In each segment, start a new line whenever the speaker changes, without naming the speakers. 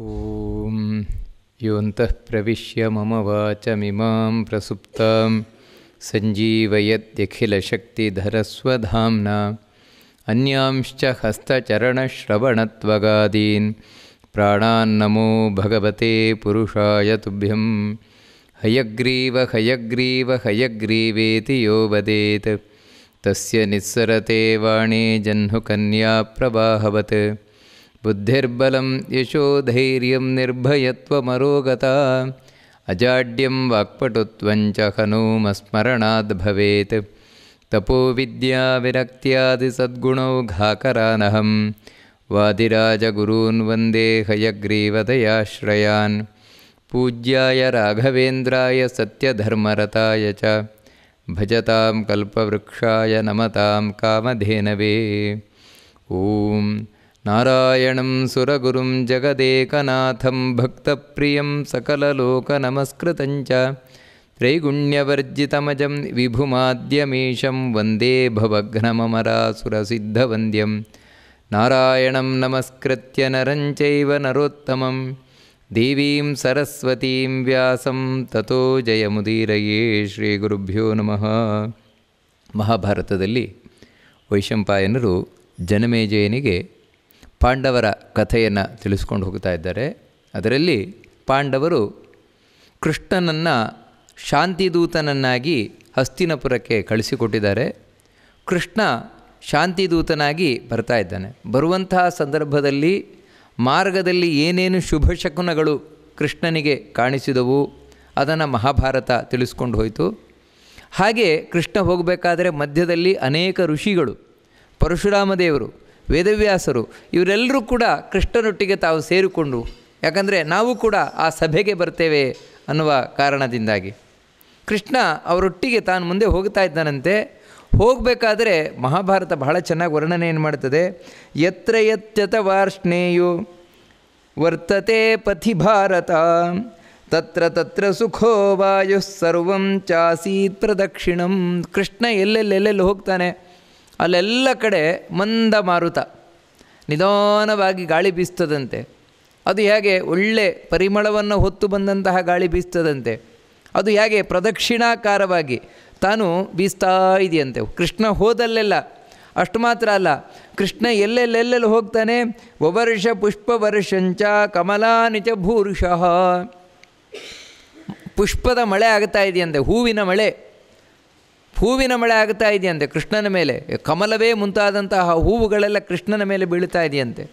ॐ योऽन्तः प्रविश्य मम वाचमिमां प्रसुप्तां सञ्जीवयद्यखिलशक्तिधरस्वधाम्ना अन्यांश्च हस्तचरणश्रवणत्वगादीन् प्राणान्नमो भगवते पुरुषाय तुभ्यं हयग्रीव हयग्रीव हयग्रीवेति यो वदेत् तस्य निःसरते वाणी जह्नुकन्याप्रवाहवत् बुद्धिर्बलं यशो धैर्यं निर्भयत्वमरोगता अजाड्यं वाक्पटुत्वञ्च हनूमस्मरणाद्भवेत् तपोविद्याविरक्त्यादिसद्गुणौ घाकरानहं वादिराजगुरून् हयग्रीवदयाश्रयान् पूज्याय राघवेन्द्राय सत्यधर्मरताय च भजतां कल्पवृक्षाय नमतां कामधेनवे ॐ नारायणं सुरगुरुं जगदेकनाथं भक्तप्रियं सकललोकनमस्कृतञ्च त्रैगुण्यवर्जितमजं विभुमाद्यमीशं वन्दे भवघ्नममरासुरसिद्धवन्द्यं नारायणं नमस्कृत्य नरं चैव नरोत्तमं देवीं सरस्वतीं व्यासं ततो जयमुदीरये श्रीगुरुभ्यो नमः महाभारतदल्लि ವೈಶಂಪಾಯನರು ಜನಮೇಜಯನಿಗೆ ಪಾಂಡವರ ಕಥೆಯನ್ನು ತಿಳಿಸ್ಕೊಂಡು ಹೋಗ್ತಾ ಇದ್ದಾರೆ ಅದರಲ್ಲಿ ಪಾಂಡವರು ಕೃಷ್ಣನನ್ನು ಶಾಂತಿದೂತನನ್ನಾಗಿ ಹಸ್ತಿನಪುರಕ್ಕೆ ಕಳಿಸಿಕೊಟ್ಟಿದ್ದಾರೆ ಕೃಷ್ಣ ಶಾಂತಿದೂತನಾಗಿ ಬರ್ತಾ ಇದ್ದಾನೆ ಬರುವಂತಹ ಸಂದರ್ಭದಲ್ಲಿ ಮಾರ್ಗದಲ್ಲಿ ಏನೇನು ಶುಭ ಶಕುನಗಳು ಕೃಷ್ಣನಿಗೆ ಕಾಣಿಸಿದವು ಅದನ್ನು ಮಹಾಭಾರತ ತಿಳಿಸ್ಕೊಂಡು ಹೋಯಿತು ಹಾಗೆ ಕೃಷ್ಣ ಹೋಗಬೇಕಾದರೆ ಮಧ್ಯದಲ್ಲಿ ಅನೇಕ ಋಷಿಗಳು ಪರಶುರಾಮ ದೇವರು ವೇದವ್ಯಾಸರು ಇವರೆಲ್ಲರೂ ಕೂಡ ಕೃಷ್ಣನೊಟ್ಟಿಗೆ ತಾವು ಸೇರಿಕೊಂಡು ಯಾಕಂದರೆ ನಾವು ಕೂಡ ಆ ಸಭೆಗೆ ಬರ್ತೇವೆ ಅನ್ನುವ ಕಾರಣದಿಂದಾಗಿ ಕೃಷ್ಣ ಅವರೊಟ್ಟಿಗೆ ತಾನು ಮುಂದೆ ಹೋಗ್ತಾ ಇದ್ದಾನಂತೆ ಹೋಗಬೇಕಾದ್ರೆ ಮಹಾಭಾರತ ಬಹಳ ಚೆನ್ನಾಗಿ ವರ್ಣನೆ ಏನು ಮಾಡ್ತದೆ ಯತ್ರ ಯತ್ಯತ ವಾರ್ಷ್ಣೇಯು ವರ್ತತೆ ಪಥಿ ಭಾರತ ತತ್ರ ತತ್ರ ಸುಖೋ ವಾಯು ಚಾಸೀತ್ ಪ್ರದಕ್ಷಿಣಂ ಕೃಷ್ಣ ಎಲ್ಲೆಲ್ಲೆಲ್ಲೆಲ್ಲಿ ಹೋಗ್ತಾನೆ ಅಲ್ಲೆಲ್ಲ ಕಡೆ ಮಂದ ಮಾರುತ ನಿಧಾನವಾಗಿ ಗಾಳಿ ಬೀಸ್ತದಂತೆ ಅದು ಹೇಗೆ ಒಳ್ಳೆ ಪರಿಮಳವನ್ನು ಹೊತ್ತು ಬಂದಂತಹ ಗಾಳಿ ಬೀಸ್ತದಂತೆ ಅದು ಹೇಗೆ ಪ್ರದಕ್ಷಿಣಾಕಾರವಾಗಿ ತಾನು ಬೀಸ್ತಾ ಇದೆಯಂತೆ ಕೃಷ್ಣ ಹೋದಲ್ಲೆಲ್ಲ ಅಷ್ಟು ಮಾತ್ರ ಅಲ್ಲ ಕೃಷ್ಣ ಎಲ್ಲೆಲ್ಲೆಲ್ಲೆಲ್ಲಿ ಹೋಗ್ತಾನೆ ವವರ್ಷ ಪುಷ್ಪ ವರ್ಷಂಚ ಕಮಲಾನಿಚ ಭೂರುಷಃ ಪುಷ್ಪದ ಮಳೆ ಆಗ್ತಾ ಇದೆಯಂತೆ ಹೂವಿನ ಮಳೆ ಹೂವಿನ ಮಳೆ ಆಗ್ತಾ ಇದೆಯಂತೆ ಕೃಷ್ಣನ ಮೇಲೆ ಕಮಲವೇ ಮುಂತಾದಂತಹ ಹೂವುಗಳೆಲ್ಲ ಕೃಷ್ಣನ ಮೇಲೆ ಬೀಳ್ತಾ ಇದೆಯಂತೆ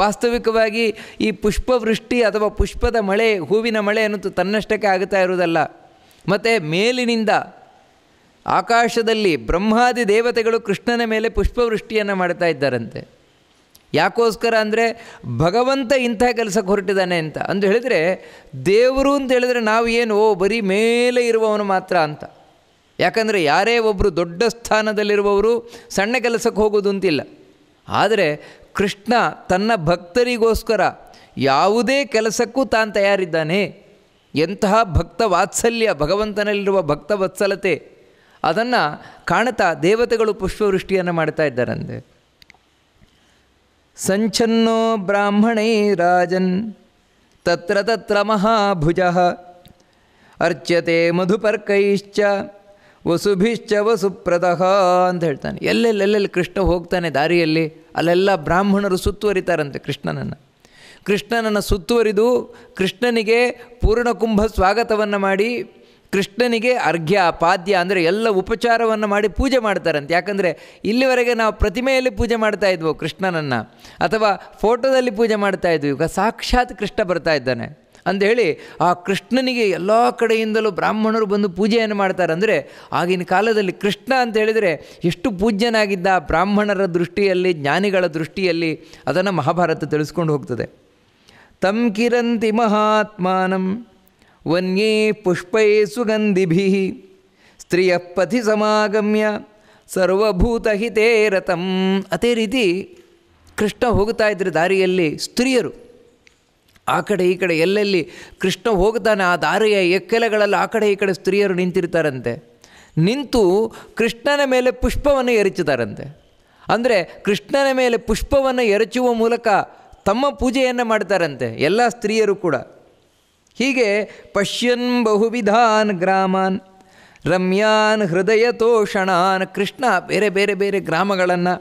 ವಾಸ್ತವಿಕವಾಗಿ ಈ ಪುಷ್ಪವೃಷ್ಟಿ ಅಥವಾ ಪುಷ್ಪದ ಮಳೆ ಹೂವಿನ ಮಳೆ ಅನ್ನೋದು ತನ್ನಷ್ಟಕ್ಕೆ ಆಗ್ತಾ ಇರುವುದಲ್ಲ ಮತ್ತು ಮೇಲಿನಿಂದ ಆಕಾಶದಲ್ಲಿ ಬ್ರಹ್ಮಾದಿ ದೇವತೆಗಳು ಕೃಷ್ಣನ ಮೇಲೆ ಪುಷ್ಪವೃಷ್ಟಿಯನ್ನು ಮಾಡ್ತಾ ಇದ್ದಾರಂತೆ ಯಾಕೋಸ್ಕರ ಅಂದರೆ ಭಗವಂತ ಇಂಥ ಕೆಲಸಕ್ಕೆ ಹೊರಟಿದ್ದಾನೆ ಅಂತ ಅಂದು ಹೇಳಿದರೆ ದೇವರು ಅಂತ ಹೇಳಿದರೆ ನಾವು ಏನು ಓ ಬರೀ ಮೇಲೆ ಇರುವವನು ಮಾತ್ರ ಅಂತ ಯಾಕಂದರೆ ಯಾರೇ ಒಬ್ಬರು ದೊಡ್ಡ ಸ್ಥಾನದಲ್ಲಿರುವವರು ಸಣ್ಣ ಕೆಲಸಕ್ಕೆ ಹೋಗೋದು ಅಂತಿಲ್ಲ ಆದರೆ ಕೃಷ್ಣ ತನ್ನ ಭಕ್ತರಿಗೋಸ್ಕರ ಯಾವುದೇ ಕೆಲಸಕ್ಕೂ ತಾನು ತಯಾರಿದ್ದಾನೆ ಎಂತಹ ಭಕ್ತ ವಾತ್ಸಲ್ಯ ಭಗವಂತನಲ್ಲಿರುವ ಭಕ್ತ ವತ್ಸಲತೆ ಅದನ್ನು ಕಾಣ್ತಾ ದೇವತೆಗಳು ಪುಷ್ಪವೃಷ್ಟಿಯನ್ನು ಮಾಡ್ತಾ ಇದ್ದಾರಂತೆ ಸಂಚನ್ನೋ ಬ್ರಾಹ್ಮಣೇ ರಾಜನ್ ತತ್ರ ತತ್ರ ಮಹಾಭುಜ ಅರ್ಚ್ಯತೆ ಮಧುಪರ್ಕೈಶ್ಚ ವಸುಭಿಶ್ಚ ವಸುಪ್ರದಹ ಅಂತ ಹೇಳ್ತಾನೆ ಎಲ್ಲೆಲ್ಲೆಲ್ಲೆಲ್ಲಿ ಕೃಷ್ಣ ಹೋಗ್ತಾನೆ ದಾರಿಯಲ್ಲಿ ಅಲ್ಲೆಲ್ಲ ಬ್ರಾಹ್ಮಣರು ಸುತ್ತುವರಿತಾರಂತೆ ಕೃಷ್ಣನನ್ನು ಕೃಷ್ಣನನ್ನು ಸುತ್ತುವರಿದು ಕೃಷ್ಣನಿಗೆ ಪೂರ್ಣಕುಂಭ ಸ್ವಾಗತವನ್ನು ಮಾಡಿ ಕೃಷ್ಣನಿಗೆ ಅರ್ಘ್ಯ ಪಾದ್ಯ ಅಂದರೆ ಎಲ್ಲ ಉಪಚಾರವನ್ನು ಮಾಡಿ ಪೂಜೆ ಮಾಡ್ತಾರಂತೆ ಯಾಕಂದರೆ ಇಲ್ಲಿವರೆಗೆ ನಾವು ಪ್ರತಿಮೆಯಲ್ಲಿ ಪೂಜೆ ಮಾಡ್ತಾ ಇದ್ವು ಕೃಷ್ಣನನ್ನು ಅಥವಾ ಫೋಟೋದಲ್ಲಿ ಪೂಜೆ ಮಾಡ್ತಾ ಇದ್ವಿ ಈಗ ಸಾಕ್ಷಾತ್ ಕೃಷ್ಣ ಬರ್ತಾ ಇದ್ದಾನೆ ಹೇಳಿ ಆ ಕೃಷ್ಣನಿಗೆ ಎಲ್ಲ ಕಡೆಯಿಂದಲೂ ಬ್ರಾಹ್ಮಣರು ಬಂದು ಪೂಜೆಯನ್ನು ಮಾಡ್ತಾರೆ ಅಂದರೆ ಆಗಿನ ಕಾಲದಲ್ಲಿ ಕೃಷ್ಣ ಅಂತ ಹೇಳಿದರೆ ಎಷ್ಟು ಪೂಜ್ಯನಾಗಿದ್ದ ಬ್ರಾಹ್ಮಣರ ದೃಷ್ಟಿಯಲ್ಲಿ ಜ್ಞಾನಿಗಳ ದೃಷ್ಟಿಯಲ್ಲಿ ಅದನ್ನು ಮಹಾಭಾರತ ತಿಳಿಸ್ಕೊಂಡು ಹೋಗ್ತದೆ ತಂ ಕಿರಂತಿ ಮಹಾತ್ಮಾನಂ ವನ್ಯೇ ಪುಷ್ಪೈ ಸುಗಂಧಿಭಿ ಸ್ತ್ರೀಯ ಪಥಿ ಸಮಾಗಮ್ಯ ಸರ್ವಭೂತಹಿತೇ ರಥಂ ಅದೇ ರೀತಿ ಕೃಷ್ಣ ಹೋಗ್ತಾ ಇದ್ರೆ ದಾರಿಯಲ್ಲಿ ಸ್ತ್ರೀಯರು ಆ ಕಡೆ ಈ ಕಡೆ ಎಲ್ಲೆಲ್ಲಿ ಕೃಷ್ಣ ಹೋಗ್ತಾನೆ ಆ ದಾರಿಯ ಎಕ್ಕೆಲೆಗಳಲ್ಲಿ ಆ ಕಡೆ ಈ ಕಡೆ ಸ್ತ್ರೀಯರು ನಿಂತಿರ್ತಾರಂತೆ ನಿಂತು ಕೃಷ್ಣನ ಮೇಲೆ ಪುಷ್ಪವನ್ನು ಎರಚುತ್ತಾರಂತೆ ಅಂದರೆ ಕೃಷ್ಣನ ಮೇಲೆ ಪುಷ್ಪವನ್ನು ಎರಚುವ ಮೂಲಕ ತಮ್ಮ ಪೂಜೆಯನ್ನು ಮಾಡ್ತಾರಂತೆ ಎಲ್ಲ ಸ್ತ್ರೀಯರು ಕೂಡ ಹೀಗೆ ಪಶ್ಯನ್ ಬಹುವಿಧಾನ್ ಗ್ರಾಮಾನ್ ರಮ್ಯಾನ್ ಹೃದಯ ತೋಷಣಾನ್ ಕೃಷ್ಣ ಬೇರೆ ಬೇರೆ ಬೇರೆ ಗ್ರಾಮಗಳನ್ನು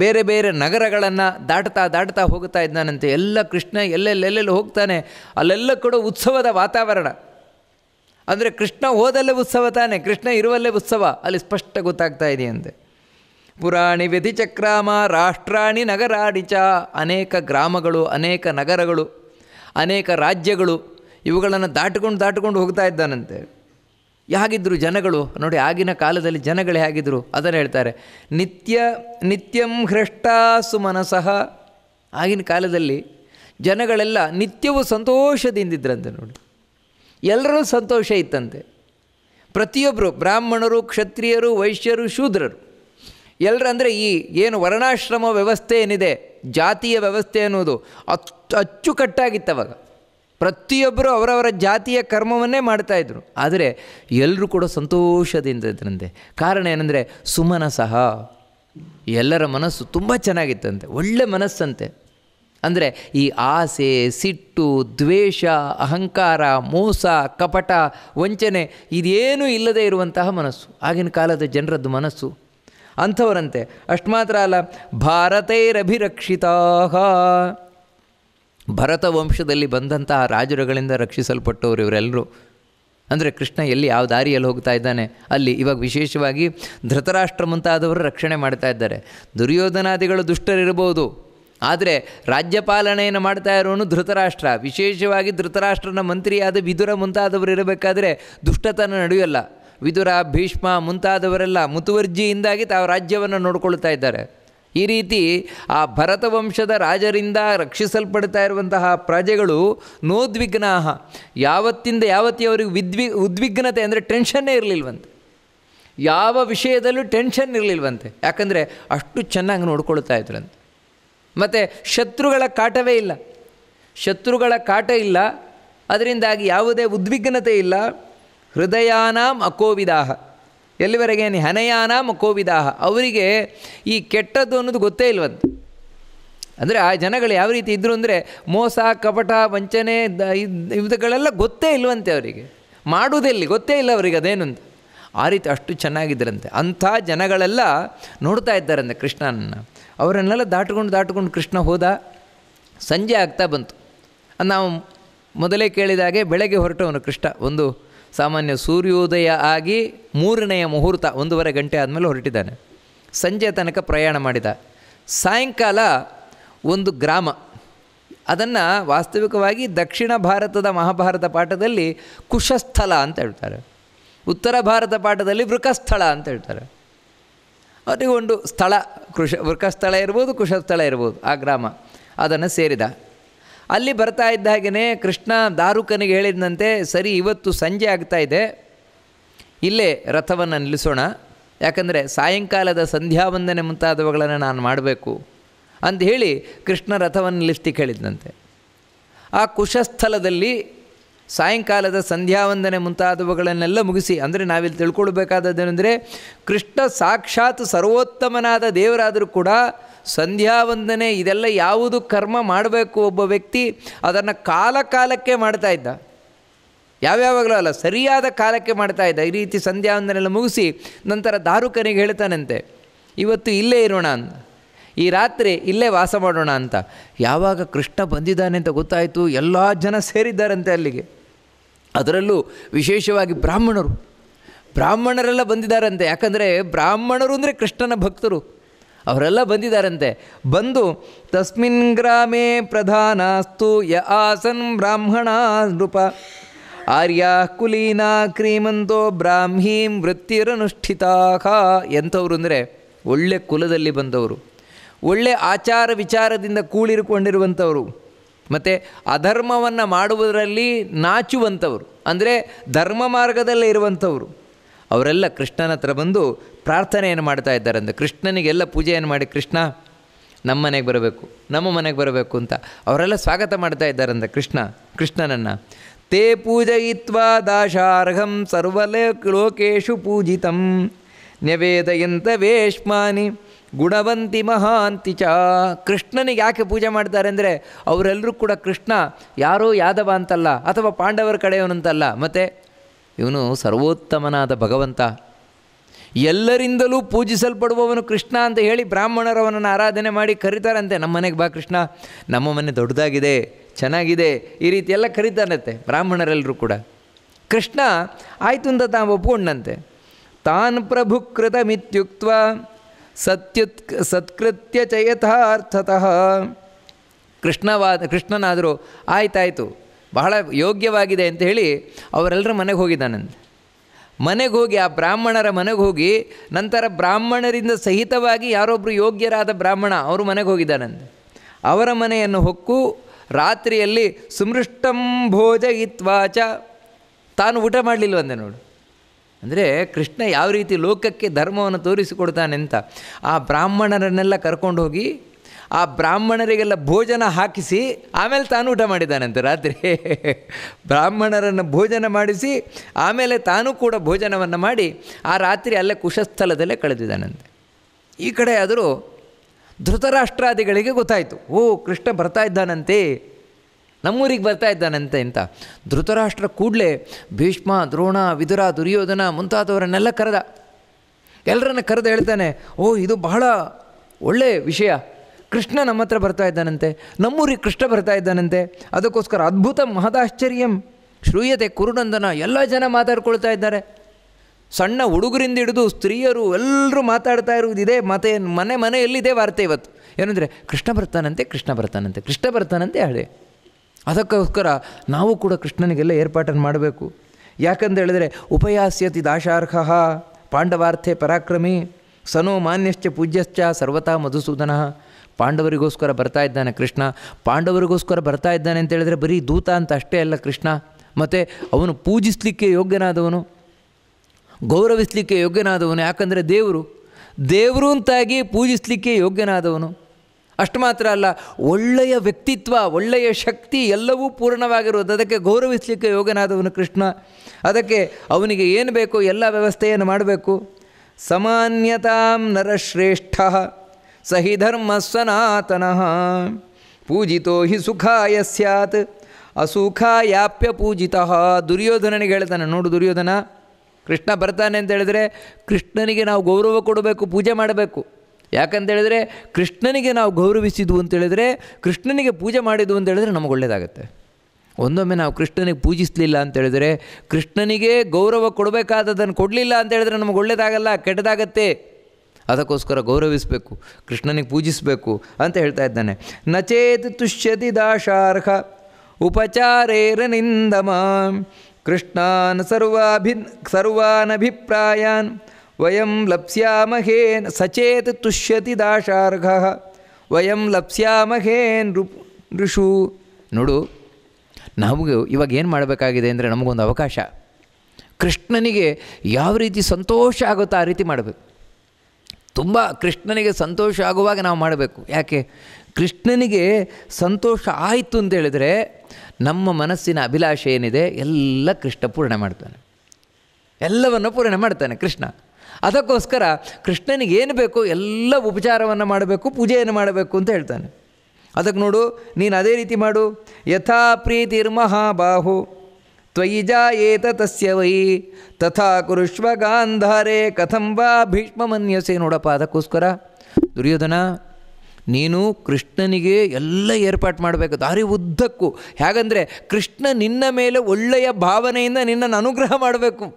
ಬೇರೆ ಬೇರೆ ನಗರಗಳನ್ನು ದಾಟ್ತಾ ದಾಟ್ತಾ ಹೋಗ್ತಾ ಇದ್ದಾನಂತೆ ಎಲ್ಲ ಕೃಷ್ಣ ಎಲ್ಲೆಲ್ಲೆಲ್ಲೆಲ್ಲಿ ಹೋಗ್ತಾನೆ ಅಲ್ಲೆಲ್ಲ ಕೂಡ ಉತ್ಸವದ ವಾತಾವರಣ ಅಂದರೆ ಕೃಷ್ಣ ಹೋದಲ್ಲೇ ಉತ್ಸವ ತಾನೆ ಕೃಷ್ಣ ಇರುವಲ್ಲೇ ಉತ್ಸವ ಅಲ್ಲಿ ಸ್ಪಷ್ಟ ಗೊತ್ತಾಗ್ತಾ ಇದೆಯಂತೆ ಪುರಾಣಿ ವ್ಯಧಿಚಕ್ರಾಮ ರಾಷ್ಟ್ರಾಣಿ ನಗರಾಡಿಚ ಅನೇಕ ಗ್ರಾಮಗಳು ಅನೇಕ ನಗರಗಳು ಅನೇಕ ರಾಜ್ಯಗಳು ಇವುಗಳನ್ನು ದಾಟಿಕೊಂಡು ದಾಟಿಕೊಂಡು ಹೋಗ್ತಾ ಇದ್ದಾನಂತೆ ಹೇಗಿದ್ದರು ಜನಗಳು ನೋಡಿ ಆಗಿನ ಕಾಲದಲ್ಲಿ ಜನಗಳು ಹೇಗಿದ್ದರು ಅದನ್ನು ಹೇಳ್ತಾರೆ ನಿತ್ಯ ನಿತ್ಯಂ ಹೃಷ್ಟಾಸು ಮನಸಃ ಆಗಿನ ಕಾಲದಲ್ಲಿ ಜನಗಳೆಲ್ಲ ನಿತ್ಯವೂ ಸಂತೋಷದಿಂದಿದ್ರಂತೆ ನೋಡಿ ಎಲ್ಲರೂ ಸಂತೋಷ ಇತ್ತಂತೆ ಪ್ರತಿಯೊಬ್ಬರು ಬ್ರಾಹ್ಮಣರು ಕ್ಷತ್ರಿಯರು ವೈಶ್ಯರು ಶೂದ್ರರು ಅಂದರೆ ಈ ಏನು ವರ್ಣಾಶ್ರಮ ವ್ಯವಸ್ಥೆ ಏನಿದೆ ಜಾತಿಯ ವ್ಯವಸ್ಥೆ ಅನ್ನೋದು ಅಚ್ಚು ಅಚ್ಚುಕಟ್ಟಾಗಿತ್ತವಾಗ ಪ್ರತಿಯೊಬ್ಬರು ಅವರವರ ಜಾತಿಯ ಕರ್ಮವನ್ನೇ ಮಾಡ್ತಾಯಿದ್ರು ಆದರೆ ಎಲ್ಲರೂ ಕೂಡ ಸಂತೋಷದಿಂದ ಇದ್ರಂತೆ ಕಾರಣ ಏನಂದರೆ ಸಹ ಎಲ್ಲರ ಮನಸ್ಸು ತುಂಬ ಚೆನ್ನಾಗಿತ್ತಂತೆ ಒಳ್ಳೆ ಮನಸ್ಸಂತೆ ಅಂದರೆ ಈ ಆಸೆ ಸಿಟ್ಟು ದ್ವೇಷ ಅಹಂಕಾರ ಮೋಸ ಕಪಟ ವಂಚನೆ ಇದೇನೂ ಇಲ್ಲದೇ ಇರುವಂತಹ ಮನಸ್ಸು ಆಗಿನ ಕಾಲದ ಜನರದ್ದು ಮನಸ್ಸು ಅಂಥವರಂತೆ ಅಷ್ಟು ಮಾತ್ರ ಅಲ್ಲ ಭಾರತೈರಭಿರಕ್ಷಿತಾ ಭರತ ವಂಶದಲ್ಲಿ ಬಂದಂತಹ ರಾಜರುಗಳಿಂದ ರಕ್ಷಿಸಲ್ಪಟ್ಟವರು ಇವರೆಲ್ಲರೂ ಅಂದರೆ ಕೃಷ್ಣ ಎಲ್ಲಿ ಯಾವ ದಾರಿಯಲ್ಲಿ ಹೋಗ್ತಾ ಇದ್ದಾನೆ ಅಲ್ಲಿ ಇವಾಗ ವಿಶೇಷವಾಗಿ ಧೃತರಾಷ್ಟ್ರ ಮುಂತಾದವರು ರಕ್ಷಣೆ ಮಾಡ್ತಾ ಇದ್ದಾರೆ ದುರ್ಯೋಧನಾದಿಗಳು ದುಷ್ಟರಿರ್ಬೋದು ಆದರೆ ರಾಜ್ಯಪಾಲನೆಯನ್ನು ಮಾಡ್ತಾ ಇರೋನು ಧೃತರಾಷ್ಟ್ರ ವಿಶೇಷವಾಗಿ ಧೃತರಾಷ್ಟ್ರನ ಮಂತ್ರಿಯಾದ ವಿದುರ ಮುಂತಾದವರು ಇರಬೇಕಾದ್ರೆ ದುಷ್ಟತನ ನಡೆಯಲ್ಲ ವಿದುರ ಭೀಷ್ಮ ಮುಂತಾದವರೆಲ್ಲ ಮುತುವರ್ಜಿಯಿಂದಾಗಿ ತಾವು ರಾಜ್ಯವನ್ನು ನೋಡ್ಕೊಳ್ತಾ ಇದ್ದಾರೆ ಈ ರೀತಿ ಆ ಭರತವಂಶದ ರಾಜರಿಂದ ರಕ್ಷಿಸಲ್ಪಡ್ತಾ ಇರುವಂತಹ ಪ್ರಜೆಗಳು ನೋದ್ವಿಗ್ನಾಹ ಯಾವತ್ತಿಂದ ಯಾವತ್ತಿ ಅವರಿಗೆ ವಿದ್ವಿ ಉದ್ವಿಗ್ನತೆ ಅಂದರೆ ಟೆನ್ಷನ್ನೇ ಇರಲಿಲ್ವಂತೆ ಯಾವ ವಿಷಯದಲ್ಲೂ ಟೆನ್ಷನ್ ಇರಲಿಲ್ವಂತೆ ಯಾಕಂದರೆ ಅಷ್ಟು ಚೆನ್ನಾಗಿ ನೋಡ್ಕೊಳ್ತಾ ಇದ್ರಂತೆ ಮತ್ತು ಶತ್ರುಗಳ ಕಾಟವೇ ಇಲ್ಲ ಶತ್ರುಗಳ ಕಾಟ ಇಲ್ಲ ಅದರಿಂದಾಗಿ ಯಾವುದೇ ಉದ್ವಿಗ್ನತೆ ಇಲ್ಲ ಹೃದಯಾನಾಂ ಅಕೋವಿದಾಹ ಎಲ್ಲಿವರೆಗೆ ಹನಯಾನಾಮ ಕೋವಿದಾಹ ಅವರಿಗೆ ಈ ಕೆಟ್ಟದ್ದು ಅನ್ನೋದು ಗೊತ್ತೇ ಇಲ್ವಂತೆ ಅಂದರೆ ಆ ಜನಗಳು ಯಾವ ರೀತಿ ಇದ್ದರು ಅಂದರೆ ಮೋಸ ಕಪಟ ವಂಚನೆ ದ ಇವುಗಳೆಲ್ಲ ಗೊತ್ತೇ ಇಲ್ವಂತೆ ಅವರಿಗೆ ಮಾಡುವುದೆಲ್ಲಿ ಗೊತ್ತೇ ಇಲ್ಲ ಅವರಿಗೆ ಅದೇನಂತ ಆ ರೀತಿ ಅಷ್ಟು ಚೆನ್ನಾಗಿದ್ದರಂತೆ ಅಂಥ ಜನಗಳೆಲ್ಲ ನೋಡ್ತಾ ಇದ್ದಾರಂತೆ ಕೃಷ್ಣನನ್ನು ಅವರನ್ನೆಲ್ಲ ದಾಟ್ಕೊಂಡು ದಾಟ್ಕೊಂಡು ಕೃಷ್ಣ ಹೋದ ಸಂಜೆ ಆಗ್ತಾ ಬಂತು ನಾವು ಮೊದಲೇ ಕೇಳಿದಾಗೆ ಬೆಳಗ್ಗೆ ಹೊರಟವನು ಕೃಷ್ಣ ಒಂದು ಸಾಮಾನ್ಯ ಸೂರ್ಯೋದಯ ಆಗಿ ಮೂರನೆಯ ಮುಹೂರ್ತ ಒಂದೂವರೆ ಗಂಟೆ ಆದಮೇಲೆ ಹೊರಟಿದ್ದಾನೆ ಸಂಜೆ ತನಕ ಪ್ರಯಾಣ ಮಾಡಿದ ಸಾಯಂಕಾಲ ಒಂದು ಗ್ರಾಮ ಅದನ್ನು ವಾಸ್ತವಿಕವಾಗಿ ದಕ್ಷಿಣ ಭಾರತದ ಮಹಾಭಾರತ ಪಾಠದಲ್ಲಿ ಕುಶಸ್ಥಳ ಅಂತ ಹೇಳ್ತಾರೆ ಉತ್ತರ ಭಾರತ ಪಾಠದಲ್ಲಿ ವೃಕಸ್ಥಳ ಅಂತ ಹೇಳ್ತಾರೆ ಅವರಿಗೆ ಒಂದು ಸ್ಥಳ ಕೃಷ ವೃಕಸ್ಥಳ ಇರ್ಬೋದು ಕುಶಸ್ಥಳ ಇರ್ಬೋದು ಆ ಗ್ರಾಮ ಅದನ್ನು ಸೇರಿದ ಅಲ್ಲಿ ಬರ್ತಾ ಇದ್ದ ಹಾಗೆಯೇ ಕೃಷ್ಣ ದಾರುಕನಿಗೆ ಹೇಳಿದಂತೆ ಸರಿ ಇವತ್ತು ಸಂಜೆ ಆಗ್ತಾ ಇದೆ ಇಲ್ಲೇ ರಥವನ್ನು ನಿಲ್ಲಿಸೋಣ ಯಾಕಂದರೆ ಸಾಯಂಕಾಲದ ಸಂಧ್ಯಾವಂದನೆ ಮುಂತಾದವುಗಳನ್ನು ನಾನು ಮಾಡಬೇಕು ಅಂತ ಹೇಳಿ ಕೃಷ್ಣ ರಥವನ್ನು ನಿಲ್ಲಿಸ್ತಿ ಹೇಳಿದಂತೆ ಆ ಕುಶಸ್ಥಲದಲ್ಲಿ ಸಾಯಂಕಾಲದ ಸಂಧ್ಯಾವಂದನೆ ಮುಂತಾದವುಗಳನ್ನೆಲ್ಲ ಮುಗಿಸಿ ಅಂದರೆ ನಾವಿಲ್ಲಿ ತಿಳ್ಕೊಳ್ಬೇಕಾದದ್ದೇನೆಂದರೆ ಕೃಷ್ಣ ಸಾಕ್ಷಾತ್ ಸರ್ವೋತ್ತಮನಾದ ದೇವರಾದರೂ ಕೂಡ ಸಂಧ್ಯಾ ವಂದನೆ ಇದೆಲ್ಲ ಯಾವುದು ಕರ್ಮ ಮಾಡಬೇಕು ಒಬ್ಬ ವ್ಯಕ್ತಿ ಅದನ್ನು ಕಾಲಕಾಲಕ್ಕೆ ಮಾಡ್ತಾ ಇದ್ದ ಯಾವ್ಯಾವಾಗಲೂ ಅಲ್ಲ ಸರಿಯಾದ ಕಾಲಕ್ಕೆ ಮಾಡ್ತಾ ಇದ್ದ ಈ ರೀತಿ ಸಂಧ್ಯಾ ವಂದನೆಲ್ಲ ಮುಗಿಸಿ ನಂತರ ದಾರುಕನಿಗೆ ಹೇಳ್ತಾನಂತೆ ಇವತ್ತು ಇಲ್ಲೇ ಇರೋಣ ಅಂತ ಈ ರಾತ್ರಿ ಇಲ್ಲೇ ವಾಸ ಮಾಡೋಣ ಅಂತ ಯಾವಾಗ ಕೃಷ್ಣ ಬಂದಿದ್ದಾನೆ ಅಂತ ಗೊತ್ತಾಯಿತು ಎಲ್ಲ ಜನ ಸೇರಿದ್ದಾರಂತೆ ಅಲ್ಲಿಗೆ ಅದರಲ್ಲೂ ವಿಶೇಷವಾಗಿ ಬ್ರಾಹ್ಮಣರು ಬ್ರಾಹ್ಮಣರೆಲ್ಲ ಬಂದಿದ್ದಾರಂತೆ ಯಾಕಂದರೆ ಬ್ರಾಹ್ಮಣರು ಅಂದರೆ ಕೃಷ್ಣನ ಭಕ್ತರು ಅವರೆಲ್ಲ ಬಂದಿದ್ದಾರಂತೆ ಬಂದು ತಸ್ಮಿನ್ ಗ್ರಾಮೇ ಪ್ರಧಾನಾಸ್ತು ಯ ಆಸನ್ ಬ್ರಾಹ್ಮಣ ನೃಪ ಆರ್ಯ ಕುಲೀನಾ ಕ್ರೀಮಂತೋ ಬ್ರಾಹ್ಮೀಂ ವೃತ್ತಿರನುಷ್ಠಿತಾ ಎಂಥವ್ರು ಅಂದರೆ ಒಳ್ಳೆ ಕುಲದಲ್ಲಿ ಬಂದವರು ಒಳ್ಳೆ ಆಚಾರ ವಿಚಾರದಿಂದ ಕೂಳಿರುಕೊಂಡಿರುವಂಥವರು ಮತ್ತು ಅಧರ್ಮವನ್ನು ಮಾಡುವುದರಲ್ಲಿ ನಾಚುವಂಥವ್ರು ಅಂದರೆ ಧರ್ಮ ಮಾರ್ಗದಲ್ಲೇ ಇರುವಂಥವ್ರು ಅವರೆಲ್ಲ ಕೃಷ್ಣನ ಹತ್ರ ಬಂದು ಪ್ರಾರ್ಥನೆಯನ್ನು ಮಾಡ್ತಾ ಇದ್ದಾರಂತೆ ಕೃಷ್ಣನಿಗೆಲ್ಲ ಪೂಜೆಯನ್ನು ಮಾಡಿ ಕೃಷ್ಣ ನಮ್ಮ ಮನೆಗೆ ಬರಬೇಕು ನಮ್ಮ ಮನೆಗೆ ಬರಬೇಕು ಅಂತ ಅವರೆಲ್ಲ ಸ್ವಾಗತ ಮಾಡ್ತಾ ಇದ್ದಾರಂತೆ ಕೃಷ್ಣ ಕೃಷ್ಣನನ್ನು ತೇ ಪೂಜಯಿತ್ವ ದಾಶಾರ್ಹಂ ಸರ್ವಲೇ ಲೋಕೇಶು ಪೂಜಿತಂ ನ್ಯವೇದಯಂತ ವೇಷ್ಮಾನಿ ಗುಣವಂತಿ ಮಹಾಂತಿ ಚ ಕೃಷ್ಣನಿಗೆ ಯಾಕೆ ಪೂಜೆ ಮಾಡ್ತಾರೆ ಅಂದರೆ ಅವರೆಲ್ಲರೂ ಕೂಡ ಕೃಷ್ಣ ಯಾರೋ ಯಾದವ ಅಂತಲ್ಲ ಅಥವಾ ಪಾಂಡವರ ಕಡೆಯವನಂತಲ್ಲ ಮತ್ತು ಇವನು ಸರ್ವೋತ್ತಮನಾದ ಭಗವಂತ ಎಲ್ಲರಿಂದಲೂ ಪೂಜಿಸಲ್ಪಡುವವನು ಕೃಷ್ಣ ಅಂತ ಹೇಳಿ ಬ್ರಾಹ್ಮಣರವನನ್ನು ಆರಾಧನೆ ಮಾಡಿ ಕರೀತಾರಂತೆ ನಮ್ಮ ಮನೆಗೆ ಬಾ ಕೃಷ್ಣ ನಮ್ಮ ಮನೆ ದೊಡ್ಡದಾಗಿದೆ ಚೆನ್ನಾಗಿದೆ ಈ ರೀತಿ ಎಲ್ಲ ಕರೀತಾರಂತೆ ಬ್ರಾಹ್ಮಣರೆಲ್ಲರೂ ಕೂಡ ಕೃಷ್ಣ ಆಯಿತು ಅಂತ ತಾವು ಒಪ್ಪಿಕೊಂಡಂತೆ ತಾನ್ ಪ್ರಭುಕೃತ ಮಿತ್ಯುಕ್ತ ಸತ್ಯುತ್ ಸತ್ಕೃತ್ಯ ಚಯಥಾರ್ಥತಃ ಕೃಷ್ಣವಾದ ಕೃಷ್ಣನಾದರೂ ಆಯ್ತಾಯಿತು ಬಹಳ ಯೋಗ್ಯವಾಗಿದೆ ಅಂತ ಹೇಳಿ ಅವರೆಲ್ಲರ ಮನೆಗೆ ಹೋಗಿದ್ದಾನಂತೆ ಮನೆಗೆ ಹೋಗಿ ಆ ಬ್ರಾಹ್ಮಣರ ಮನೆಗೆ ಹೋಗಿ ನಂತರ ಬ್ರಾಹ್ಮಣರಿಂದ ಸಹಿತವಾಗಿ ಯಾರೊಬ್ಬರು ಯೋಗ್ಯರಾದ ಬ್ರಾಹ್ಮಣ ಅವರು ಮನೆಗೆ ಹೋಗಿದ್ದಾನಂತೆ ಅವರ ಮನೆಯನ್ನು ಹೊಕ್ಕು ರಾತ್ರಿಯಲ್ಲಿ ಸುಮೃಷ್ಟಂ ಭೋಜ ಇತ್ವಾಚ ತಾನು ಊಟ ಮಾಡಲಿಲ್ವಂದೆ ನೋಡು ಅಂದರೆ ಕೃಷ್ಣ ಯಾವ ರೀತಿ ಲೋಕಕ್ಕೆ ಧರ್ಮವನ್ನು ತೋರಿಸಿಕೊಡ್ತಾನೆ ಅಂತ ಆ ಬ್ರಾಹ್ಮಣರನ್ನೆಲ್ಲ ಕರ್ಕೊಂಡು ಹೋಗಿ ಆ ಬ್ರಾಹ್ಮಣರಿಗೆಲ್ಲ ಭೋಜನ ಹಾಕಿಸಿ ಆಮೇಲೆ ತಾನು ಊಟ ಮಾಡಿದ್ದಾನಂತೆ ರಾತ್ರಿ ಬ್ರಾಹ್ಮಣರನ್ನು ಭೋಜನ ಮಾಡಿಸಿ ಆಮೇಲೆ ತಾನೂ ಕೂಡ ಭೋಜನವನ್ನು ಮಾಡಿ ಆ ರಾತ್ರಿ ಅಲ್ಲೇ ಕುಶಸ್ಥಲದಲ್ಲೇ ಕಳೆದಿದ್ದಾನಂತೆ ಈ ಕಡೆ ಆದರೂ ಧೃತರಾಷ್ಟ್ರಾದಿಗಳಿಗೆ ಗೊತ್ತಾಯಿತು ಓ ಕೃಷ್ಣ ಬರ್ತಾ ಇದ್ದಾನಂತೆ ನಮ್ಮೂರಿಗೆ ಬರ್ತಾ ಇದ್ದಾನಂತೆ ಅಂತ ಧೃತರಾಷ್ಟ್ರ ಕೂಡಲೇ ಭೀಷ್ಮ ದ್ರೋಣ ವಿದುರ ದುರ್ಯೋಧನ ಮುಂತಾದವರನ್ನೆಲ್ಲ ಕರೆದ ಎಲ್ಲರನ್ನ ಕರೆದು ಹೇಳ್ತಾನೆ ಓ ಇದು ಬಹಳ ಒಳ್ಳೆಯ ವಿಷಯ ಕೃಷ್ಣ ನಮ್ಮ ಹತ್ರ ಬರ್ತಾ ಇದ್ದಾನಂತೆ ನಮ್ಮೂರಿಗೆ ಕೃಷ್ಣ ಬರ್ತಾ ಇದ್ದಾನಂತೆ ಅದಕ್ಕೋಸ್ಕರ ಅದ್ಭುತ ಮಹದಾಶ್ಚರ್ಯಂ ಶ್ರೂಯತೆ ಕುರುನಂದನ ಎಲ್ಲ ಜನ ಮಾತಾಡ್ಕೊಳ್ತಾ ಇದ್ದಾರೆ ಸಣ್ಣ ಹುಡುಗರಿಂದ ಹಿಡಿದು ಸ್ತ್ರೀಯರು ಎಲ್ಲರೂ ಮಾತಾಡ್ತಾ ಇರುವುದಿದೆ ಮತ ಮನೆ ಮನೆಯಲ್ಲಿದೆ ವಾರ್ತೆ ಇವತ್ತು ಏನಂದರೆ ಕೃಷ್ಣ ಬರ್ತಾನಂತೆ ಕೃಷ್ಣ ಬರ್ತಾನಂತೆ ಕೃಷ್ಣ ಬರ್ತಾನಂತೆ ಹಳೆ ಅದಕ್ಕೋಸ್ಕರ ನಾವು ಕೂಡ ಕೃಷ್ಣನಿಗೆಲ್ಲ ಏರ್ಪಾಟನ್ನು ಮಾಡಬೇಕು ಯಾಕಂತ ಹೇಳಿದರೆ ಉಪಯಾಸ್ಯತಿ ದಾಶಾರ್ಹ ಪಾಂಡವಾರ್ಥೆ ಪರಾಕ್ರಮಿ ಸನೋ ಮಾನ್ಯಶ್ಚ ಪೂಜ್ಯಶ್ಚ ಸರ್ವತಾ ಮಧುಸೂದನ ಪಾಂಡವರಿಗೋಸ್ಕರ ಬರ್ತಾ ಇದ್ದಾನೆ ಕೃಷ್ಣ ಪಾಂಡವರಿಗೋಸ್ಕರ ಬರ್ತಾ ಇದ್ದಾನೆ ಅಂತ ಹೇಳಿದ್ರೆ ಬರೀ ದೂತ ಅಂತ ಅಷ್ಟೇ ಅಲ್ಲ ಕೃಷ್ಣ ಮತ್ತು ಅವನು ಪೂಜಿಸಲಿಕ್ಕೆ ಯೋಗ್ಯನಾದವನು ಗೌರವಿಸಲಿಕ್ಕೆ ಯೋಗ್ಯನಾದವನು ಯಾಕಂದರೆ ದೇವರು ದೇವರು ಅಂತಾಗಿ ಪೂಜಿಸಲಿಕ್ಕೆ ಯೋಗ್ಯನಾದವನು ಅಷ್ಟು ಮಾತ್ರ ಅಲ್ಲ ಒಳ್ಳೆಯ ವ್ಯಕ್ತಿತ್ವ ಒಳ್ಳೆಯ ಶಕ್ತಿ ಎಲ್ಲವೂ ಪೂರ್ಣವಾಗಿರುವುದು ಅದಕ್ಕೆ ಗೌರವಿಸಲಿಕ್ಕೆ ಯೋಗ್ಯನಾದವನು ಕೃಷ್ಣ ಅದಕ್ಕೆ ಅವನಿಗೆ ಏನು ಬೇಕು ಎಲ್ಲ ವ್ಯವಸ್ಥೆಯನ್ನು ಮಾಡಬೇಕು ಸಮಾನ್ಯತಾಂ ನರಶ್ರೇಷ್ಠ ಸಹಿ ಧರ್ಮ ಸನಾತನಃ ಪೂಜಿತೋ ಹಿ ಸುಖಾಯ ಸ್ಯಾತ್ ಯಾಪ್ಯ ಪೂಜಿತ ದುರ್ಯೋಧನನಿಗೆ ಹೇಳ್ತಾನೆ ನೋಡು ದುರ್ಯೋಧನ ಕೃಷ್ಣ ಬರ್ತಾನೆ ಅಂತ ಹೇಳಿದರೆ ಕೃಷ್ಣನಿಗೆ ನಾವು ಗೌರವ ಕೊಡಬೇಕು ಪೂಜೆ ಮಾಡಬೇಕು ಯಾಕಂತೇಳಿದರೆ ಕೃಷ್ಣನಿಗೆ ನಾವು ಗೌರವಿಸಿದ್ವು ಅಂತೇಳಿದರೆ ಕೃಷ್ಣನಿಗೆ ಪೂಜೆ ಮಾಡಿದ್ವು ಅಂತೇಳಿದರೆ ನಮಗೆ ಒಳ್ಳೆಯದಾಗತ್ತೆ ಒಂದೊಮ್ಮೆ ನಾವು ಕೃಷ್ಣನಿಗೆ ಪೂಜಿಸಲಿಲ್ಲ ಅಂತ ಹೇಳಿದರೆ ಕೃಷ್ಣನಿಗೆ ಗೌರವ ಕೊಡಬೇಕಾದದನ್ನು ಕೊಡಲಿಲ್ಲ ಅಂತ ಹೇಳಿದ್ರೆ ನಮಗೆ ಒಳ್ಳೆಯದಾಗಲ್ಲ ಕೆಟ್ಟದಾಗತ್ತೆ ಅದಕ್ಕೋಸ್ಕರ ಗೌರವಿಸಬೇಕು ಕೃಷ್ಣನಿಗೆ ಪೂಜಿಸಬೇಕು ಅಂತ ಹೇಳ್ತಾ ಇದ್ದಾನೆ ನಚೇತ್ ತುಷ್ಯತಿ ದಾಶಾರ್ಹ ಉಪಚಾರೇರ ನಿಂದಮ ಕೃಷ್ಣಾನ್ ಸರ್ವಾಭಿ ಸರ್ವಾನಭಿಪ್ರಾಯನ್ ವಯಂ ಲಪ್ಸ್ಯಾಮಹೇನ್ ಸಚೇತ್ ತುಷ್ಯತಿ ದಾಶಾರ್ಘ ವಯಂ ಲಪ್ಸ್ಯಾಮಹೇನ್ ಋಷು ನೋಡು ನಮಗೂ ಇವಾಗ ಏನು ಮಾಡಬೇಕಾಗಿದೆ ಅಂದರೆ ನಮಗೊಂದು ಅವಕಾಶ ಕೃಷ್ಣನಿಗೆ ಯಾವ ರೀತಿ ಸಂತೋಷ ಆಗುತ್ತೋ ಆ ರೀತಿ ಮಾಡಬೇಕು ತುಂಬ ಕೃಷ್ಣನಿಗೆ ಸಂತೋಷ ಆಗುವಾಗ ನಾವು ಮಾಡಬೇಕು ಯಾಕೆ ಕೃಷ್ಣನಿಗೆ ಸಂತೋಷ ಆಯಿತು ಅಂತ ಹೇಳಿದರೆ ನಮ್ಮ ಮನಸ್ಸಿನ ಅಭಿಲಾಷೆ ಏನಿದೆ ಎಲ್ಲ ಕೃಷ್ಣ ಪೂರ್ಣ ಮಾಡ್ತಾನೆ ಎಲ್ಲವನ್ನು ಪೂರ್ಣ ಮಾಡ್ತಾನೆ ಕೃಷ್ಣ ಅದಕ್ಕೋಸ್ಕರ ಕೃಷ್ಣನಿಗೆ ಏನು ಬೇಕು ಎಲ್ಲ ಉಪಚಾರವನ್ನು ಮಾಡಬೇಕು ಪೂಜೆಯನ್ನು ಮಾಡಬೇಕು ಅಂತ ಹೇಳ್ತಾನೆ ಅದಕ್ಕೆ ನೋಡು ನೀನು ಅದೇ ರೀತಿ ಮಾಡು ಯಥಾ ಪ್ರೀತಿರ್ಮಹಾಬಾಹು ತ್ವಯಿಜಾ ಏತ ತಸ್ಯ ವೈ ತಥಾ ಕುರುಷ್ವ ಗಾಂಧಾರೆ ಕಥಂಬ ಭೀಷ್ಮ ಮನ್ಯಸೆ ನೋಡಪ್ಪ ಅದಕ್ಕೋಸ್ಕರ ದುರ್ಯೋಧನ ನೀನು ಕೃಷ್ಣನಿಗೆ ಎಲ್ಲ ಏರ್ಪಾಟು ಮಾಡಬೇಕು ದಾರಿ ಉದ್ದಕ್ಕೂ ಹೇಗಂದರೆ ಕೃಷ್ಣ ನಿನ್ನ ಮೇಲೆ ಒಳ್ಳೆಯ ಭಾವನೆಯಿಂದ ನಿನ್ನನ್ನು ಅನುಗ್ರಹ ಮಾಡಬೇಕು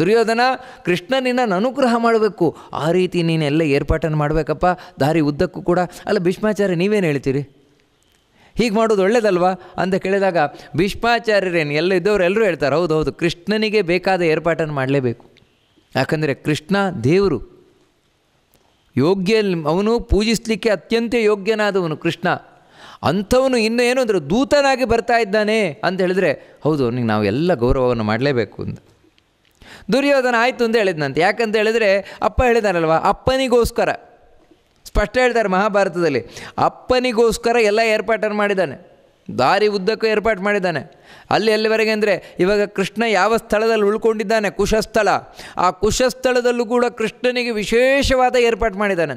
ದುರ್ಯೋಧನ ಕೃಷ್ಣ ಅನುಗ್ರಹ ಮಾಡಬೇಕು ಆ ರೀತಿ ನೀನೆಲ್ಲ ಏರ್ಪಾಟನ್ನು ಮಾಡಬೇಕಪ್ಪ ದಾರಿ ಉದ್ದಕ್ಕೂ ಕೂಡ ಅಲ್ಲ ಭೀಷ್ಮಾಚಾರ್ಯ ನೀವೇನು ಹೇಳ್ತೀರಿ ಹೀಗೆ ಮಾಡೋದು ಒಳ್ಳೇದಲ್ವಾ ಅಂತ ಕೇಳಿದಾಗ ಭೀಷ್ಮಾಚಾರ್ಯರೇನು ಎಲ್ಲ ಇದ್ದವರೆಲ್ಲರೂ ಎಲ್ಲರೂ ಹೇಳ್ತಾರೆ ಹೌದು ಹೌದು ಕೃಷ್ಣನಿಗೆ ಬೇಕಾದ ಏರ್ಪಾಟನ್ನು ಮಾಡಲೇಬೇಕು ಯಾಕಂದರೆ ಕೃಷ್ಣ ದೇವರು ಯೋಗ್ಯ ಅವನು ಪೂಜಿಸಲಿಕ್ಕೆ ಅತ್ಯಂತ ಯೋಗ್ಯನಾದವನು ಕೃಷ್ಣ ಅಂಥವನು ಇನ್ನೂ ಏನು ಅಂದರೆ ದೂತನಾಗಿ ಬರ್ತಾ ಇದ್ದಾನೆ ಅಂತ ಹೇಳಿದ್ರೆ ಹೌದು ಅವನಿಗೆ ಎಲ್ಲ ಗೌರವವನ್ನು ಮಾಡಲೇಬೇಕು ಅಂತ ದುರ್ಯೋಧನ ಆಯಿತು ಅಂತ ಹೇಳಿದ್ನಂತೆ ಯಾಕಂತ ಹೇಳಿದರೆ ಅಪ್ಪ ಹೇಳಿದಾರಲ್ವ ಅಪ್ಪನಿಗೋಸ್ಕರ ಸ್ಪಷ್ಟ ಹೇಳ್ತಾರೆ ಮಹಾಭಾರತದಲ್ಲಿ ಅಪ್ಪನಿಗೋಸ್ಕರ ಎಲ್ಲ ಏರ್ಪಾಟನ್ನು ಮಾಡಿದ್ದಾನೆ ದಾರಿ ಉದ್ದಕ್ಕೂ ಏರ್ಪಾಟು ಮಾಡಿದ್ದಾನೆ ಅಲ್ಲಿ ಎಲ್ಲಿವರೆಗೆ ಅಂದರೆ ಇವಾಗ ಕೃಷ್ಣ ಯಾವ ಸ್ಥಳದಲ್ಲಿ ಉಳ್ಕೊಂಡಿದ್ದಾನೆ ಕುಶಸ್ಥಳ ಆ ಕುಶಸ್ಥಳದಲ್ಲೂ ಕೂಡ ಕೃಷ್ಣನಿಗೆ ವಿಶೇಷವಾದ ಏರ್ಪಾಟು ಮಾಡಿದ್ದಾನೆ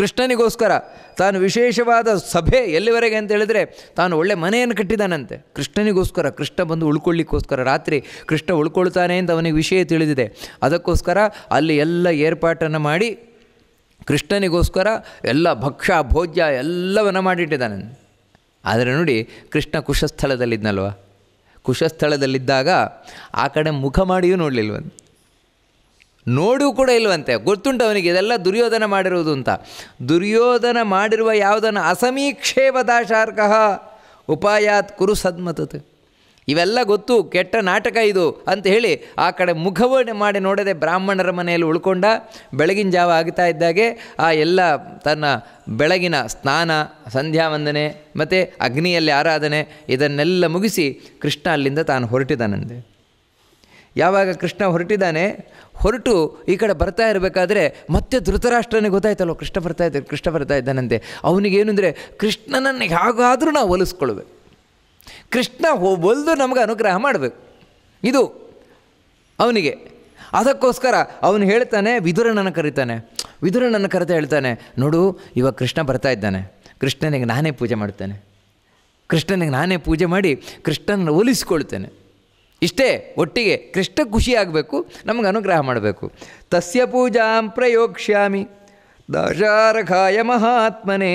ಕೃಷ್ಣನಿಗೋಸ್ಕರ ತಾನು ವಿಶೇಷವಾದ ಸಭೆ ಎಲ್ಲಿವರೆಗೆ ಅಂತ ಹೇಳಿದರೆ ತಾನು ಒಳ್ಳೆ ಮನೆಯನ್ನು ಕಟ್ಟಿದಾನಂತೆ ಕೃಷ್ಣನಿಗೋಸ್ಕರ ಕೃಷ್ಣ ಬಂದು ಉಳ್ಕೊಳ್ಳಿಕ್ಕೋಸ್ಕರ ರಾತ್ರಿ ಕೃಷ್ಣ ಉಳ್ಕೊಳ್ತಾನೆ ಅಂತ ಅವನಿಗೆ ವಿಷಯ ತಿಳಿದಿದೆ ಅದಕ್ಕೋಸ್ಕರ ಅಲ್ಲಿ ಎಲ್ಲ ಏರ್ಪಾಟನ್ನು ಮಾಡಿ ಕೃಷ್ಣನಿಗೋಸ್ಕರ ಎಲ್ಲ ಭಕ್ಷ್ಯ ಭೋಜ್ಯ ಎಲ್ಲವನ್ನು ಮಾಡಿಟ್ಟಿದ್ದಾನೆ ಆದರೆ ನೋಡಿ ಕೃಷ್ಣ ಕುಶಸ್ಥಳದಲ್ಲಿದ್ದನಲ್ವ ಕುಶಸ್ಥಳದಲ್ಲಿದ್ದಾಗ ಆ ಕಡೆ ಮುಖ ಮಾಡಿಯೂ ನೋಡಲಿಲ್ವಂತೆ ನೋಡೂ ಕೂಡ ಇಲ್ವಂತೆ ಗೊತ್ತುಂಟು ಅವನಿಗೆ ಇದೆಲ್ಲ ದುರ್ಯೋಧನ ಮಾಡಿರುವುದು ಅಂತ ದುರ್ಯೋಧನ ಮಾಡಿರುವ ಯಾವುದನ್ನು ಅಸಮೀಕ್ಷೇಪದಾಶಾರ್ಕ ಉಪಾಯಾತ್ ಕುರು ಸದ್ಮತತೆ ಇವೆಲ್ಲ ಗೊತ್ತು ಕೆಟ್ಟ ನಾಟಕ ಇದು ಅಂತ ಹೇಳಿ ಆ ಕಡೆ ಮುಖವನ್ನು ಮಾಡಿ ನೋಡದೆ ಬ್ರಾಹ್ಮಣರ ಮನೆಯಲ್ಲಿ ಉಳ್ಕೊಂಡ ಬೆಳಗಿನ ಜಾವ ಆಗ್ತಾ ಇದ್ದಾಗೆ ಆ ಎಲ್ಲ ತನ್ನ ಬೆಳಗಿನ ಸ್ನಾನ ಸಂಧ್ಯಾ ವಂದನೆ ಮತ್ತು ಅಗ್ನಿಯಲ್ಲಿ ಆರಾಧನೆ ಇದನ್ನೆಲ್ಲ ಮುಗಿಸಿ ಕೃಷ್ಣ ಅಲ್ಲಿಂದ ತಾನು ಹೊರಟಿದ್ದಾನಂದೆ ಯಾವಾಗ ಕೃಷ್ಣ ಹೊರಟಿದ್ದಾನೆ ಹೊರಟು ಈ ಕಡೆ ಬರ್ತಾ ಇರಬೇಕಾದ್ರೆ ಮತ್ತೆ ಧೃತರಾಷ್ಟ್ರನಿಗೆ ಗೊತ್ತಾಯ್ತಲ್ಲ ಕೃಷ್ಣ ಬರ್ತಾ ಇದ್ದಾರೆ ಕೃಷ್ಣ ಬರ್ತಾ ಇದ್ದಾನಂತೆ ಅವನಿಗೇನು ಅಂದರೆ ಕೃಷ್ಣನನ್ನು ಹೇಗಾದರೂ ನಾವು ಒಲಿಸ್ಕೊಳ್ಬೇಕು ಕೃಷ್ಣ ಒಲ್ದು ನಮಗೆ ಅನುಗ್ರಹ ಮಾಡಬೇಕು ಇದು ಅವನಿಗೆ ಅದಕ್ಕೋಸ್ಕರ ಅವನು ಹೇಳ್ತಾನೆ ವಿದುರನನ್ನು ಕರೀತಾನೆ ವಿದುರನನ್ನು ಕರೆತ ಹೇಳ್ತಾನೆ ನೋಡು ಇವಾಗ ಕೃಷ್ಣ ಬರ್ತಾ ಇದ್ದಾನೆ ಕೃಷ್ಣನಿಗೆ ನಾನೇ ಪೂಜೆ ಮಾಡ್ತೇನೆ ಕೃಷ್ಣನಿಗೆ ನಾನೇ ಪೂಜೆ ಮಾಡಿ ಕೃಷ್ಣನ ಒಲಿಸ್ಕೊಳ್ತೇನೆ ಇಷ್ಟೇ ಒಟ್ಟಿಗೆ ಕೃಷ್ಣ ಖುಷಿಯಾಗಬೇಕು ನಮಗೆ ಅನುಗ್ರಹ ಮಾಡಬೇಕು ತಸ್ಯ ಪೂಜಾಂ ಪ್ರಯೋಕ್ಷ್ಯಾಮಿ ದಾಶಾರಖಾಯ ಮಹಾತ್ಮನೇ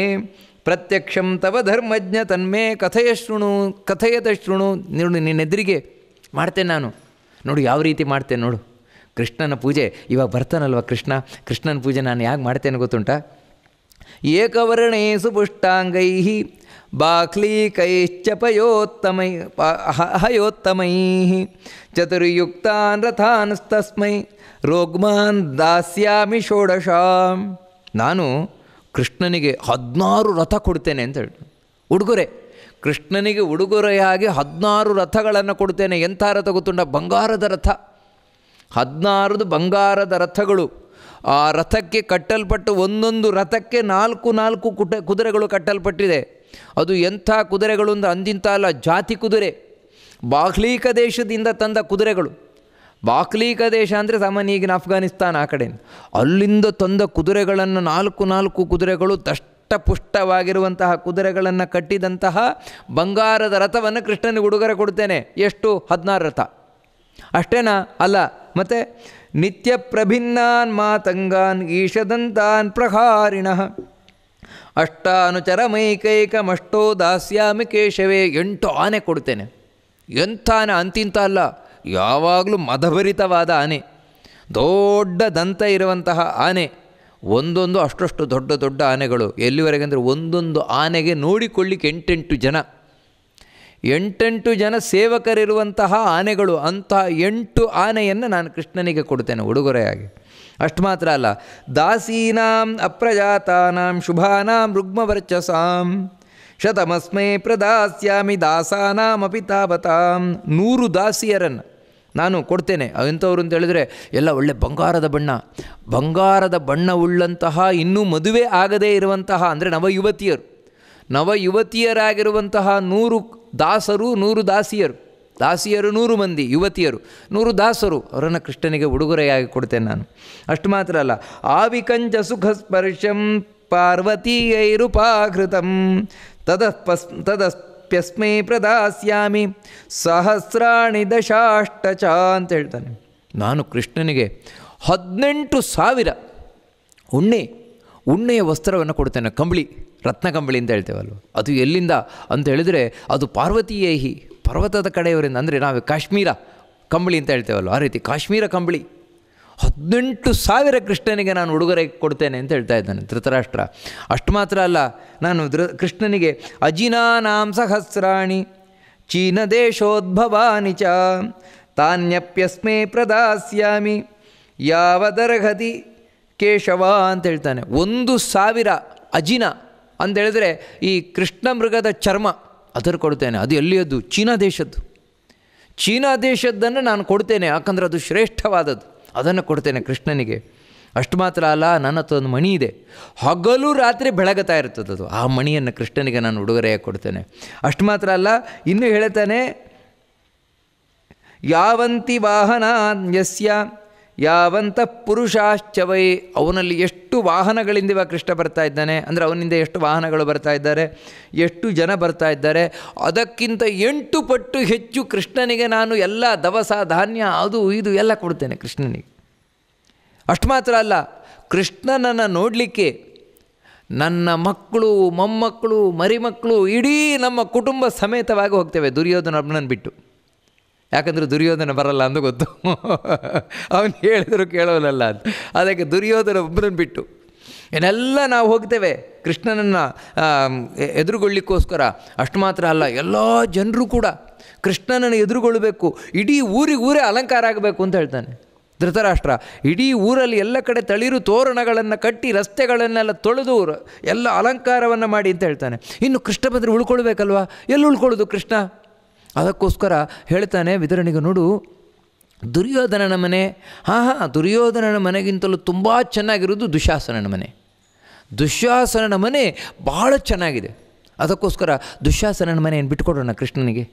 ಪ್ರತ್ಯಕ್ಷಂ ತವ ಧರ್ಮಜ್ಞ ತನ್ಮೇ ಕಥೆಯ ಶೃಣು ಕಥೆಯತ ಶೃಣು ನೋಡಿ ನಿನ್ನೆದುರಿಗೆ ಮಾಡ್ತೇನೆ ನಾನು ನೋಡು ಯಾವ ರೀತಿ ಮಾಡ್ತೇನೆ ನೋಡು ಕೃಷ್ಣನ ಪೂಜೆ ಇವಾಗ ಬರ್ತಾನಲ್ವ ಕೃಷ್ಣ ಕೃಷ್ಣನ ಪೂಜೆ ನಾನು ಯಾಕೆ ಮಾಡ್ತೇನೆ ಗೊತ್ತುಂಟ ಏಕವರ್ಣೇ ಸುಪುಷ್ಟಾಂಗೈ ಪಯೋತ್ತಮೈ हयोत्तमैः चतुर्युक्तान् रथानस्तस्मै ರೋಗ್ಮಾನ್ ದಾಸ್ಯಾಮಿ ಷೋಡಶಾಂ ನಾನು ಕೃಷ್ಣನಿಗೆ ಹದಿನಾರು ರಥ ಕೊಡ್ತೇನೆ ಅಂತ ಹೇಳಿ ಉಡುಗೊರೆ ಕೃಷ್ಣನಿಗೆ ಉಡುಗೊರೆಯಾಗಿ ಹದಿನಾರು ರಥಗಳನ್ನು ಕೊಡ್ತೇನೆ ಎಂಥ ರಥ ಗೊತ್ತುಂಡ ಬಂಗಾರದ ರಥ ಹದಿನಾರದು ಬಂಗಾರದ ರಥಗಳು ಆ ರಥಕ್ಕೆ ಕಟ್ಟಲ್ಪಟ್ಟು ಒಂದೊಂದು ರಥಕ್ಕೆ ನಾಲ್ಕು ನಾಲ್ಕು ಕುಟ ಕುದುರೆಗಳು ಕಟ್ಟಲ್ಪಟ್ಟಿದೆ ಅದು ಎಂಥ ಕುದುರೆಗಳು ಅಂದ ಅಂದಿಂತ ಅಲ್ಲ ಜಾತಿ ಕುದುರೆ ಬಾಹ್ಲೀಕ ದೇಶದಿಂದ ತಂದ ಕುದುರೆಗಳು ಬಾಹ್ಲೀಕ ದೇಶ ಅಂದರೆ ಸಾಮಾನ್ಯ ಈಗಿನ ಅಫ್ಘಾನಿಸ್ತಾನ್ ಆ ಕಡೆ ಅಲ್ಲಿಂದ ತಂದ ಕುದುರೆಗಳನ್ನು ನಾಲ್ಕು ನಾಲ್ಕು ಕುದುರೆಗಳು ದಷ್ಟಪುಷ್ಟವಾಗಿರುವಂತಹ ಕುದುರೆಗಳನ್ನು ಕಟ್ಟಿದಂತಹ ಬಂಗಾರದ ರಥವನ್ನು ಕೃಷ್ಣನಿಗೆ ಉಡುಗೊರೆ ಕೊಡ್ತೇನೆ ಎಷ್ಟು ಹದಿನಾರು ರಥ ಅಷ್ಟೇನಾ ಅಲ್ಲ ಮತ್ತು ನಿತ್ಯ ಪ್ರಭಿನ್ನಾನ್ ಮಾತಂಗಾನ್ ಈಶದಂತಾನ್ ಪ್ರಹಾರಿಣ ಅಷ್ಟಾನುಚರ ಮೈಕೈಕಮಷ್ಟೋ ದಾಸ್ಯಾಮಿ ಕೇಶವೇ ಎಂಟು ಆನೆ ಕೊಡ್ತೇನೆ ಎಂಥ ಆನೆ ಅಂತಿಂತ ಅಲ್ಲ ಯಾವಾಗಲೂ ಮದಭರಿತವಾದ ಆನೆ ದೊಡ್ಡ ದಂತ ಇರುವಂತಹ ಆನೆ ಒಂದೊಂದು ಅಷ್ಟಷ್ಟು ದೊಡ್ಡ ದೊಡ್ಡ ಆನೆಗಳು ಎಲ್ಲಿವರೆಗೆ ಅಂದರೆ ಒಂದೊಂದು ಆನೆಗೆ ನೋಡಿಕೊಳ್ಳಿಕ್ಕೆ ಎಂಟೆಂಟು ಜನ ಎಂಟೆಂಟು ಜನ ಸೇವಕರಿರುವಂತಹ ಆನೆಗಳು ಅಂತಹ ಎಂಟು ಆನೆಯನ್ನು ನಾನು ಕೃಷ್ಣನಿಗೆ ಕೊಡ್ತೇನೆ ಉಡುಗೊರೆಯಾಗಿ ಅಷ್ಟು ಮಾತ್ರ ಅಲ್ಲ ದಾಸೀನಾಂ ಅಪ್ರಜಾತಾನಾಂ ಶುಭಾನಾಂ ರುಗ್ಮವರ್ಚಸಾಂ ಶತಮಸ್ಮೇ ಪ್ರದಾಸ್ಯಾಮಿ ದಾಸಾನಾಮಪಿ ತಾವತಾಂ ನೂರು ದಾಸಿಯರನ್ನು ನಾನು ಕೊಡ್ತೇನೆ ಎಂಥವ್ರು ಅಂತ ಹೇಳಿದರೆ ಎಲ್ಲ ಒಳ್ಳೆ ಬಂಗಾರದ ಬಣ್ಣ ಬಂಗಾರದ ಬಣ್ಣವುಳ್ಳಂತಹ ಇನ್ನೂ ಮದುವೆ ಆಗದೇ ಇರುವಂತಹ ಅಂದರೆ ನವಯುವತಿಯರು ನವಯುವತಿಯರಾಗಿರುವಂತಹ ನೂರು ದಾಸರು ನೂರು ದಾಸಿಯರು ದಾಸಿಯರು ನೂರು ಮಂದಿ ಯುವತಿಯರು ನೂರು ದಾಸರು ಅವರನ್ನು ಕೃಷ್ಣನಿಗೆ ಉಡುಗೊರೆಯಾಗಿ ಕೊಡ್ತೇನೆ ನಾನು ಅಷ್ಟು ಮಾತ್ರ ಅಲ್ಲ ಆವಿಕಂಚ ಸುಖ ಸ್ಪರ್ಶಂ ಪಾರ್ವತೀಯೈರುಪಾಘೃತಂ ತದ ಪಸ್ ತದಪ್ಯಸ್ಮೈ ಪ್ರದಾಸ್ಯಾಮಿ ಸಹಸ್ರಾಣಿ ದಶಾಷ್ಟಚ ಅಂತ ಹೇಳ್ತಾನೆ ನಾನು ಕೃಷ್ಣನಿಗೆ ಹದಿನೆಂಟು ಸಾವಿರ ಉಣ್ಣೆ ಉಣ್ಣೆಯ ವಸ್ತ್ರವನ್ನು ಕೊಡ್ತೇನೆ ಕಂಬಳಿ ರತ್ನ ಕಂಬಳಿ ಅಂತ ಹೇಳ್ತೇವಲ್ವ ಅದು ಎಲ್ಲಿಂದ ಅಂತ ಹೇಳಿದರೆ ಅದು ಪಾರ್ವತಿಯೇಹಿ ಪರ್ವತದ ಕಡೆಯವರಿಂದ ಅಂದರೆ ನಾವು ಕಾಶ್ಮೀರ ಕಂಬಳಿ ಅಂತ ಹೇಳ್ತೇವಲ್ಲ ಆ ರೀತಿ ಕಾಶ್ಮೀರ ಕಂಬಳಿ ಹದಿನೆಂಟು ಸಾವಿರ ಕೃಷ್ಣನಿಗೆ ನಾನು ಉಡುಗೊರೆ ಕೊಡ್ತೇನೆ ಅಂತ ಹೇಳ್ತಾ ಇದ್ದಾನೆ ಧೃತರಾಷ್ಟ್ರ ಅಷ್ಟು ಮಾತ್ರ ಅಲ್ಲ ನಾನು ಧೃ ಕೃಷ್ಣನಿಗೆ ಅಜಿನಾನಾಂ ಸಹಸ್ರಾಣಿ ಚೀನ ದೇಶೋದ್ಭವಾನಿ ಚ ತಾನ್ಯಪ್ಯಸ್ಮೇ ಪ್ರದಾಸ್ಯಾಮಿ ಯಾವದರ್ಹತಿ ಕೇಶವ ಅಂತ ಹೇಳ್ತಾನೆ ಒಂದು ಸಾವಿರ ಅಜಿನ ಅಂತೇಳಿದ್ರೆ ಈ ಕೃಷ್ಣ ಮೃಗದ ಚರ್ಮ ಅದರ ಕೊಡ್ತೇನೆ ಅದು ಎಲ್ಲಿಯದ್ದು ಚೀನಾ ದೇಶದ್ದು ಚೀನಾ ದೇಶದ್ದನ್ನು ನಾನು ಕೊಡ್ತೇನೆ ಯಾಕಂದರೆ ಅದು ಶ್ರೇಷ್ಠವಾದದ್ದು ಅದನ್ನು ಕೊಡ್ತೇನೆ ಕೃಷ್ಣನಿಗೆ ಅಷ್ಟು ಮಾತ್ರ ಅಲ್ಲ ನನ್ನ ಹತ್ರ ಒಂದು ಮಣಿ ಇದೆ ಹಗಲು ರಾತ್ರಿ ಬೆಳಗತಾಯಿರ್ತದದು ಇರ್ತದದು ಆ ಮಣಿಯನ್ನು ಕೃಷ್ಣನಿಗೆ ನಾನು ಉಡುಗೊರೆಯಾಗಿ ಕೊಡ್ತೇನೆ ಅಷ್ಟು ಮಾತ್ರ ಅಲ್ಲ ಇನ್ನೂ ಹೇಳ್ತಾನೆ ಯಾವಂತಿ ವಾಹನ ಯಸ್ಯ ಯಾವಂತ ಪುರುಷಾಶ್ಚವೈ ಅವನಲ್ಲಿ ಎಷ್ಟು ವಾಹನಗಳಿಂದಿವ ಕೃಷ್ಣ ಬರ್ತಾ ಇದ್ದಾನೆ ಅಂದರೆ ಅವನಿಂದ ಎಷ್ಟು ವಾಹನಗಳು ಬರ್ತಾ ಇದ್ದಾರೆ ಎಷ್ಟು ಜನ ಬರ್ತಾ ಇದ್ದಾರೆ ಅದಕ್ಕಿಂತ ಎಂಟು ಪಟ್ಟು ಹೆಚ್ಚು ಕೃಷ್ಣನಿಗೆ ನಾನು ಎಲ್ಲ ದವಸ ಧಾನ್ಯ ಅದು ಇದು ಎಲ್ಲ ಕೊಡ್ತೇನೆ ಕೃಷ್ಣನಿಗೆ ಅಷ್ಟು ಮಾತ್ರ ಅಲ್ಲ ಕೃಷ್ಣನನ್ನು ನೋಡಲಿಕ್ಕೆ ನನ್ನ ಮಕ್ಕಳು ಮೊಮ್ಮಕ್ಕಳು ಮರಿಮಕ್ಕಳು ಇಡೀ ನಮ್ಮ ಕುಟುಂಬ ಸಮೇತವಾಗಿ ಹೋಗ್ತೇವೆ ದುರ್ಯೋಧನ ಬಿಟ್ಟು ಯಾಕಂದರೆ ದುರ್ಯೋಧನ ಬರಲ್ಲ ಅಂತ ಗೊತ್ತು ಅವನು ಹೇಳಿದ್ರು ಕೇಳೋಲ್ಲಲ್ಲ ಅಂತ ಅದಕ್ಕೆ ದುರ್ಯೋಧನ ಒಬ್ಬರನ್ನು ಬಿಟ್ಟು ಏನೆಲ್ಲ ನಾವು ಹೋಗ್ತೇವೆ ಕೃಷ್ಣನನ್ನು ಎದುರುಗೊಳ್ಳಿಕ್ಕೋಸ್ಕರ ಅಷ್ಟು ಮಾತ್ರ ಅಲ್ಲ ಎಲ್ಲ ಜನರು ಕೂಡ ಕೃಷ್ಣನನ್ನು ಎದುರುಗೊಳ್ಳಬೇಕು ಇಡೀ ಊರಿಗೆ ಊರೇ ಅಲಂಕಾರ ಆಗಬೇಕು ಅಂತ ಹೇಳ್ತಾನೆ ಧೃತರಾಷ್ಟ್ರ ಇಡೀ ಊರಲ್ಲಿ ಎಲ್ಲ ಕಡೆ ತಳಿರು ತೋರಣಗಳನ್ನು ಕಟ್ಟಿ ರಸ್ತೆಗಳನ್ನೆಲ್ಲ ತೊಳೆದು ಎಲ್ಲ ಅಲಂಕಾರವನ್ನು ಮಾಡಿ ಅಂತ ಹೇಳ್ತಾನೆ ಇನ್ನು ಕೃಷ್ಣ ಬಂದರೆ ಉಳ್ಕೊಳ್ಬೇಕಲ್ವಾ ಎಲ್ಲಿ ಉಳ್ಕೊಳ್ಳೋದು ಕೃಷ್ಣ ಅದಕ್ಕೋಸ್ಕರ ಹೇಳ್ತಾನೆ ವಿದರಣಿಗ ನೋಡು ದುರ್ಯೋಧನನ ಮನೆ ಹಾಂ ಹಾಂ ದುರ್ಯೋಧನನ ಮನೆಗಿಂತಲೂ ತುಂಬ ಚೆನ್ನಾಗಿರೋದು ದುಶಾಸನನ ಮನೆ ದುಶ್ಯಾಸನನ ಮನೆ ಭಾಳ ಚೆನ್ನಾಗಿದೆ ಅದಕ್ಕೋಸ್ಕರ ಮನೆ ಮನೆಯನ್ನು ಬಿಟ್ಕೊಡೋಣ ಕೃಷ್ಣನಿಗೆ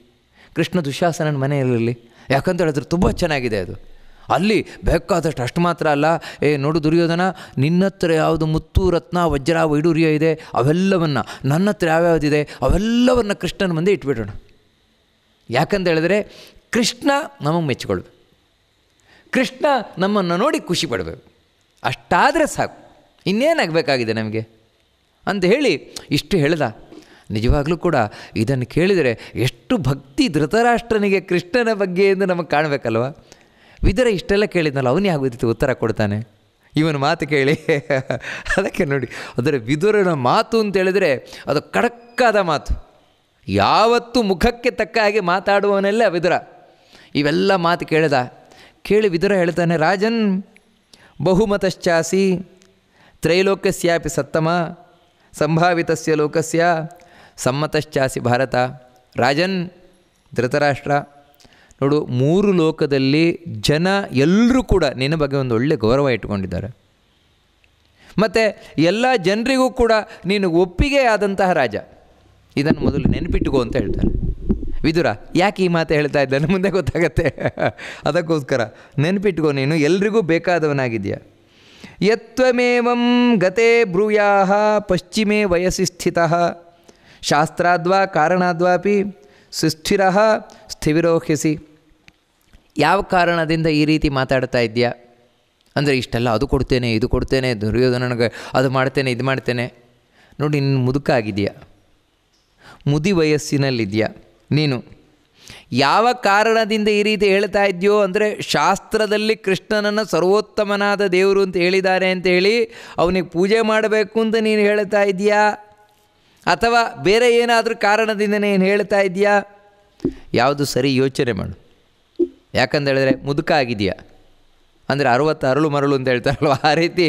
ಕೃಷ್ಣ ದುಶ್ಯಾಸನನ ಇರಲಿ ಯಾಕಂತ ಹೇಳಿದ್ರೆ ತುಂಬ ಚೆನ್ನಾಗಿದೆ ಅದು ಅಲ್ಲಿ ಬೇಕಾದಷ್ಟು ಅಷ್ಟು ಮಾತ್ರ ಅಲ್ಲ ಏ ನೋಡು ದುರ್ಯೋಧನ ನಿನ್ನತ್ರ ಯಾವುದು ಮುತ್ತು ರತ್ನ ವಜ್ರ ವೈಡೂರ್ಯ ಇದೆ ಅವೆಲ್ಲವನ್ನು ನನ್ನ ಹತ್ರ ಯಾವ್ಯಾವುದಿದೆ ಅವೆಲ್ಲವನ್ನು ಕೃಷ್ಣನ ಮುಂದೆ ಇಟ್ಬಿಡೋಣ ಯಾಕಂತ ಹೇಳಿದ್ರೆ ಕೃಷ್ಣ ನಮಗೆ ಮೆಚ್ಚಿಕೊಳ್ಬೇಕು ಕೃಷ್ಣ ನಮ್ಮನ್ನು ನೋಡಿ ಖುಷಿ ಪಡಬೇಕು ಅಷ್ಟಾದರೆ ಸಾಕು ಇನ್ನೇನಾಗಬೇಕಾಗಿದೆ ನಮಗೆ ಅಂತ ಹೇಳಿ ಇಷ್ಟು ಹೇಳ್ದ ನಿಜವಾಗಲೂ ಕೂಡ ಇದನ್ನು ಕೇಳಿದರೆ ಎಷ್ಟು ಭಕ್ತಿ ಧೃತರಾಷ್ಟ್ರನಿಗೆ ಕೃಷ್ಣನ ಬಗ್ಗೆ ಎಂದು ನಮಗೆ ಕಾಣಬೇಕಲ್ವ ವಿದರ ಇಷ್ಟೆಲ್ಲ ಕೇಳಿದ್ನಲ್ಲ ಅವನೇ ಆಗೋದಿತ್ತು ಉತ್ತರ ಕೊಡ್ತಾನೆ ಇವನ ಮಾತು ಕೇಳಿ ಅದಕ್ಕೆ ನೋಡಿ ಅದರ ವಿದುರನ ಮಾತು ಅಂತೇಳಿದರೆ ಅದು ಕಡಕ್ಕಾದ ಮಾತು ಯಾವತ್ತು ಮುಖಕ್ಕೆ ತಕ್ಕ ಹಾಗೆ ಮಾತಾಡುವವನಲ್ಲೇ ವಿದುರ ಇವೆಲ್ಲ ಮಾತು ಕೇಳಿದ ಕೇಳಿ ವಿದುರ ಹೇಳ್ತಾನೆ ರಾಜನ್ ಬಹುಮತಶ್ಚಾಸಿ ತ್ರೈಲೋಕ್ಯಸ್ಯಾಪಿ ಸತ್ತಮ ಸಂಭಾವಿತಸ್ಯ ಲೋಕಸ್ಯ ಸಮ್ಮತಶ್ಚಾಸಿ ಭಾರತ ರಾಜನ್ ಧೃತರಾಷ್ಟ್ರ ನೋಡು ಮೂರು ಲೋಕದಲ್ಲಿ ಜನ ಎಲ್ಲರೂ ಕೂಡ ನಿನ್ನ ಬಗ್ಗೆ ಒಂದು ಒಳ್ಳೆ ಗೌರವ ಇಟ್ಕೊಂಡಿದ್ದಾರೆ ಮತ್ತು ಎಲ್ಲ ಜನರಿಗೂ ಕೂಡ ನೀನು ಒಪ್ಪಿಗೆ ಆದಂತಹ ರಾಜ ಇದನ್ನು ಮೊದಲು ನೆನಪಿಟ್ಟುಕೋ ಅಂತ ಹೇಳ್ತಾರೆ ವಿದುರ ಯಾಕೆ ಈ ಮಾತು ಹೇಳ್ತಾ ಇದ್ದಾನೆ ಮುಂದೆ ಗೊತ್ತಾಗತ್ತೆ ಅದಕ್ಕೋಸ್ಕರ ನೆನಪಿಟ್ಟುಕೋ ನೀನು ಎಲ್ರಿಗೂ ಬೇಕಾದವನಾಗಿದೆಯಾ ಯತ್ವಮೇವಂ ಗತೆ ಬ್ರೂಯಾ ಪಶ್ಚಿಮೆ ವಯಸ್ಸಿ ಸ್ಥಿತ ಶಾಸ್ತ್ರಾದ್ವಾ ಕಾರಣಾದ್ವಾಪಿ ಸುಸ್ಥಿರ ಸ್ಥಿವಿರೋಹಿಸಿ ಯಾವ ಕಾರಣದಿಂದ ಈ ರೀತಿ ಮಾತಾಡ್ತಾ ಇದೆಯಾ ಅಂದರೆ ಇಷ್ಟೆಲ್ಲ ಅದು ಕೊಡ್ತೇನೆ ಇದು ಕೊಡ್ತೇನೆ ದುರ್ಯೋಧನನಿಗೆ ಅದು ಮಾಡ್ತೇನೆ ಇದು ಮಾಡ್ತೇನೆ ನೋಡಿ ನಿನ್ನ ಮುದುಕಾಗಿದೆಯಾ ಮುದಿ ವಯಸ್ಸಿನಲ್ಲಿದೆಯಾ ನೀನು ಯಾವ ಕಾರಣದಿಂದ ಈ ರೀತಿ ಹೇಳ್ತಾ ಇದೆಯೋ ಅಂದರೆ ಶಾಸ್ತ್ರದಲ್ಲಿ ಕೃಷ್ಣನನ್ನು ಸರ್ವೋತ್ತಮನಾದ ದೇವರು ಅಂತ ಹೇಳಿದ್ದಾರೆ ಅಂತ ಹೇಳಿ ಅವನಿಗೆ ಪೂಜೆ ಮಾಡಬೇಕು ಅಂತ ನೀನು ಹೇಳ್ತಾ ಇದೆಯಾ ಅಥವಾ ಬೇರೆ ಏನಾದರೂ ಕಾರಣದಿಂದ ನೀನು ಹೇಳ್ತಾ ಇದೆಯಾ ಯಾವುದು ಸರಿ ಯೋಚನೆ ಮಾಡು ಯಾಕಂತೇಳಿದ್ರೆ ಮುದುಕ ಆಗಿದೆಯಾ ಅಂದರೆ ಅರವತ್ತು ಅರಳು ಮರಳು ಅಂತ ಹೇಳ್ತಾರಲ್ವ ಆ ರೀತಿ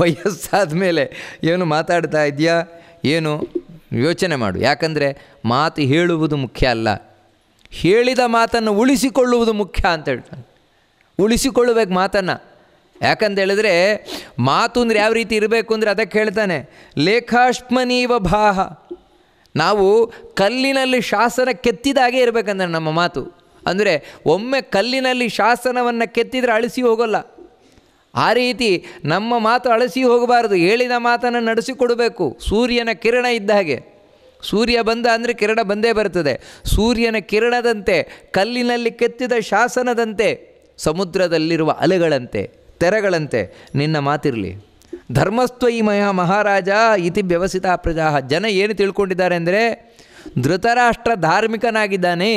ವಯಸ್ಸಾದ ಮೇಲೆ ಏನು ಮಾತಾಡ್ತಾ ಇದೆಯಾ ಏನು ಯೋಚನೆ ಮಾಡು ಯಾಕಂದರೆ ಮಾತು ಹೇಳುವುದು ಮುಖ್ಯ ಅಲ್ಲ ಹೇಳಿದ ಮಾತನ್ನು ಉಳಿಸಿಕೊಳ್ಳುವುದು ಮುಖ್ಯ ಅಂತ ಹೇಳ್ತಾನೆ ಉಳಿಸಿಕೊಳ್ಳಬೇಕು ಮಾತನ್ನು ಯಾಕಂತೇಳಿದ್ರೆ ಮಾತು ಅಂದರೆ ಯಾವ ರೀತಿ ಇರಬೇಕು ಅಂದರೆ ಅದಕ್ಕೆ ಹೇಳ್ತಾನೆ ಲೇಖಾಶ್ಮನೀವ ಭಾಹ ನಾವು ಕಲ್ಲಿನಲ್ಲಿ ಶಾಸನ ಕೆತ್ತಿದಾಗೆ ಇರಬೇಕಂದ್ರೆ ನಮ್ಮ ಮಾತು ಅಂದರೆ ಒಮ್ಮೆ ಕಲ್ಲಿನಲ್ಲಿ ಶಾಸನವನ್ನು ಕೆತ್ತಿದರೆ ಅಳಿಸಿ ಹೋಗೋಲ್ಲ ಆ ರೀತಿ ನಮ್ಮ ಮಾತು ಅಳಸಿ ಹೋಗಬಾರದು ಹೇಳಿದ ಮಾತನ್ನು ನಡೆಸಿಕೊಡಬೇಕು ಸೂರ್ಯನ ಕಿರಣ ಇದ್ದ ಹಾಗೆ ಸೂರ್ಯ ಬಂದ ಅಂದರೆ ಕಿರಣ ಬಂದೇ ಬರ್ತದೆ ಸೂರ್ಯನ ಕಿರಣದಂತೆ ಕಲ್ಲಿನಲ್ಲಿ ಕೆತ್ತಿದ ಶಾಸನದಂತೆ ಸಮುದ್ರದಲ್ಲಿರುವ ಅಲೆಗಳಂತೆ ತೆರೆಗಳಂತೆ ನಿನ್ನ ಮಾತಿರಲಿ ಈ ಮಯ ಮಹಾರಾಜ ಇತಿ ವ್ಯವಸಿತ ಪ್ರಜಾ ಜನ ಏನು ತಿಳ್ಕೊಂಡಿದ್ದಾರೆ ಅಂದರೆ ಧೃತರಾಷ್ಟ್ರ ಧಾರ್ಮಿಕನಾಗಿದ್ದಾನೆ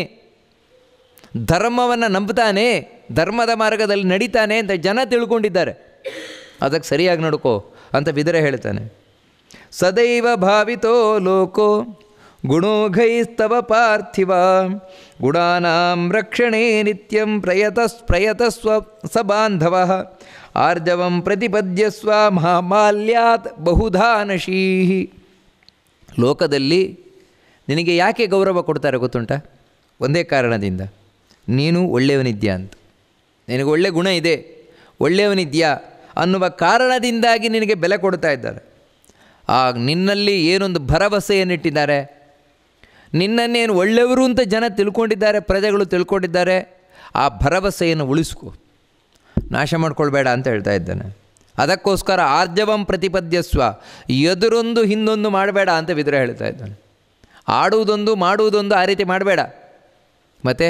ಧರ್ಮವನ್ನು ನಂಬುತ್ತಾನೆ ಧರ್ಮದ ಮಾರ್ಗದಲ್ಲಿ ನಡೀತಾನೆ ಅಂತ ಜನ ತಿಳ್ಕೊಂಡಿದ್ದಾರೆ ಅದಕ್ಕೆ ಸರಿಯಾಗಿ ನಡ್ಕೋ ಅಂತ ವಿದರ ಹೇಳ್ತಾನೆ ಸದೈವ ಭಾವಿತೋ ಲೋಕೋ ಗುಣೋಘೈಸ್ತವ ಪಾರ್ಥಿವ ಗುಣಾನಾಂ ರಕ್ಷಣೆ ನಿತ್ಯಂ ಪ್ರಯತಸ್ ಪ್ರಯತಸ್ವ ಸ ಬಾಂಧವ ಆರ್ಜವಂ ಪ್ರತಿಪದ್ಯಸ್ವ ಮಹಾಮಾಲ್ಯಾತ್ ಬಹುಧಾನಶೀ ಲೋಕದಲ್ಲಿ ನಿನಗೆ ಯಾಕೆ ಗೌರವ ಕೊಡ್ತಾರೆ ಗೊತ್ತುಂಟ ಒಂದೇ ಕಾರಣದಿಂದ ನೀನು ಒಳ್ಳೆಯವನಿದ್ಯಾ ಅಂತ ನಿನಗೆ ಒಳ್ಳೆ ಗುಣ ಇದೆ ಒಳ್ಳೆಯವನಿದ್ಯಾ ಅನ್ನುವ ಕಾರಣದಿಂದಾಗಿ ನಿನಗೆ ಬೆಲೆ ಕೊಡ್ತಾ ಇದ್ದಾರೆ ಆ ನಿನ್ನಲ್ಲಿ ಏನೊಂದು ಭರವಸೆಯನ್ನಿಟ್ಟಿದ್ದಾರೆ ನಿನ್ನನ್ನೇನು ಒಳ್ಳೆಯವರು ಅಂತ ಜನ ತಿಳ್ಕೊಂಡಿದ್ದಾರೆ ಪ್ರಜೆಗಳು ತಿಳ್ಕೊಂಡಿದ್ದಾರೆ ಆ ಭರವಸೆಯನ್ನು ಉಳಿಸ್ಕೊ ನಾಶ ಮಾಡಿಕೊಳ್ಬೇಡ ಅಂತ ಹೇಳ್ತಾ ಇದ್ದಾನೆ ಅದಕ್ಕೋಸ್ಕರ ಆರ್ಜವಂ ಪ್ರತಿಪದ್ಯಸ್ವ ಎದುರೊಂದು ಹಿಂದೊಂದು ಮಾಡಬೇಡ ಅಂತ ವಿದ್ರ ಹೇಳ್ತಾ ಇದ್ದಾನೆ ಆಡುವುದೊಂದು ಮಾಡುವುದೊಂದು ಆ ರೀತಿ ಮಾಡಬೇಡ ಮತ್ತು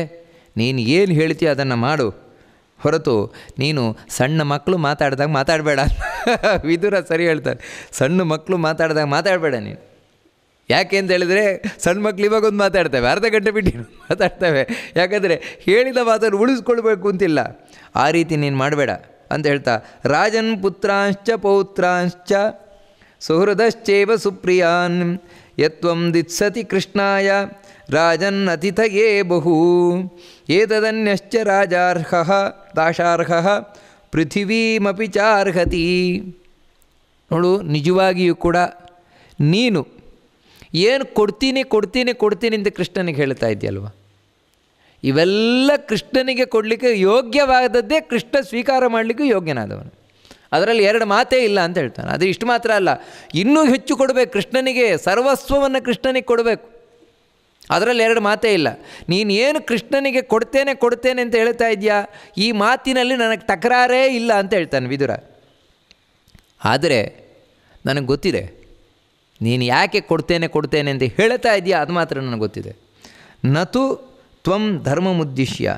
ನೀನು ಏನು ಹೇಳ್ತೀಯ ಅದನ್ನು ಮಾಡು ಹೊರತು ನೀನು ಸಣ್ಣ ಮಕ್ಕಳು ಮಾತಾಡಿದಾಗ ಮಾತಾಡಬೇಡ ವಿದುರ ಸರಿ ಹೇಳ್ತಾರೆ ಸಣ್ಣ ಮಕ್ಕಳು ಮಾತಾಡಿದಾಗ ಮಾತಾಡಬೇಡ ನೀನು ಯಾಕೆ ಅಂತ ಹೇಳಿದರೆ ಸಣ್ಣ ಮಕ್ಳು ಇವಾಗ ಒಂದು ಮಾತಾಡ್ತೇವೆ ಅರ್ಧ ಗಂಟೆ ಬಿಟ್ಟು ಮಾತಾಡ್ತೇವೆ ಯಾಕಂದರೆ ಹೇಳಿದ ಮಾತನ್ನು ಉಳಿಸ್ಕೊಳ್ಬೇಕು ಅಂತಿಲ್ಲ ಆ ರೀತಿ ನೀನು ಮಾಡಬೇಡ ಅಂತ ಹೇಳ್ತಾ ರಾಜನ್ ಪುತ್ರಾಂಶ್ಚ ಪೌತ್ರಾಂಶ್ಚ ಸುಹೃದಶ್ಚೇವ ಸುಪ್ರಿಯಾನ್ ಯತ್ವಂ ದಿತ್ಸತಿ ಕೃಷ್ಣಾಯ ರಾಜನ್ನತಿಥಯೇ ಬಹು ಏತದನ್ಯಶ್ಚ ರಾಜಾರ್ಹ ದಾಶಾರ್ಹ ಪೃಥಿವೀಮಪಿ ಚಾರ್ಹತಿ ನೋಡು ನಿಜವಾಗಿಯೂ ಕೂಡ ನೀನು ಏನು ಕೊಡ್ತೀನಿ ಕೊಡ್ತೀನಿ ಕೊಡ್ತೀನಿ ಅಂತ ಕೃಷ್ಣನಿಗೆ ಹೇಳ್ತಾ ಇದೆಯಲ್ವ ಇವೆಲ್ಲ ಕೃಷ್ಣನಿಗೆ ಕೊಡಲಿಕ್ಕೆ ಯೋಗ್ಯವಾದದ್ದೇ ಕೃಷ್ಣ ಸ್ವೀಕಾರ ಮಾಡಲಿಕ್ಕೂ ಯೋಗ್ಯನಾದವನು ಅದರಲ್ಲಿ ಎರಡು ಮಾತೇ ಇಲ್ಲ ಅಂತ ಹೇಳ್ತಾನೆ ಅದು ಇಷ್ಟು ಮಾತ್ರ ಅಲ್ಲ ಇನ್ನೂ ಹೆಚ್ಚು ಕೊಡಬೇಕು ಕೃಷ್ಣನಿಗೆ ಸರ್ವಸ್ವವನ್ನು ಕೃಷ್ಣನಿಗೆ ಕೊಡಬೇಕು ಅದರಲ್ಲಿ ಎರಡು ಮಾತೇ ಇಲ್ಲ ನೀನು ಏನು ಕೃಷ್ಣನಿಗೆ ಕೊಡ್ತೇನೆ ಕೊಡ್ತೇನೆ ಅಂತ ಹೇಳ್ತಾ ಇದೆಯಾ ಈ ಮಾತಿನಲ್ಲಿ ನನಗೆ ತಕರಾರೇ ಇಲ್ಲ ಅಂತ ಹೇಳ್ತಾನೆ ವಿದುರ ಆದರೆ ನನಗೆ ಗೊತ್ತಿದೆ ನೀನು ಯಾಕೆ ಕೊಡ್ತೇನೆ ಕೊಡ್ತೇನೆ ಅಂತ ಹೇಳ್ತಾ ಇದೆಯಾ ಅದು ಮಾತ್ರ ನನಗೆ ಗೊತ್ತಿದೆ ನತು ತ್ವಂ ಧರ್ಮಮುದ್ದಿಶ್ಯ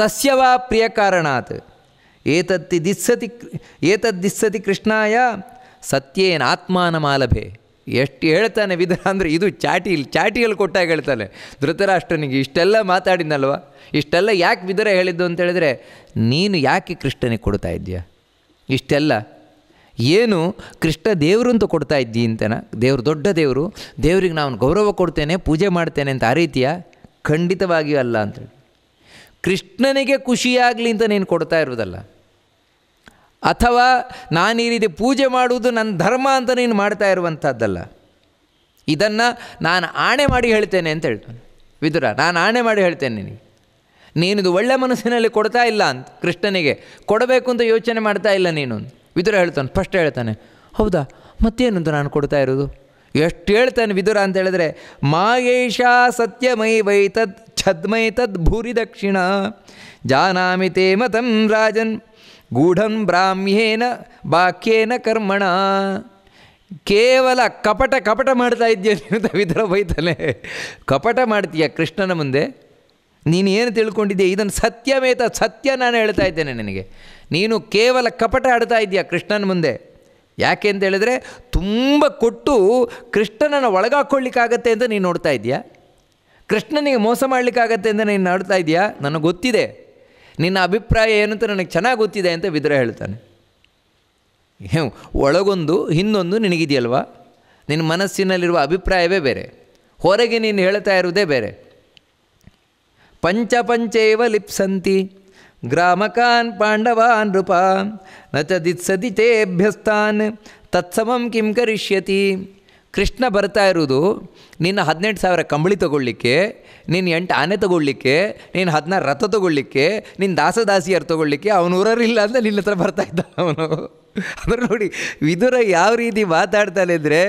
ತಸ್ಯವಾ ಪ್ರಿಯ ಕಾರಣಾತ್ ಏತದ್ದಿಸ್ಸತಿ ಏತದ್ದಿಸ್ಸತಿ ಕೃಷ್ಣಾಯ ಸತ್ಯೇನ ಆತ್ಮಾನಮಾಲಭೆ ಎಷ್ಟು ಹೇಳ್ತಾನೆ ವಿಧ ಅಂದರೆ ಇದು ಚಾಟಿಲಿ ಚಾಟಿಯಲ್ಲಿ ಕೊಟ್ಟಾಗ ಹೇಳ್ತಾನೆ ಧೃತರಾಷ್ಟ್ರನಿಗೆ ಇಷ್ಟೆಲ್ಲ ಮಾತಾಡಿದ್ನಲ್ವ ಇಷ್ಟೆಲ್ಲ ಯಾಕೆ ವಿದರ ಹೇಳಿದ್ದು ಅಂತ ಅಂತೇಳಿದ್ರೆ ನೀನು ಯಾಕೆ ಕೃಷ್ಣನಿಗೆ ಕೊಡ್ತಾ ಇದ್ದೀಯ ಇಷ್ಟೆಲ್ಲ ಏನು ಕೃಷ್ಣ ದೇವರು ಅಂತ ಕೊಡ್ತಾ ಇದ್ದೀ ಅಂತನ ದೇವರು ದೊಡ್ಡ ದೇವರು ದೇವರಿಗೆ ನಾನು ಗೌರವ ಕೊಡ್ತೇನೆ ಪೂಜೆ ಮಾಡ್ತೇನೆ ಅಂತ ಆ ರೀತಿಯ ಖಂಡಿತವಾಗಿಯೂ ಅಲ್ಲ ಅಂತೇಳಿ ಕೃಷ್ಣನಿಗೆ ಖುಷಿಯಾಗಲಿ ಅಂತ ನೀನು ಕೊಡ್ತಾ ಇರೋದಲ್ಲ ಅಥವಾ ನಾನು ಈ ರೀತಿ ಪೂಜೆ ಮಾಡುವುದು ನನ್ನ ಧರ್ಮ ಅಂತ ನೀನು ಮಾಡ್ತಾ ಇರುವಂಥದ್ದಲ್ಲ ಇದನ್ನು ನಾನು ಆಣೆ ಮಾಡಿ ಹೇಳ್ತೇನೆ ಅಂತ ಹೇಳ್ತಾನೆ ವಿದುರ ನಾನು ಆಣೆ ಮಾಡಿ ಹೇಳ್ತೇನೆ ನಿನಗೆ ನೀನಿದು ಒಳ್ಳೆ ಮನಸ್ಸಿನಲ್ಲಿ ಕೊಡ್ತಾ ಇಲ್ಲ ಅಂತ ಕೃಷ್ಣನಿಗೆ ಕೊಡಬೇಕು ಅಂತ ಯೋಚನೆ ಮಾಡ್ತಾ ಇಲ್ಲ ನೀನು ವಿದುರ ಹೇಳ್ತಾನೆ ಫಸ್ಟ್ ಹೇಳ್ತಾನೆ ಹೌದಾ ಅಂತ ನಾನು ಕೊಡ್ತಾ ಇರೋದು ಎಷ್ಟು ಹೇಳ್ತಾನೆ ವಿದುರ ಅಂತ ಹೇಳಿದ್ರೆ ಮಾಯೇಷಾ ಸತ್ಯಮೈ ತದ್ ಛದ್ಮೈ ತದ್ ಭೂರಿ ದಕ್ಷಿಣ ಜಾನಾಮಿ ತೇ ಮತಂ ರಾಜನ್ ಗೂಢಂ ಬ್ರಾಹ್ಮ್ಯೇನ ಬಾಕ್ಯೇನ ಕರ್ಮಣ ಕೇವಲ ಕಪಟ ಕಪಟ ಮಾಡ್ತಾ ಇದೆಯಾ ನೀನು ಬೈತಾನೆ ಕಪಟ ಮಾಡ್ತೀಯ ಕೃಷ್ಣನ ಮುಂದೆ ನೀನು ಏನು ತಿಳ್ಕೊಂಡಿದ್ದೀಯ ಇದನ್ನು ಸತ್ಯಮೇತ ಸತ್ಯ ನಾನು ಹೇಳ್ತಾ ಇದ್ದೇನೆ ನನಗೆ ನೀನು ಕೇವಲ ಕಪಟ ಆಡ್ತಾ ಇದೆಯಾ ಕೃಷ್ಣನ ಮುಂದೆ ಯಾಕೆ ಅಂತ ಹೇಳಿದ್ರೆ ತುಂಬ ಕೊಟ್ಟು ಕೃಷ್ಣನನ್ನು ಒಳಗಾಕೊಳ್ಳಿಕ್ಕಾಗತ್ತೆ ಅಂತ ನೀನು ನೋಡ್ತಾ ಇದೆಯಾ ಕೃಷ್ಣನಿಗೆ ಮೋಸ ಮಾಡಲಿಕ್ಕಾಗತ್ತೆ ಅಂತ ನೀನು ನೋಡ್ತಾ ಇದೆಯಾ ನನಗೆ ಗೊತ್ತಿದೆ ನಿನ್ನ ಅಭಿಪ್ರಾಯ ಏನು ಅಂತ ನನಗೆ ಚೆನ್ನಾಗಿ ಗೊತ್ತಿದೆ ಅಂತ ಬಿದ್ರ ಹೇಳ್ತಾನೆ ಒಳಗೊಂದು ಹಿಂದೊಂದು ನಿನಗಿದೆಯಲ್ವ ನಿನ್ನ ಮನಸ್ಸಿನಲ್ಲಿರುವ ಅಭಿಪ್ರಾಯವೇ ಬೇರೆ ಹೊರಗೆ ನೀನು ಹೇಳ್ತಾ ಇರುವುದೇ ಬೇರೆ ಪಂಚ ಪಂಚೇವ ಲಿಪ್ಸಂತಿ ಗ್ರಾಮಕಾನ್ ಪಾಂಡವಾನ್ ನೃಪ ನ ಚ ಚೇಭ್ಯಸ್ತಾನ್ ತತ್ಸಮಂ ಕಿಂ ಕರಿಷ್ಯತಿ ಕೃಷ್ಣ ಬರ್ತಾ ಇರೋದು ನಿನ್ನ ಹದಿನೆಂಟು ಸಾವಿರ ಕಂಬಳಿ ತೊಗೊಳ್ಳಿಕ್ಕೆ ನಿನ್ನ ಎಂಟು ಆನೆ ತೊಗೊಳ್ಳಿಕ್ಕೆ ನೀನು ಹದಿನಾರು ರಥ ತೊಗೊಳ್ಳಿಕ್ಕೆ ನಿನ್ನ ದಾಸದಾಸಿಯರು ತೊಗೊಳ್ಳಿಕ್ಕೆ ಅವನು ಇಲ್ಲ ಅಂತ ನಿನ್ನ ಹತ್ರ ಬರ್ತಾ ಇದ್ದ ಅವನು ಆದರೆ ನೋಡಿ ವಿದುರ ಯಾವ ರೀತಿ ಮಾತಾಡ್ತಾನೆ ಅಂದರೆ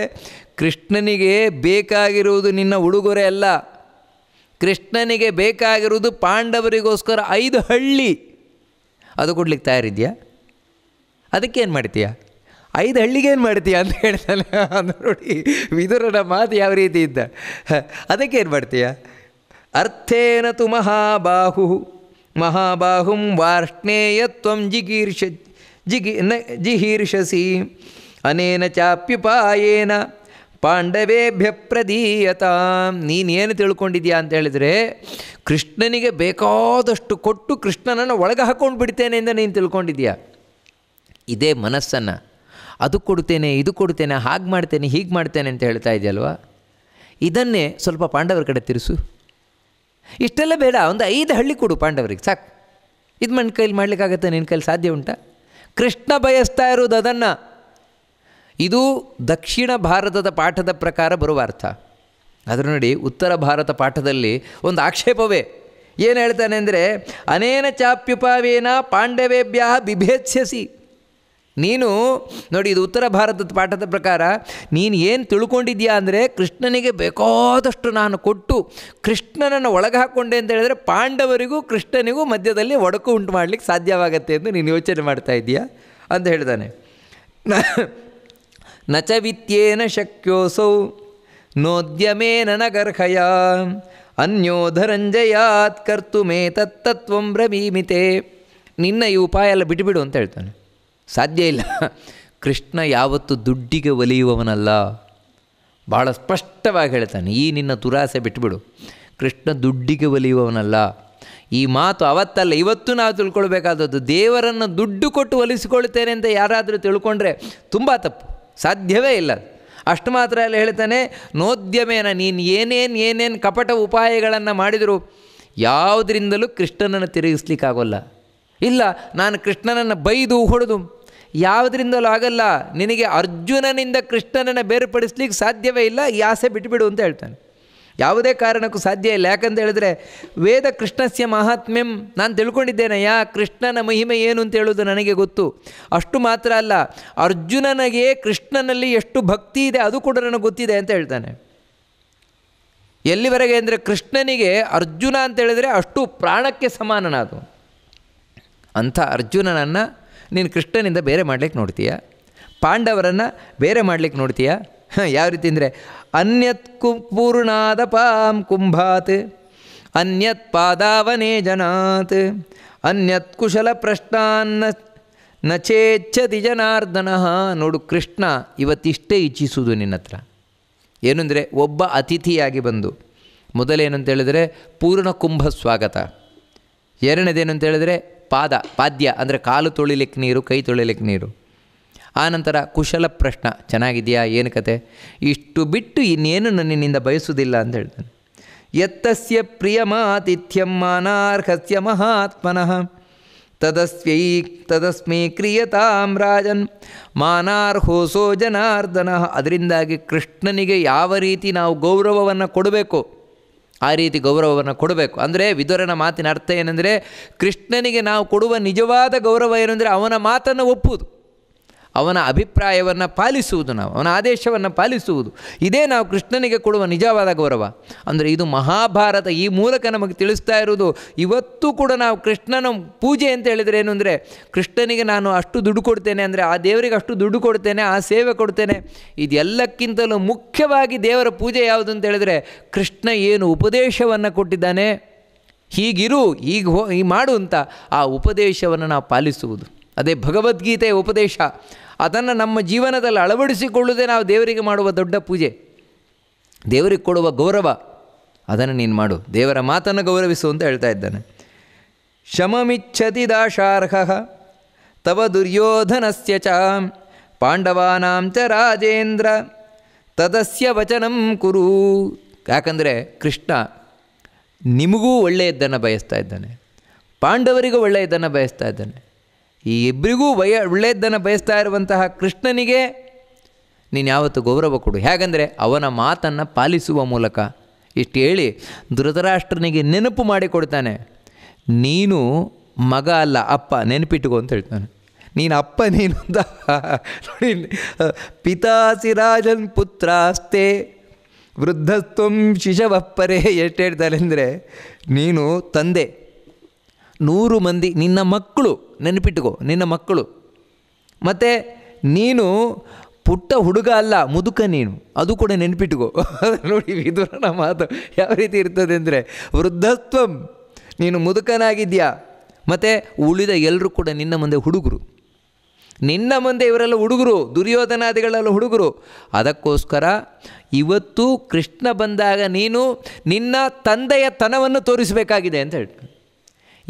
ಕೃಷ್ಣನಿಗೆ ಬೇಕಾಗಿರುವುದು ನಿನ್ನ ಉಡುಗೊರೆ ಅಲ್ಲ ಕೃಷ್ಣನಿಗೆ ಬೇಕಾಗಿರುವುದು ಪಾಂಡವರಿಗೋಸ್ಕರ ಐದು ಹಳ್ಳಿ ಅದು ಕೊಡ್ಲಿಕ್ಕೆ ತಯಾರಿದೆಯಾ ಅದಕ್ಕೇನು ಮಾಡ್ತೀಯಾ ಐದು ಹಳ್ಳಿಗೆ ಏನು ಮಾಡ್ತೀಯ ಅಂತ ಹೇಳ್ತಾನೆ ನೋಡಿ ವಿದುರನ ಮಾತು ಯಾವ ರೀತಿ ಇದ್ದ ಅದಕ್ಕೆ ಏನು ಮಾಡ್ತೀಯ ಅರ್ಥೇನ ತು ಮಹಾಬಾಹು ಮಹಾಬಾಹುಂ ವಾರ್ಷ್ಣೇಯ ತ್ವಂ ಜಿಗೀರ್ಷ ಜಿಗಿ ನ ಜಿಹೀರ್ಷಸಿ ಅನೇನ ಚಾಪ್ಯುಪಾಯೇನ ಪಾಂಡವೇಭ್ಯ ಪ್ರದೀಯತ ನೀನೇನು ತಿಳ್ಕೊಂಡಿದ್ಯಾ ಅಂತ ಹೇಳಿದರೆ ಕೃಷ್ಣನಿಗೆ ಬೇಕಾದಷ್ಟು ಕೊಟ್ಟು ಕೃಷ್ಣನನ್ನು ಒಳಗೆ ಹಾಕೊಂಡು ಬಿಡ್ತೇನೆ ಅಂತ ನೀನು ತಿಳ್ಕೊಂಡಿದ್ಯಾ ಇದೇ ಮನಸ್ಸನ್ನು ಅದು ಕೊಡ್ತೇನೆ ಇದು ಕೊಡ್ತೇನೆ ಹಾಗೆ ಮಾಡ್ತೇನೆ ಹೀಗೆ ಮಾಡ್ತೇನೆ ಅಂತ ಹೇಳ್ತಾ ಇದೆಯಲ್ವಾ ಇದನ್ನೇ ಸ್ವಲ್ಪ ಪಾಂಡವರ ಕಡೆ ತಿರುಸು ಇಷ್ಟೆಲ್ಲ ಬೇಡ ಒಂದು ಐದು ಹಳ್ಳಿ ಕೊಡು ಪಾಂಡವರಿಗೆ ಸಾಕು ಇದು ನನ್ನ ಕೈಲಿ ಮಾಡಲಿಕ್ಕಾಗತ್ತೆ ನಿನ್ನ ಕೈಲಿ ಸಾಧ್ಯ ಉಂಟಾ ಕೃಷ್ಣ ಬಯಸ್ತಾ ಇರೋದು ಅದನ್ನು ಇದು ದಕ್ಷಿಣ ಭಾರತದ ಪಾಠದ ಪ್ರಕಾರ ಬರುವ ಅರ್ಥ ಅದರ ನೋಡಿ ಉತ್ತರ ಭಾರತ ಪಾಠದಲ್ಲಿ ಒಂದು ಆಕ್ಷೇಪವೇ ಏನು ಹೇಳ್ತಾನೆ ಅಂದರೆ ಅನೇನ ಚಾಪ್ಯುಪಾವೇನ ಪಾಂಡವೇಭ್ಯ ಬಿಭೇತ್ಸಿ ನೀನು ನೋಡಿ ಇದು ಉತ್ತರ ಭಾರತದ ಪಾಠದ ಪ್ರಕಾರ ನೀನು ಏನು ತಿಳ್ಕೊಂಡಿದ್ಯಾ ಅಂದರೆ ಕೃಷ್ಣನಿಗೆ ಬೇಕಾದಷ್ಟು ನಾನು ಕೊಟ್ಟು ಕೃಷ್ಣನನ್ನು ಒಳಗೆ ಹಾಕ್ಕೊಂಡೆ ಅಂತ ಹೇಳಿದ್ರೆ ಪಾಂಡವರಿಗೂ ಕೃಷ್ಣನಿಗೂ ಮಧ್ಯದಲ್ಲಿ ಒಡಕು ಉಂಟು ಮಾಡಲಿಕ್ಕೆ ಸಾಧ್ಯವಾಗತ್ತೆ ಎಂದು ನೀನು ಯೋಚನೆ ಮಾಡ್ತಾ ಇದ್ದೀಯಾ ಅಂತ ಹೇಳ್ತಾನೆ ನಚವಿತ್ಯೇನ ಶಕ್ಯೋಸೌ ನೋದ್ಯಮೇನ ನಗರ್ಹಯ ಅನ್ಯೋಧರಂಜಯಾತ್ ಕರ್ತುಮೇ ತತ್ತತ್ವಂ ಭ್ರಮೀಮಿತೆ ನಿನ್ನ ಈ ಉಪಾಯ ಎಲ್ಲ ಬಿಟ್ಟುಬಿಡು ಅಂತ ಹೇಳ್ತಾನೆ ಸಾಧ್ಯ ಇಲ್ಲ ಕೃಷ್ಣ ಯಾವತ್ತು ದುಡ್ಡಿಗೆ ಒಲಿಯುವವನಲ್ಲ ಭಾಳ ಸ್ಪಷ್ಟವಾಗಿ ಹೇಳ್ತಾನೆ ಈ ನಿನ್ನ ದುರಾಸೆ ಬಿಟ್ಟುಬಿಡು ಕೃಷ್ಣ ದುಡ್ಡಿಗೆ ಒಲಿಯುವವನಲ್ಲ ಈ ಮಾತು ಅವತ್ತಲ್ಲ ಇವತ್ತು ನಾವು ತಿಳ್ಕೊಳ್ಬೇಕಾದದ್ದು ದೇವರನ್ನು ದುಡ್ಡು ಕೊಟ್ಟು ಒಲಿಸಿಕೊಳ್ತೇನೆ ಅಂತ ಯಾರಾದರೂ ತಿಳ್ಕೊಂಡ್ರೆ ತುಂಬ ತಪ್ಪು ಸಾಧ್ಯವೇ ಇಲ್ಲ ಅಷ್ಟು ಮಾತ್ರ ಅಲ್ಲಿ ಹೇಳ್ತಾನೆ ನೋದ್ಯಮೇನ ನೀನು ಏನೇನು ಏನೇನು ಕಪಟ ಉಪಾಯಗಳನ್ನು ಮಾಡಿದರೂ ಯಾವುದರಿಂದಲೂ ಕೃಷ್ಣನನ್ನು ತಿರುಗಿಸ್ಲಿಕ್ಕಾಗೋಲ್ಲ ಇಲ್ಲ ನಾನು ಕೃಷ್ಣನನ್ನು ಬೈದು ಹೊಡೆದು ಯಾವುದರಿಂದಲೂ ಆಗಲ್ಲ ನಿನಗೆ ಅರ್ಜುನನಿಂದ ಕೃಷ್ಣನನ್ನು ಬೇರ್ಪಡಿಸ್ಲಿಕ್ಕೆ ಸಾಧ್ಯವೇ ಇಲ್ಲ ಈ ಆಸೆ ಬಿಟ್ಟುಬಿಡು ಅಂತ ಹೇಳ್ತಾನೆ ಯಾವುದೇ ಕಾರಣಕ್ಕೂ ಸಾಧ್ಯ ಇಲ್ಲ ಯಾಕಂತ ಹೇಳಿದ್ರೆ ವೇದ ಕೃಷ್ಣಸ್ಯ ಮಹಾತ್ಮ್ಯಂ ನಾನು ತಿಳ್ಕೊಂಡಿದ್ದೇನೆ ಯಾ ಕೃಷ್ಣನ ಮಹಿಮೆ ಏನು ಅಂತ ಹೇಳೋದು ನನಗೆ ಗೊತ್ತು ಅಷ್ಟು ಮಾತ್ರ ಅಲ್ಲ ಅರ್ಜುನನಿಗೆ ಕೃಷ್ಣನಲ್ಲಿ ಎಷ್ಟು ಭಕ್ತಿ ಇದೆ ಅದು ಕೂಡ ನನಗೆ ಗೊತ್ತಿದೆ ಅಂತ ಹೇಳ್ತಾನೆ ಎಲ್ಲಿವರೆಗೆ ಅಂದರೆ ಕೃಷ್ಣನಿಗೆ ಅರ್ಜುನ ಅಂತ ಹೇಳಿದರೆ ಅಷ್ಟು ಪ್ರಾಣಕ್ಕೆ ಸಮಾನನ ಅಂಥ ಅರ್ಜುನನನ್ನು ನೀನು ಕೃಷ್ಣನಿಂದ ಬೇರೆ ಮಾಡಲಿಕ್ಕೆ ನೋಡ್ತೀಯ ಪಾಂಡವರನ್ನು ಬೇರೆ ಮಾಡಲಿಕ್ಕೆ ನೋಡ್ತೀಯ ಯಾವ ರೀತಿ ಅಂದರೆ ಅನ್ಯತ್ ಕುಪೂರ್ಣಾದ ಪಾಂ ಕುಂಭಾತ್ ಅನ್ಯತ್ ಪಾದಾವನೆ ಜನಾತ್ ಅನ್ಯತ್ ಕುಶಲ ಪ್ರಶ್ನಾನ್ನ ನಚೇಚ್ಛತಿ ಜನಾರ್ದನ ನೋಡು ಕೃಷ್ಣ ಇವತ್ತಿಷ್ಟೇ ಇಚ್ಛಿಸುವುದು ನಿನ್ನ ಹತ್ರ ಏನಂದರೆ ಒಬ್ಬ ಅತಿಥಿಯಾಗಿ ಬಂದು ಮೊದಲೇನಂತ ಪೂರ್ಣ ಕುಂಭ ಸ್ವಾಗತ ಎರಡನೇದೇನಂತ ಪಾದ ಪಾದ್ಯ ಅಂದರೆ ಕಾಲು ತೊಳಿಲಿಕ್ಕೆ ನೀರು ಕೈ ತೊಳಿಲಿಕ್ಕೆ ನೀರು ಆನಂತರ ಕುಶಲ ಪ್ರಶ್ನ ಚೆನ್ನಾಗಿದೆಯಾ ಏನು ಕತೆ ಇಷ್ಟು ಬಿಟ್ಟು ಇನ್ನೇನು ನನ್ನಿಂದ ಬಯಸುವುದಿಲ್ಲ ಅಂತ ಹೇಳ್ತಾನೆ ಯತ್ತಸ್ಯ ಪ್ರಿಯಮಾತಿಥ್ಯಂ ಮಾನಾರ್ಹಸ್ಯ ಮಹಾತ್ಮನಃ ತದಸ್ವೈ ತದಸ್ಮೈ ಕ್ರಿಯತಾಂ ರಾಜನ್ ಮಾನಾರ್ಹೋಸೋ ಜನಾರ್ದನ ಅದರಿಂದಾಗಿ ಕೃಷ್ಣನಿಗೆ ಯಾವ ರೀತಿ ನಾವು ಗೌರವವನ್ನು ಕೊಡಬೇಕು ಆ ರೀತಿ ಗೌರವವನ್ನು ಕೊಡಬೇಕು ಅಂದರೆ ವಿದುರನ ಮಾತಿನ ಅರ್ಥ ಏನೆಂದರೆ ಕೃಷ್ಣನಿಗೆ ನಾವು ಕೊಡುವ ನಿಜವಾದ ಗೌರವ ಏನೆಂದರೆ ಅವನ ಮಾತನ್ನು ಒಪ್ಪುವುದು ಅವನ ಅಭಿಪ್ರಾಯವನ್ನು ಪಾಲಿಸುವುದು ನಾವು ಅವನ ಆದೇಶವನ್ನು ಪಾಲಿಸುವುದು ಇದೇ ನಾವು ಕೃಷ್ಣನಿಗೆ ಕೊಡುವ ನಿಜವಾದ ಗೌರವ ಅಂದರೆ ಇದು ಮಹಾಭಾರತ ಈ ಮೂಲಕ ನಮಗೆ ತಿಳಿಸ್ತಾ ಇರುವುದು ಇವತ್ತು ಕೂಡ ನಾವು ಕೃಷ್ಣನ ಪೂಜೆ ಅಂತ ಹೇಳಿದರೆ ಏನು ಅಂದರೆ ಕೃಷ್ಣನಿಗೆ ನಾನು ಅಷ್ಟು ದುಡ್ಡು ಕೊಡ್ತೇನೆ ಅಂದರೆ ಆ ದೇವರಿಗೆ ಅಷ್ಟು ದುಡ್ಡು ಕೊಡ್ತೇನೆ ಆ ಸೇವೆ ಕೊಡ್ತೇನೆ ಇದೆಲ್ಲಕ್ಕಿಂತಲೂ ಮುಖ್ಯವಾಗಿ ದೇವರ ಪೂಜೆ ಯಾವುದು ಅಂತ ಹೇಳಿದರೆ ಕೃಷ್ಣ ಏನು ಉಪದೇಶವನ್ನು ಕೊಟ್ಟಿದ್ದಾನೆ ಹೀಗಿರು ಹೀಗೆ ಹೋ ಈ ಮಾಡು ಅಂತ ಆ ಉಪದೇಶವನ್ನು ನಾವು ಪಾಲಿಸುವುದು ಅದೇ ಭಗವದ್ಗೀತೆ ಉಪದೇಶ ಅದನ್ನು ನಮ್ಮ ಜೀವನದಲ್ಲಿ ಅಳವಡಿಸಿಕೊಳ್ಳುವುದೇ ನಾವು ದೇವರಿಗೆ ಮಾಡುವ ದೊಡ್ಡ ಪೂಜೆ ದೇವರಿಗೆ ಕೊಡುವ ಗೌರವ ಅದನ್ನು ನೀನು ಮಾಡು ದೇವರ ಮಾತನ್ನು ಗೌರವಿಸು ಅಂತ ಹೇಳ್ತಾ ಇದ್ದಾನೆ ಶಮಮಿಚ್ಛತಿ ದಾಶಾರ್ಹ ತವ ದುರ್ಯೋಧನಸ್ಯ ಚ ಪಾಂಡವಾನಾಂ ಚ ರಾಜೇಂದ್ರ ತದಸ್ಯ ವಚನಂ ಕುರು ಯಾಕಂದರೆ ಕೃಷ್ಣ ನಿಮಗೂ ಒಳ್ಳೆಯದ್ದನ್ನು ಬಯಸ್ತಾ ಇದ್ದಾನೆ ಪಾಂಡವರಿಗೂ ಒಳ್ಳೆಯದನ್ನು ಬಯಸ್ತಾ ಇದ್ದಾನೆ ಈ ಇಬ್ಬರಿಗೂ ಬಯ ಒಳ್ಳೆಯದ್ದನ್ನು ಬಯಸ್ತಾ ಇರುವಂತಹ ಕೃಷ್ಣನಿಗೆ ನೀನು ಯಾವತ್ತು ಗೌರವ ಕೊಡು ಹೇಗಂದರೆ ಅವನ ಮಾತನ್ನು ಪಾಲಿಸುವ ಮೂಲಕ ಇಷ್ಟು ಹೇಳಿ ಧೃತರಾಷ್ಟ್ರನಿಗೆ ನೆನಪು ಮಾಡಿಕೊಡ್ತಾನೆ ನೀನು ಮಗ ಅಲ್ಲ ಅಪ್ಪ ನೆನಪಿಟ್ಟುಕೋ ಅಂತ ಹೇಳ್ತಾನೆ ನೀನು ಅಪ್ಪ ನೀನು ಅಂತ ನೋಡಿ ಪಿತಾ ಸಿರಾಜನ್ ಪುತ್ರಾಸ್ತೆ ವೃದ್ಧತ್ವಂ ಶಿಶವಪ್ಪರೇ ಎಷ್ಟು ಹೇಳ್ತಾರೆ ಅಂದರೆ ನೀನು ತಂದೆ ನೂರು ಮಂದಿ ನಿನ್ನ ಮಕ್ಕಳು ನೆನಪಿಟ್ಟುಕೋ ನಿನ್ನ ಮಕ್ಕಳು ಮತ್ತು ನೀನು ಪುಟ್ಟ ಹುಡುಗ ಅಲ್ಲ ಮುದುಕ ನೀನು ಅದು ಕೂಡ ನೆನಪಿಟ್ಟುಕೋ ನೋಡಿ ವಿದುರನ ಮಾತು ಯಾವ ರೀತಿ ಇರ್ತದೆ ಅಂದರೆ ವೃದ್ಧತ್ವಂ ನೀನು ಮುದುಕನಾಗಿದ್ಯಾ ಮತ್ತು ಉಳಿದ ಎಲ್ಲರೂ ಕೂಡ ನಿನ್ನ ಮುಂದೆ ಹುಡುಗರು ನಿನ್ನ ಮುಂದೆ ಇವರೆಲ್ಲ ಹುಡುಗರು ದುರ್ಯೋಧನಾದಿಗಳೆಲ್ಲ ಹುಡುಗರು ಅದಕ್ಕೋಸ್ಕರ ಇವತ್ತು ಕೃಷ್ಣ ಬಂದಾಗ ನೀನು ನಿನ್ನ ತಂದೆಯ ತನವನ್ನು ತೋರಿಸಬೇಕಾಗಿದೆ ಅಂತ ಹೇಳಿ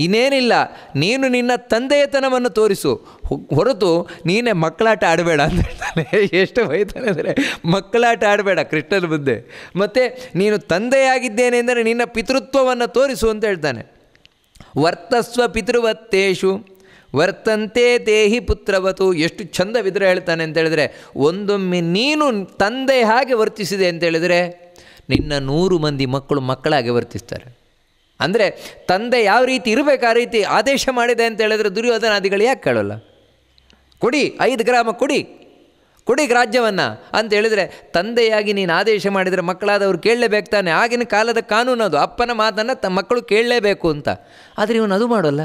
ಇನ್ನೇನಿಲ್ಲ ನೀನು ನಿನ್ನ ತಂದೆಯತನವನ್ನು ತೋರಿಸು ಹೊರತು ನೀನೇ ಮಕ್ಕಳಾಟ ಆಡಬೇಡ ಅಂತ ಹೇಳ್ತಾನೆ ಎಷ್ಟು ಬೈತಾನೆ ಅಂದರೆ ಮಕ್ಕಳಾಟ ಆಡಬೇಡ ಕೃಷ್ಣನ ಮುಂದೆ ಮತ್ತು ನೀನು ತಂದೆಯಾಗಿದ್ದೇನೆ ಅಂದರೆ ನಿನ್ನ ಪಿತೃತ್ವವನ್ನು ತೋರಿಸು ಅಂತ ಹೇಳ್ತಾನೆ ವರ್ತಸ್ವ ಪಿತೃವತ್ತೇಶು ವರ್ತಂತೆ ದೇಹಿ ಪುತ್ರವತು ಎಷ್ಟು ಚಂದ ವಿದ್ರ ಹೇಳ್ತಾನೆ ಅಂತ ಒಂದೊಮ್ಮೆ ನೀನು ತಂದೆ ಹಾಗೆ ವರ್ತಿಸಿದೆ ಅಂತ ನಿನ್ನ ನೂರು ಮಂದಿ ಮಕ್ಕಳು ಮಕ್ಕಳಾಗೆ ವರ್ತಿಸ್ತಾರೆ ಅಂದರೆ ತಂದೆ ಯಾವ ರೀತಿ ಇರಬೇಕು ಆ ರೀತಿ ಆದೇಶ ಮಾಡಿದೆ ಅಂತ ಹೇಳಿದ್ರೆ ದುರ್ಯೋಧನಾದಿಗಳು ಯಾಕೆ ಕೇಳೋಲ್ಲ ಕೊಡಿ ಐದು ಗ್ರಾಮ ಕೊಡಿ ಕೊಡಿ ರಾಜ್ಯವನ್ನು ಅಂತ ಹೇಳಿದರೆ ತಂದೆಯಾಗಿ ನೀನು ಆದೇಶ ಮಾಡಿದರೆ ಮಕ್ಕಳಾದವರು ಕೇಳಲೇಬೇಕು ತಾನೆ ಆಗಿನ ಕಾಲದ ಕಾನೂನು ಅದು ಅಪ್ಪನ ಮಾತನ್ನು ತ ಮಕ್ಕಳು ಕೇಳಲೇಬೇಕು ಅಂತ ಆದರೆ ಇವನು ಅದು ಮಾಡೋಲ್ಲ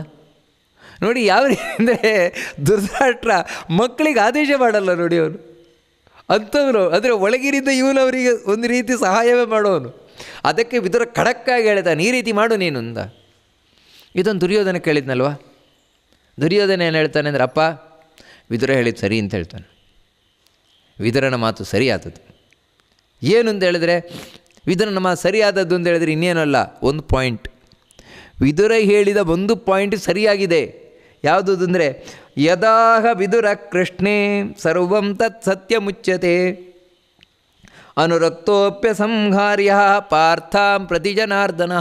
ನೋಡಿ ಯಾವ ರೀತಿ ಅಂದರೆ ದುರ್ದಾಟ್ರ ಮಕ್ಕಳಿಗೆ ಆದೇಶ ಮಾಡಲ್ಲ ನೋಡಿ ಅವನು ಅಂಥವ್ರು ಅಂದರೆ ಒಳಗಿರಿದ್ದ ಇವನವರಿಗೆ ಅವರಿಗೆ ಒಂದು ರೀತಿ ಸಹಾಯವೇ ಮಾಡೋನು ಅದಕ್ಕೆ ವಿದುರ ಖಡಕ್ಕಾಗಿ ಹೇಳಿದ ನೀ ರೀತಿ ಮಾಡು ನೀನು ಅಂದ ಇದೊಂದು ದುರ್ಯೋಧನ ಕೇಳಿದ್ನಲ್ವ ದುರ್ಯೋಧನ ಏನು ಹೇಳ್ತಾನೆ ಅಂದ್ರೆ ಅಪ್ಪ ವಿದುರ ಹೇಳಿದ್ದು ಸರಿ ಅಂತ ಹೇಳ್ತಾನೆ ವಿದುರನ ಮಾತು ಸರಿಯಾದದ್ದು ಏನು ಅಂತ ಹೇಳಿದ್ರೆ ವಿದುರನ ಮಾತು ಸರಿಯಾದದ್ದು ಅಂತ ಹೇಳಿದ್ರೆ ಇನ್ನೇನಲ್ಲ ಒಂದು ಪಾಯಿಂಟ್ ವಿದುರ ಹೇಳಿದ ಒಂದು ಪಾಯಿಂಟ್ ಸರಿಯಾಗಿದೆ ಯಾವುದು ಅಂದರೆ ಯದಾಹ ವಿದುರ ಕೃಷ್ಣೇ ಸರ್ವಂ ತತ್ ಸತ್ಯ ಮುಚ್ಚತೆ ಅನುರಕ್ತೋಪ್ಯ ಸಂಹಾರ್ಯ ಪಾರ್ಥಾಂ ಪ್ರತಿ ಜನಾರ್ದನ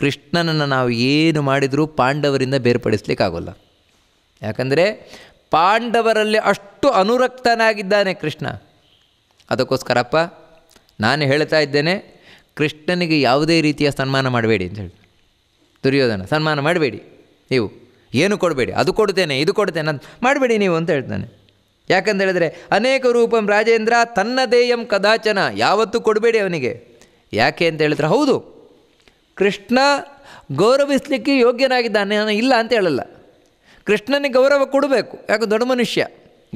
ಕೃಷ್ಣನನ್ನು ನಾವು ಏನು ಮಾಡಿದರೂ ಪಾಂಡವರಿಂದ ಬೇರ್ಪಡಿಸಲಿಕ್ಕಾಗೋಲ್ಲ ಯಾಕಂದರೆ ಪಾಂಡವರಲ್ಲಿ ಅಷ್ಟು ಅನುರಕ್ತನಾಗಿದ್ದಾನೆ ಕೃಷ್ಣ ಅದಕ್ಕೋಸ್ಕರಪ್ಪ ನಾನು ಹೇಳ್ತಾ ಇದ್ದೇನೆ ಕೃಷ್ಣನಿಗೆ ಯಾವುದೇ ರೀತಿಯ ಸನ್ಮಾನ ಮಾಡಬೇಡಿ ಅಂತ ಹೇಳಿ ದುರ್ಯೋಧನ ಸನ್ಮಾನ ಮಾಡಬೇಡಿ ನೀವು ಏನು ಕೊಡಬೇಡಿ ಅದು ಕೊಡ್ತೇನೆ ಇದು ಕೊಡ್ತೇನೆ ಅಂತ ಮಾಡಬೇಡಿ ನೀವು ಅಂತ ಹೇಳ್ತಾನೆ ಯಾಕಂತೇಳಿದರೆ ಅನೇಕ ರೂಪಂ ರಾಜೇಂದ್ರ ತನ್ನ ದೇಯಂ ಕದಾಚನ ಯಾವತ್ತೂ ಕೊಡಬೇಡಿ ಅವನಿಗೆ ಯಾಕೆ ಅಂತ ಹೇಳಿದ್ರೆ ಹೌದು ಕೃಷ್ಣ ಗೌರವಿಸಲಿಕ್ಕೆ ಯೋಗ್ಯನಾಗಿದ್ದಾನೆ ನಾನು ಇಲ್ಲ ಅಂತ ಹೇಳಲ್ಲ ಕೃಷ್ಣನಿಗೆ ಗೌರವ ಕೊಡಬೇಕು ಯಾಕೆ ದೊಡ್ಡ ಮನುಷ್ಯ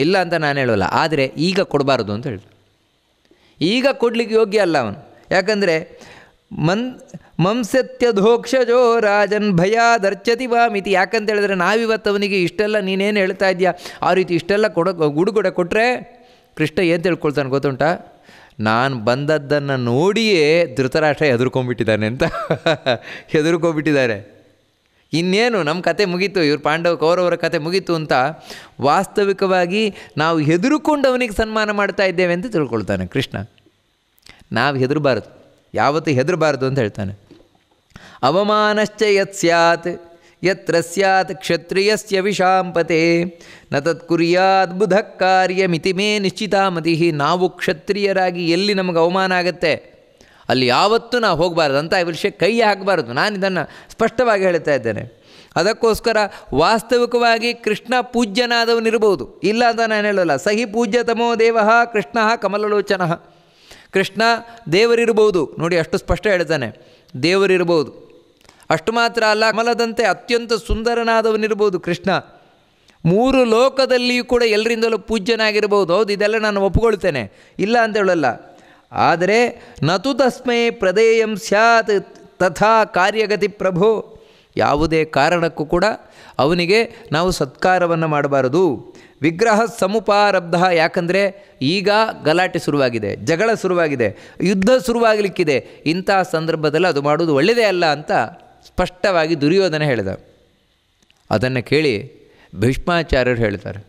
ಇಲ್ಲ ಅಂತ ನಾನು ಹೇಳೋಲ್ಲ ಆದರೆ ಈಗ ಕೊಡಬಾರ್ದು ಅಂತ ಹೇಳಿದ್ರು ಈಗ ಕೊಡಲಿಕ್ಕೆ ಯೋಗ್ಯ ಅಲ್ಲ ಅವನು ಯಾಕಂದರೆ ಮನ್ ಮಂಸತ್ಯಧೋಕ್ಷಜೋ ರಾಜನ್ ಭಯಾದರ್ಚತಿ ವಾಮಿತಿ ಯಾಕಂತ ಹೇಳಿದ್ರೆ ನಾವಿವತ್ತು ಅವನಿಗೆ ಇಷ್ಟೆಲ್ಲ ನೀನೇನು ಹೇಳ್ತಾ ಇದೆಯಾ ಆ ರೀತಿ ಇಷ್ಟೆಲ್ಲ ಕೊಡ ಗುಡುಗೊಡೆ ಕೊಟ್ಟರೆ ಕೃಷ್ಣ ಏನು ತಿಳ್ಕೊಳ್ತಾನೆ ಗೊತ್ತುಂಟ ನಾನು ಬಂದದ್ದನ್ನು ನೋಡಿಯೇ ಧೃತರಾಷ್ಟ್ರ ಹೆದರ್ಕೊಂಬಿಟ್ಟಿದ್ದಾನೆ ಅಂತ ಹೆದರ್ಕೊಂಡ್ಬಿಟ್ಟಿದ್ದಾರೆ ಇನ್ನೇನು ನಮ್ಮ ಕತೆ ಮುಗೀತು ಇವ್ರು ಪಾಂಡವ ಕೌರವರ ಕತೆ ಮುಗೀತು ಅಂತ ವಾಸ್ತವಿಕವಾಗಿ ನಾವು ಹೆದರುಕೊಂಡು ಅವನಿಗೆ ಸನ್ಮಾನ ಮಾಡ್ತಾ ಇದ್ದೇವೆ ಅಂತ ತಿಳ್ಕೊಳ್ತಾನೆ ಕೃಷ್ಣ ನಾವು ಹೆದರಬಾರ್ದು ಯಾವತ್ತೂ ಹೆದರಬಾರ್ದು ಅಂತ ಹೇಳ್ತಾನೆ ಅವಮಾನಶ್ಚ ಯತ್ ಸ್ಯಾತ್ ಯತ್ರ ಸ್ಯಾತ್ ಕ್ಷತ್ರಿಯಸ್ಯ ವಿಷಾಂಪತೆ ನ ತತ್ಕುರಿಯಾದ್ ಬುಧ ಕಾರ್ಯಮಿತಿ ಮೇ ನಿಶ್ಚಿತಾ ನಾವು ಕ್ಷತ್ರಿಯರಾಗಿ ಎಲ್ಲಿ ನಮಗೆ ಅವಮಾನ ಆಗುತ್ತೆ ಅಲ್ಲಿ ಯಾವತ್ತೂ ನಾವು ಹೋಗಬಾರ್ದು ಅಂತ ವಿಷಯ ಕೈ ಹಾಕಬಾರ್ದು ನಾನು ಇದನ್ನು ಸ್ಪಷ್ಟವಾಗಿ ಹೇಳ್ತಾ ಇದ್ದೇನೆ ಅದಕ್ಕೋಸ್ಕರ ವಾಸ್ತವಿಕವಾಗಿ ಕೃಷ್ಣ ಪೂಜ್ಯನಾದವನಿರ್ಬೋದು ಇಲ್ಲ ಅಂತ ನಾನು ಹೇಳಲ್ಲ ಸಹಿ ಪೂಜ್ಯತಮೋ ತಮೋ ದೇವ ಕೃಷ್ಣ ಕಮಲಲೋಚನ ಕೃಷ್ಣ ದೇವರಿರ್ಬೋದು ನೋಡಿ ಅಷ್ಟು ಸ್ಪಷ್ಟ ಹೇಳ್ತಾನೆ ದೇವರಿರ್ಬೋದು ಅಷ್ಟು ಮಾತ್ರ ಅಲ್ಲ ಕಮಲದಂತೆ ಅತ್ಯಂತ ಸುಂದರನಾದವನಿರ್ಬೋದು ಕೃಷ್ಣ ಮೂರು ಲೋಕದಲ್ಲಿಯೂ ಕೂಡ ಎಲ್ಲರಿಂದಲೂ ಪೂಜ್ಯನಾಗಿರ್ಬೋದು ಹೌದು ಇದೆಲ್ಲ ನಾನು ಒಪ್ಪಿಕೊಳ್ತೇನೆ ಇಲ್ಲ ಅಂತ ಹೇಳಲ್ಲ ಆದರೆ ನತು ತಸ್ಮೈ ಪ್ರದೇಯಂ ಸ್ಯಾತ್ ತಥಾ ಕಾರ್ಯಗತಿ ಪ್ರಭು ಯಾವುದೇ ಕಾರಣಕ್ಕೂ ಕೂಡ ಅವನಿಗೆ ನಾವು ಸತ್ಕಾರವನ್ನು ಮಾಡಬಾರದು ವಿಗ್ರಹ ಸಮುಪಾರಬ್ಧ ಯಾಕಂದರೆ ಈಗ ಗಲಾಟೆ ಶುರುವಾಗಿದೆ ಜಗಳ ಶುರುವಾಗಿದೆ ಯುದ್ಧ ಶುರುವಾಗಲಿಕ್ಕಿದೆ ಇಂಥ ಸಂದರ್ಭದಲ್ಲಿ ಅದು ಮಾಡೋದು ಒಳ್ಳೆಯದೇ ಅಲ್ಲ ಅಂತ ಸ್ಪಷ್ಟವಾಗಿ ದುರ್ಯೋಧನ ಹೇಳಿದ ಅದನ್ನು ಕೇಳಿ ಭೀಷ್ಮಾಚಾರ್ಯರು ಹೇಳ್ತಾರೆ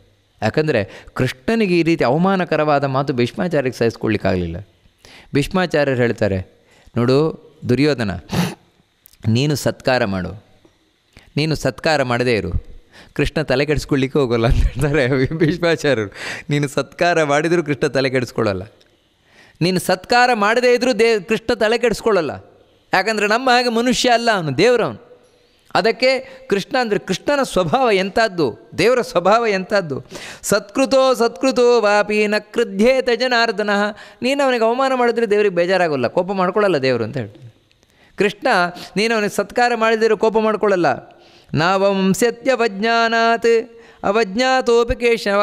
ಯಾಕಂದರೆ ಕೃಷ್ಣನಿಗೆ ಈ ರೀತಿ ಅವಮಾನಕರವಾದ ಮಾತು ಭೀಷ್ಮಾಚಾರ್ಯಕ್ಕೆ ಸಹಿಸ್ಕೊಳ್ಳಿಕ್ಕಾಗಲಿಲ್ಲ ಭೀಷ್ಮಾಚಾರ್ಯರು ಹೇಳ್ತಾರೆ ನೋಡು ದುರ್ಯೋಧನ ನೀನು ಸತ್ಕಾರ ಮಾಡು ನೀನು ಸತ್ಕಾರ ಮಾಡದೇ ಇರು ಕೃಷ್ಣ ತಲೆ ಕೆಡಿಸ್ಕೊಳ್ಳಿಕ್ಕೆ ಹೋಗೋಲ್ಲ ಅಂತ ಹೇಳ್ತಾರೆ ಭೀಷ್ಮಾಚಾರ್ಯರು ನೀನು ಸತ್ಕಾರ ಮಾಡಿದರೂ ಕೃಷ್ಣ ತಲೆ ಕೆಡಿಸ್ಕೊಳ್ಳಲ್ಲ ನೀನು ಸತ್ಕಾರ ಮಾಡದೇ ಇದ್ದರೂ ದೇ ಕೃಷ್ಣ ತಲೆ ಕೆಡಿಸ್ಕೊಳ್ಳಲ್ಲ ಯಾಕಂದರೆ ನಮ್ಮ ಹಾಗೆ ಮನುಷ್ಯ ಅಲ್ಲ ಅವನು ದೇವರವನು ಅದಕ್ಕೆ ಕೃಷ್ಣ ಅಂದರೆ ಕೃಷ್ಣನ ಸ್ವಭಾವ ಎಂಥದ್ದು ದೇವರ ಸ್ವಭಾವ ಎಂಥದ್ದು ಸತ್ಕೃತೋ ಸತ್ಕೃತೋ ವಾಪಿ ನ ಕೃಧ್ಯೇತ ತಜನಾರ್ದನ ನೀನು ಅವನಿಗೆ ಅವಮಾನ ಮಾಡಿದರೆ ದೇವರಿಗೆ ಬೇಜಾರಾಗೋಲ್ಲ ಕೋಪ ಮಾಡಿಕೊಳ್ಳಲ್ಲ ದೇವರು ಅಂತ ಹೇಳ್ತೀನಿ ಕೃಷ್ಣ ನೀನು ಅವನಿಗೆ ಸತ್ಕಾರ ಮಾಡಿದರೆ ಕೋಪ ಮಾಡಿಕೊಳ್ಳಲ್ಲ ನಾವಂ ಸತ್ಯವಜ್ಞಾನಾತ್ ಅವಜ್ಞಾತೋಪಿ ಕೇಶವ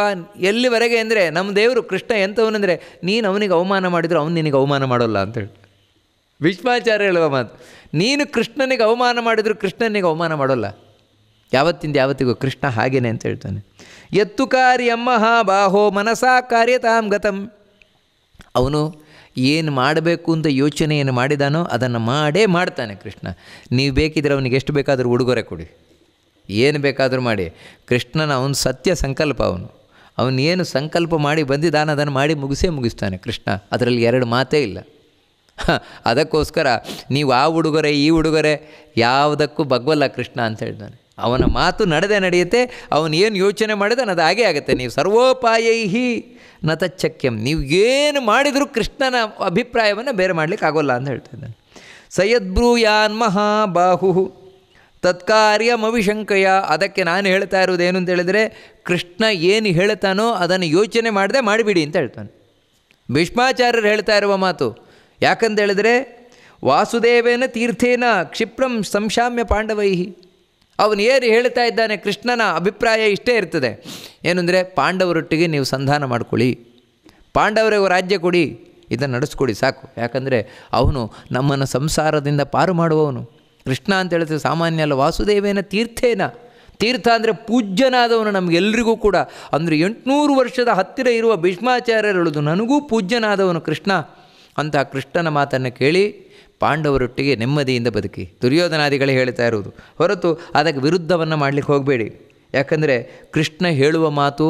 ಎಲ್ಲಿವರೆಗೆ ಅಂದರೆ ನಮ್ಮ ದೇವರು ಕೃಷ್ಣ ಎಂಥವನಂದರೆ ನೀನು ಅವನಿಗೆ ಅವಮಾನ ಮಾಡಿದರೂ ಅವನು ನಿನಗೆ ಅವಮಾನ ಮಾಡೋಲ್ಲ ಅಂತ ಹೇಳಿ ಭೀಷ್ಮಾಚಾರ್ಯ ಹೇಳುವ ಮಾತು ನೀನು ಕೃಷ್ಣನಿಗೆ ಅವಮಾನ ಮಾಡಿದರೂ ಕೃಷ್ಣನಿಗೆ ಅವಮಾನ ಮಾಡೋಲ್ಲ ಯಾವತ್ತಿಂದ ಯಾವತ್ತಿಗೂ ಕೃಷ್ಣ ಹಾಗೇನೆ ಅಂತ ಹೇಳ್ತಾನೆ ಎತ್ತು ಕಾರ್ಯ ಬಾಹೋ ಮನಸಾ ಕಾರ್ಯ ತಾಂ ಗತಂ ಅವನು ಏನು ಮಾಡಬೇಕು ಅಂತ ಯೋಚನೆ ಏನು ಮಾಡಿದಾನೋ ಅದನ್ನು ಮಾಡೇ ಮಾಡ್ತಾನೆ ಕೃಷ್ಣ ನೀವು ಬೇಕಿದ್ರೆ ಅವನಿಗೆ ಎಷ್ಟು ಬೇಕಾದರೂ ಉಡುಗೊರೆ ಕೊಡಿ ಏನು ಬೇಕಾದರೂ ಮಾಡಿ ಕೃಷ್ಣನ ಅವನು ಸತ್ಯ ಸಂಕಲ್ಪ ಅವನು ಅವನೇನು ಸಂಕಲ್ಪ ಮಾಡಿ ಬಂದಿದ್ದಾನ ಅದನ್ನು ಮಾಡಿ ಮುಗಿಸೇ ಮುಗಿಸ್ತಾನೆ ಕೃಷ್ಣ ಅದರಲ್ಲಿ ಎರಡು ಮಾತೇ ಇಲ್ಲ ಅದಕ್ಕೋಸ್ಕರ ನೀವು ಆ ಉಡುಗೊರೆ ಈ ಉಡುಗೊರೆ ಯಾವುದಕ್ಕೂ ಬಗ್ವಲ್ಲ ಕೃಷ್ಣ ಅಂತ ಹೇಳ್ತಾನೆ ಅವನ ಮಾತು ನಡೆದೇ ನಡೆಯುತ್ತೆ ಅವನು ಏನು ಯೋಚನೆ ಮಾಡಿದನ ಅದು ಹಾಗೇ ಆಗುತ್ತೆ ನೀವು ಸರ್ವೋಪಾಯೈಹಿ ನತಚ್ಚಕ್ಯಂ ನೀವು ಏನು ಮಾಡಿದರೂ ಕೃಷ್ಣನ ಅಭಿಪ್ರಾಯವನ್ನು ಬೇರೆ ಮಾಡಲಿಕ್ಕೆ ಆಗೋಲ್ಲ ಅಂತ ಹೇಳ್ತಿದ್ದಾನೆ ಸಯದ್ಬ್ರೂಯಾನ್ ಮಹಾಬಾಹು ಮವಿಶಂಕಯ್ಯ ಅದಕ್ಕೆ ನಾನು ಹೇಳ್ತಾ ಇರೋದೇನು ಅಂತ ಹೇಳಿದರೆ ಕೃಷ್ಣ ಏನು ಹೇಳ್ತಾನೋ ಅದನ್ನು ಯೋಚನೆ ಮಾಡದೆ ಮಾಡಿಬಿಡಿ ಅಂತ ಹೇಳ್ತಾನೆ ಭೀಷ್ಮಾಚಾರ್ಯರು ಹೇಳ್ತಾ ಇರುವ ಮಾತು ಯಾಕಂದೇಳಿದ್ರೆ ವಾಸುದೇವೇನ ತೀರ್ಥೇನ ಕ್ಷಿಪ್ರಂ ಸಂಶಾಮ್ಯ ಪಾಂಡವೈಹಿ ಅವನು ಏರಿ ಹೇಳ್ತಾ ಇದ್ದಾನೆ ಕೃಷ್ಣನ ಅಭಿಪ್ರಾಯ ಇಷ್ಟೇ ಇರ್ತದೆ ಏನಂದರೆ ಪಾಂಡವರೊಟ್ಟಿಗೆ ನೀವು ಸಂಧಾನ ಮಾಡಿಕೊಳ್ಳಿ ಪಾಂಡವರಿಗೆ ರಾಜ್ಯ ಕೊಡಿ ಇದನ್ನು ನಡೆಸ್ಕೊಡಿ ಸಾಕು ಯಾಕಂದರೆ ಅವನು ನಮ್ಮನ್ನು ಸಂಸಾರದಿಂದ ಪಾರು ಮಾಡುವವನು ಕೃಷ್ಣ ಅಂತ ಹೇಳಿದ್ರೆ ಸಾಮಾನ್ಯ ಅಲ್ಲ ವಾಸುದೇವೇನ ತೀರ್ಥೇನ ತೀರ್ಥ ಅಂದರೆ ಪೂಜ್ಯನಾದವನು ನಮಗೆಲ್ಲರಿಗೂ ಕೂಡ ಅಂದರೆ ಎಂಟುನೂರು ವರ್ಷದ ಹತ್ತಿರ ಇರುವ ಹೇಳೋದು ನನಗೂ ಪೂಜ್ಯನಾದವನು ಕೃಷ್ಣ ಅಂತಹ ಕೃಷ್ಣನ ಮಾತನ್ನು ಕೇಳಿ ಪಾಂಡವರೊಟ್ಟಿಗೆ ನೆಮ್ಮದಿಯಿಂದ ಬದುಕಿ ದುರ್ಯೋಧನಾದಿಗಳೇ ಹೇಳ್ತಾ ಇರುವುದು ಹೊರತು ಅದಕ್ಕೆ ವಿರುದ್ಧವನ್ನು ಮಾಡಲಿಕ್ಕೆ ಹೋಗಬೇಡಿ ಯಾಕಂದರೆ ಕೃಷ್ಣ ಹೇಳುವ ಮಾತು